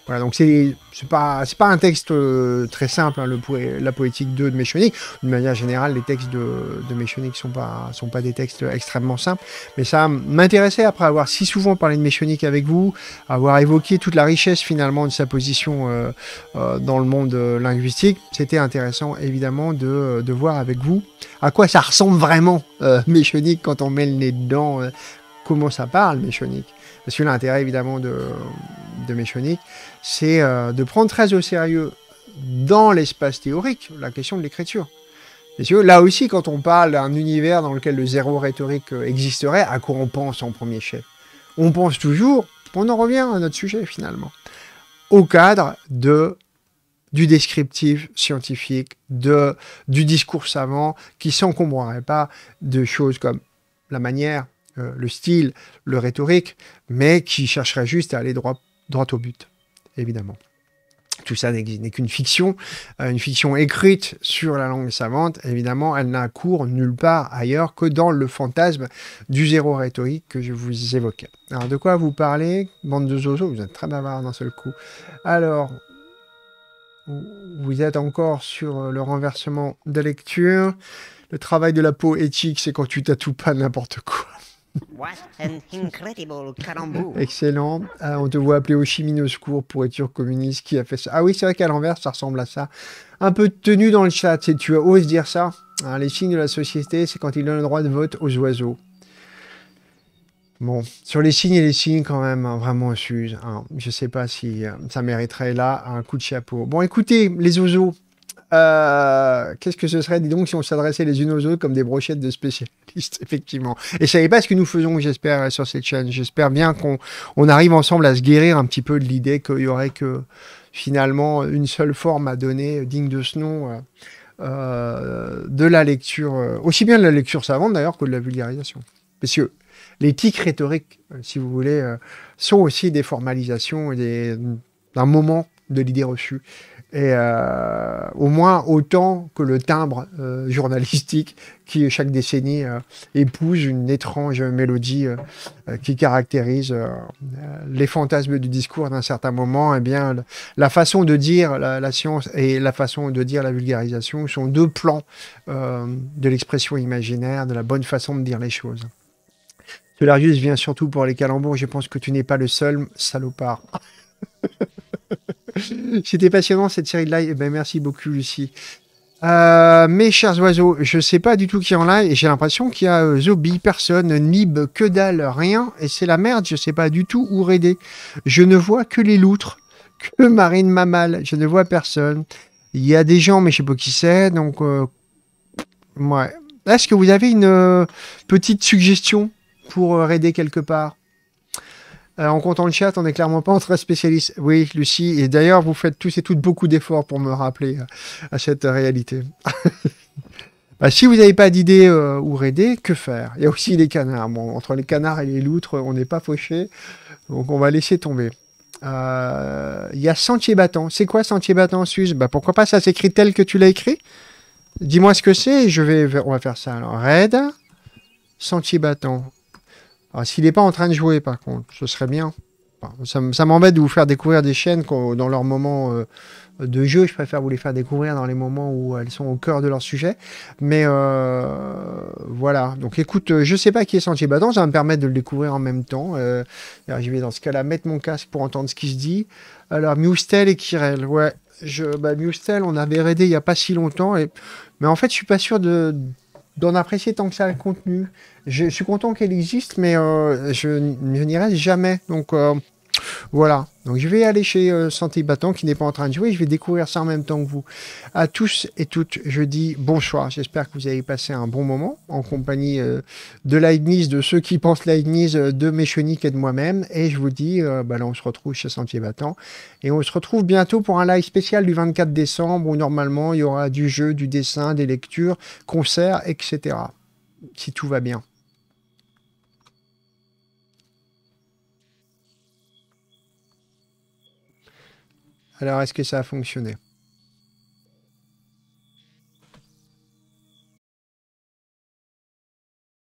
Voilà, donc c'est c'est pas c'est pas un texte euh, très simple hein, le la poétique 2 de Méchonic de manière générale les textes de, de Méchonic sont pas sont pas des textes extrêmement simples mais ça m'intéressait après avoir si souvent parlé de Méchonic avec vous avoir évoqué toute la richesse finalement de sa position euh, euh, dans le monde linguistique c'était intéressant évidemment de, de, voir avec vous à quoi ça ressemble vraiment Méchonic quand on met le nez dedans comment ça parle Méchonic c'est l'intérêt évidemment de, de c'est euh, de prendre très au sérieux dans l'espace théorique la question de l'écriture. Là aussi, quand on parle d'un univers dans lequel le zéro rhétorique euh, existerait, à quoi on pense en premier chef On pense toujours, on en revient à notre sujet finalement, au cadre de du descriptif scientifique, de, du discours savant, qui s'encombrerait pas de choses comme la manière euh, le style, le rhétorique, mais qui chercherait juste à aller droit, droit au but, évidemment. Tout ça n'est qu'une fiction, euh, une fiction écrite sur la langue savante. Évidemment, elle n'a cours nulle part ailleurs que dans le fantasme du zéro rhétorique que je vous évoquais. Alors, de quoi vous parlez, bande de zozo Vous êtes très bavard d'un seul coup. Alors, vous êtes encore sur euh, le renversement de lecture. Le travail de la peau éthique, c'est quand tu tatoues pas n'importe quoi. Excellent. Ah, on te voit appeler au chimine au secours pour être communiste qui a fait ça. Ah oui, c'est vrai qu'à l'envers, ça ressemble à ça. Un peu de tenue dans le chat, tu oses dire ça. Hein, les signes de la société, c'est quand ils donnent le droit de vote aux oiseaux. Bon, sur les signes et les signes quand même, hein, vraiment Suze, Je hein. ne Je sais pas si euh, ça mériterait là un coup de chapeau. Bon, écoutez, les oiseaux, euh, qu'est-ce que ce serait, dis donc, si on s'adressait les unes aux autres comme des brochettes de spécialistes, effectivement. Et ça n'est pas ce que nous faisons, j'espère, sur cette chaîne. J'espère bien qu'on arrive ensemble à se guérir un petit peu de l'idée qu'il y aurait que finalement une seule forme à donner, digne de ce nom, euh, euh, de la lecture, aussi bien de la lecture savante d'ailleurs que de la vulgarisation. parce les l'éthique rhétoriques, si vous voulez, sont aussi des formalisations d'un moment de l'idée reçue et euh, au moins autant que le timbre euh, journalistique qui chaque décennie euh, épouse une étrange mélodie euh, qui caractérise les fantasmes du discours d'un certain moment, et eh bien la façon de dire la, science et la façon de dire la vulgarisation sont deux plans de l'expression imaginaire, de la bonne façon de dire les choses. Solarius vient surtout pour les calembours, je pense que tu n'es pas le seul salopard. C'était passionnant cette série de live. Eh ben, merci beaucoup, Lucie. Euh, mes chers oiseaux, je ne sais pas du tout qui est en live et j'ai l'impression qu'il y a euh, Zobi, personne, Nib, que dalle, rien et c'est la merde, je ne sais pas du tout où raider. Je ne vois que les loutres, que Marine Mamal, je ne vois personne. Il y a des gens mais je ne sais pas qui c'est donc euh, ouais. Est-ce que vous avez une petite suggestion pour raider quelque part euh, en comptant le chat, on n'est clairement pas très spécialiste. Oui, Lucie, et d'ailleurs, vous faites tous et toutes beaucoup d'efforts pour me rappeler euh, à cette réalité. Bah, si vous n'avez pas d'idée euh, ou raider, que faire Il y a aussi les canards. entre les canards et les loutres, on n'est pas fauché, donc on va laisser tomber. Il y a Sentier Battant. C'est quoi Sentier Battant, Suze bah, Pourquoi pas ça s'écrit tel que tu l'as écrit Dis-moi ce que c'est je vais... on va faire ça. Alors, raid, Sentier Battant. Alors, ah, s'il n'est pas en train de jouer, par contre, ce serait bien. ça, m'embête de vous faire découvrir des chaînes dans leur moment euh, de jeu. Je préfère vous les faire découvrir dans les moments où euh, elles sont au cœur de leur sujet. Mais euh, voilà. Donc écoute, je ne sais pas qui est Sentier Battant. Ça va me permettre de le découvrir en même temps. Euh, je vais dans ce cas-là mettre mon casque pour entendre ce qui se dit. Alors, Mustel et Kirel. Ouais. Je, bah, on avait raidé il n'y a pas si longtemps. Et, mais en fait, je suis pas sûr de, d'en apprécier tant que ça le contenu. Je, suis content qu'elle existe, mais euh, je, n'y reste jamais. Donc, euh, voilà. Donc je vais aller chez euh, Santé qui n'est pas en train de jouer. Je vais découvrir ça en même temps que vous. À tous et toutes, je dis bonsoir. J'espère que vous avez passé un bon moment en compagnie de euh, de Leibniz, de ceux qui pensent Leibniz, euh, de Méchonique et de moi-même. Et je vous dis, bah là, on se retrouve chez Sentier Battant. Et on se retrouve bientôt pour un live spécial du 24 décembre où normalement il y aura du jeu, du dessin, des lectures, concerts, etc. Si tout va bien. Alors, est-ce que ça a fonctionné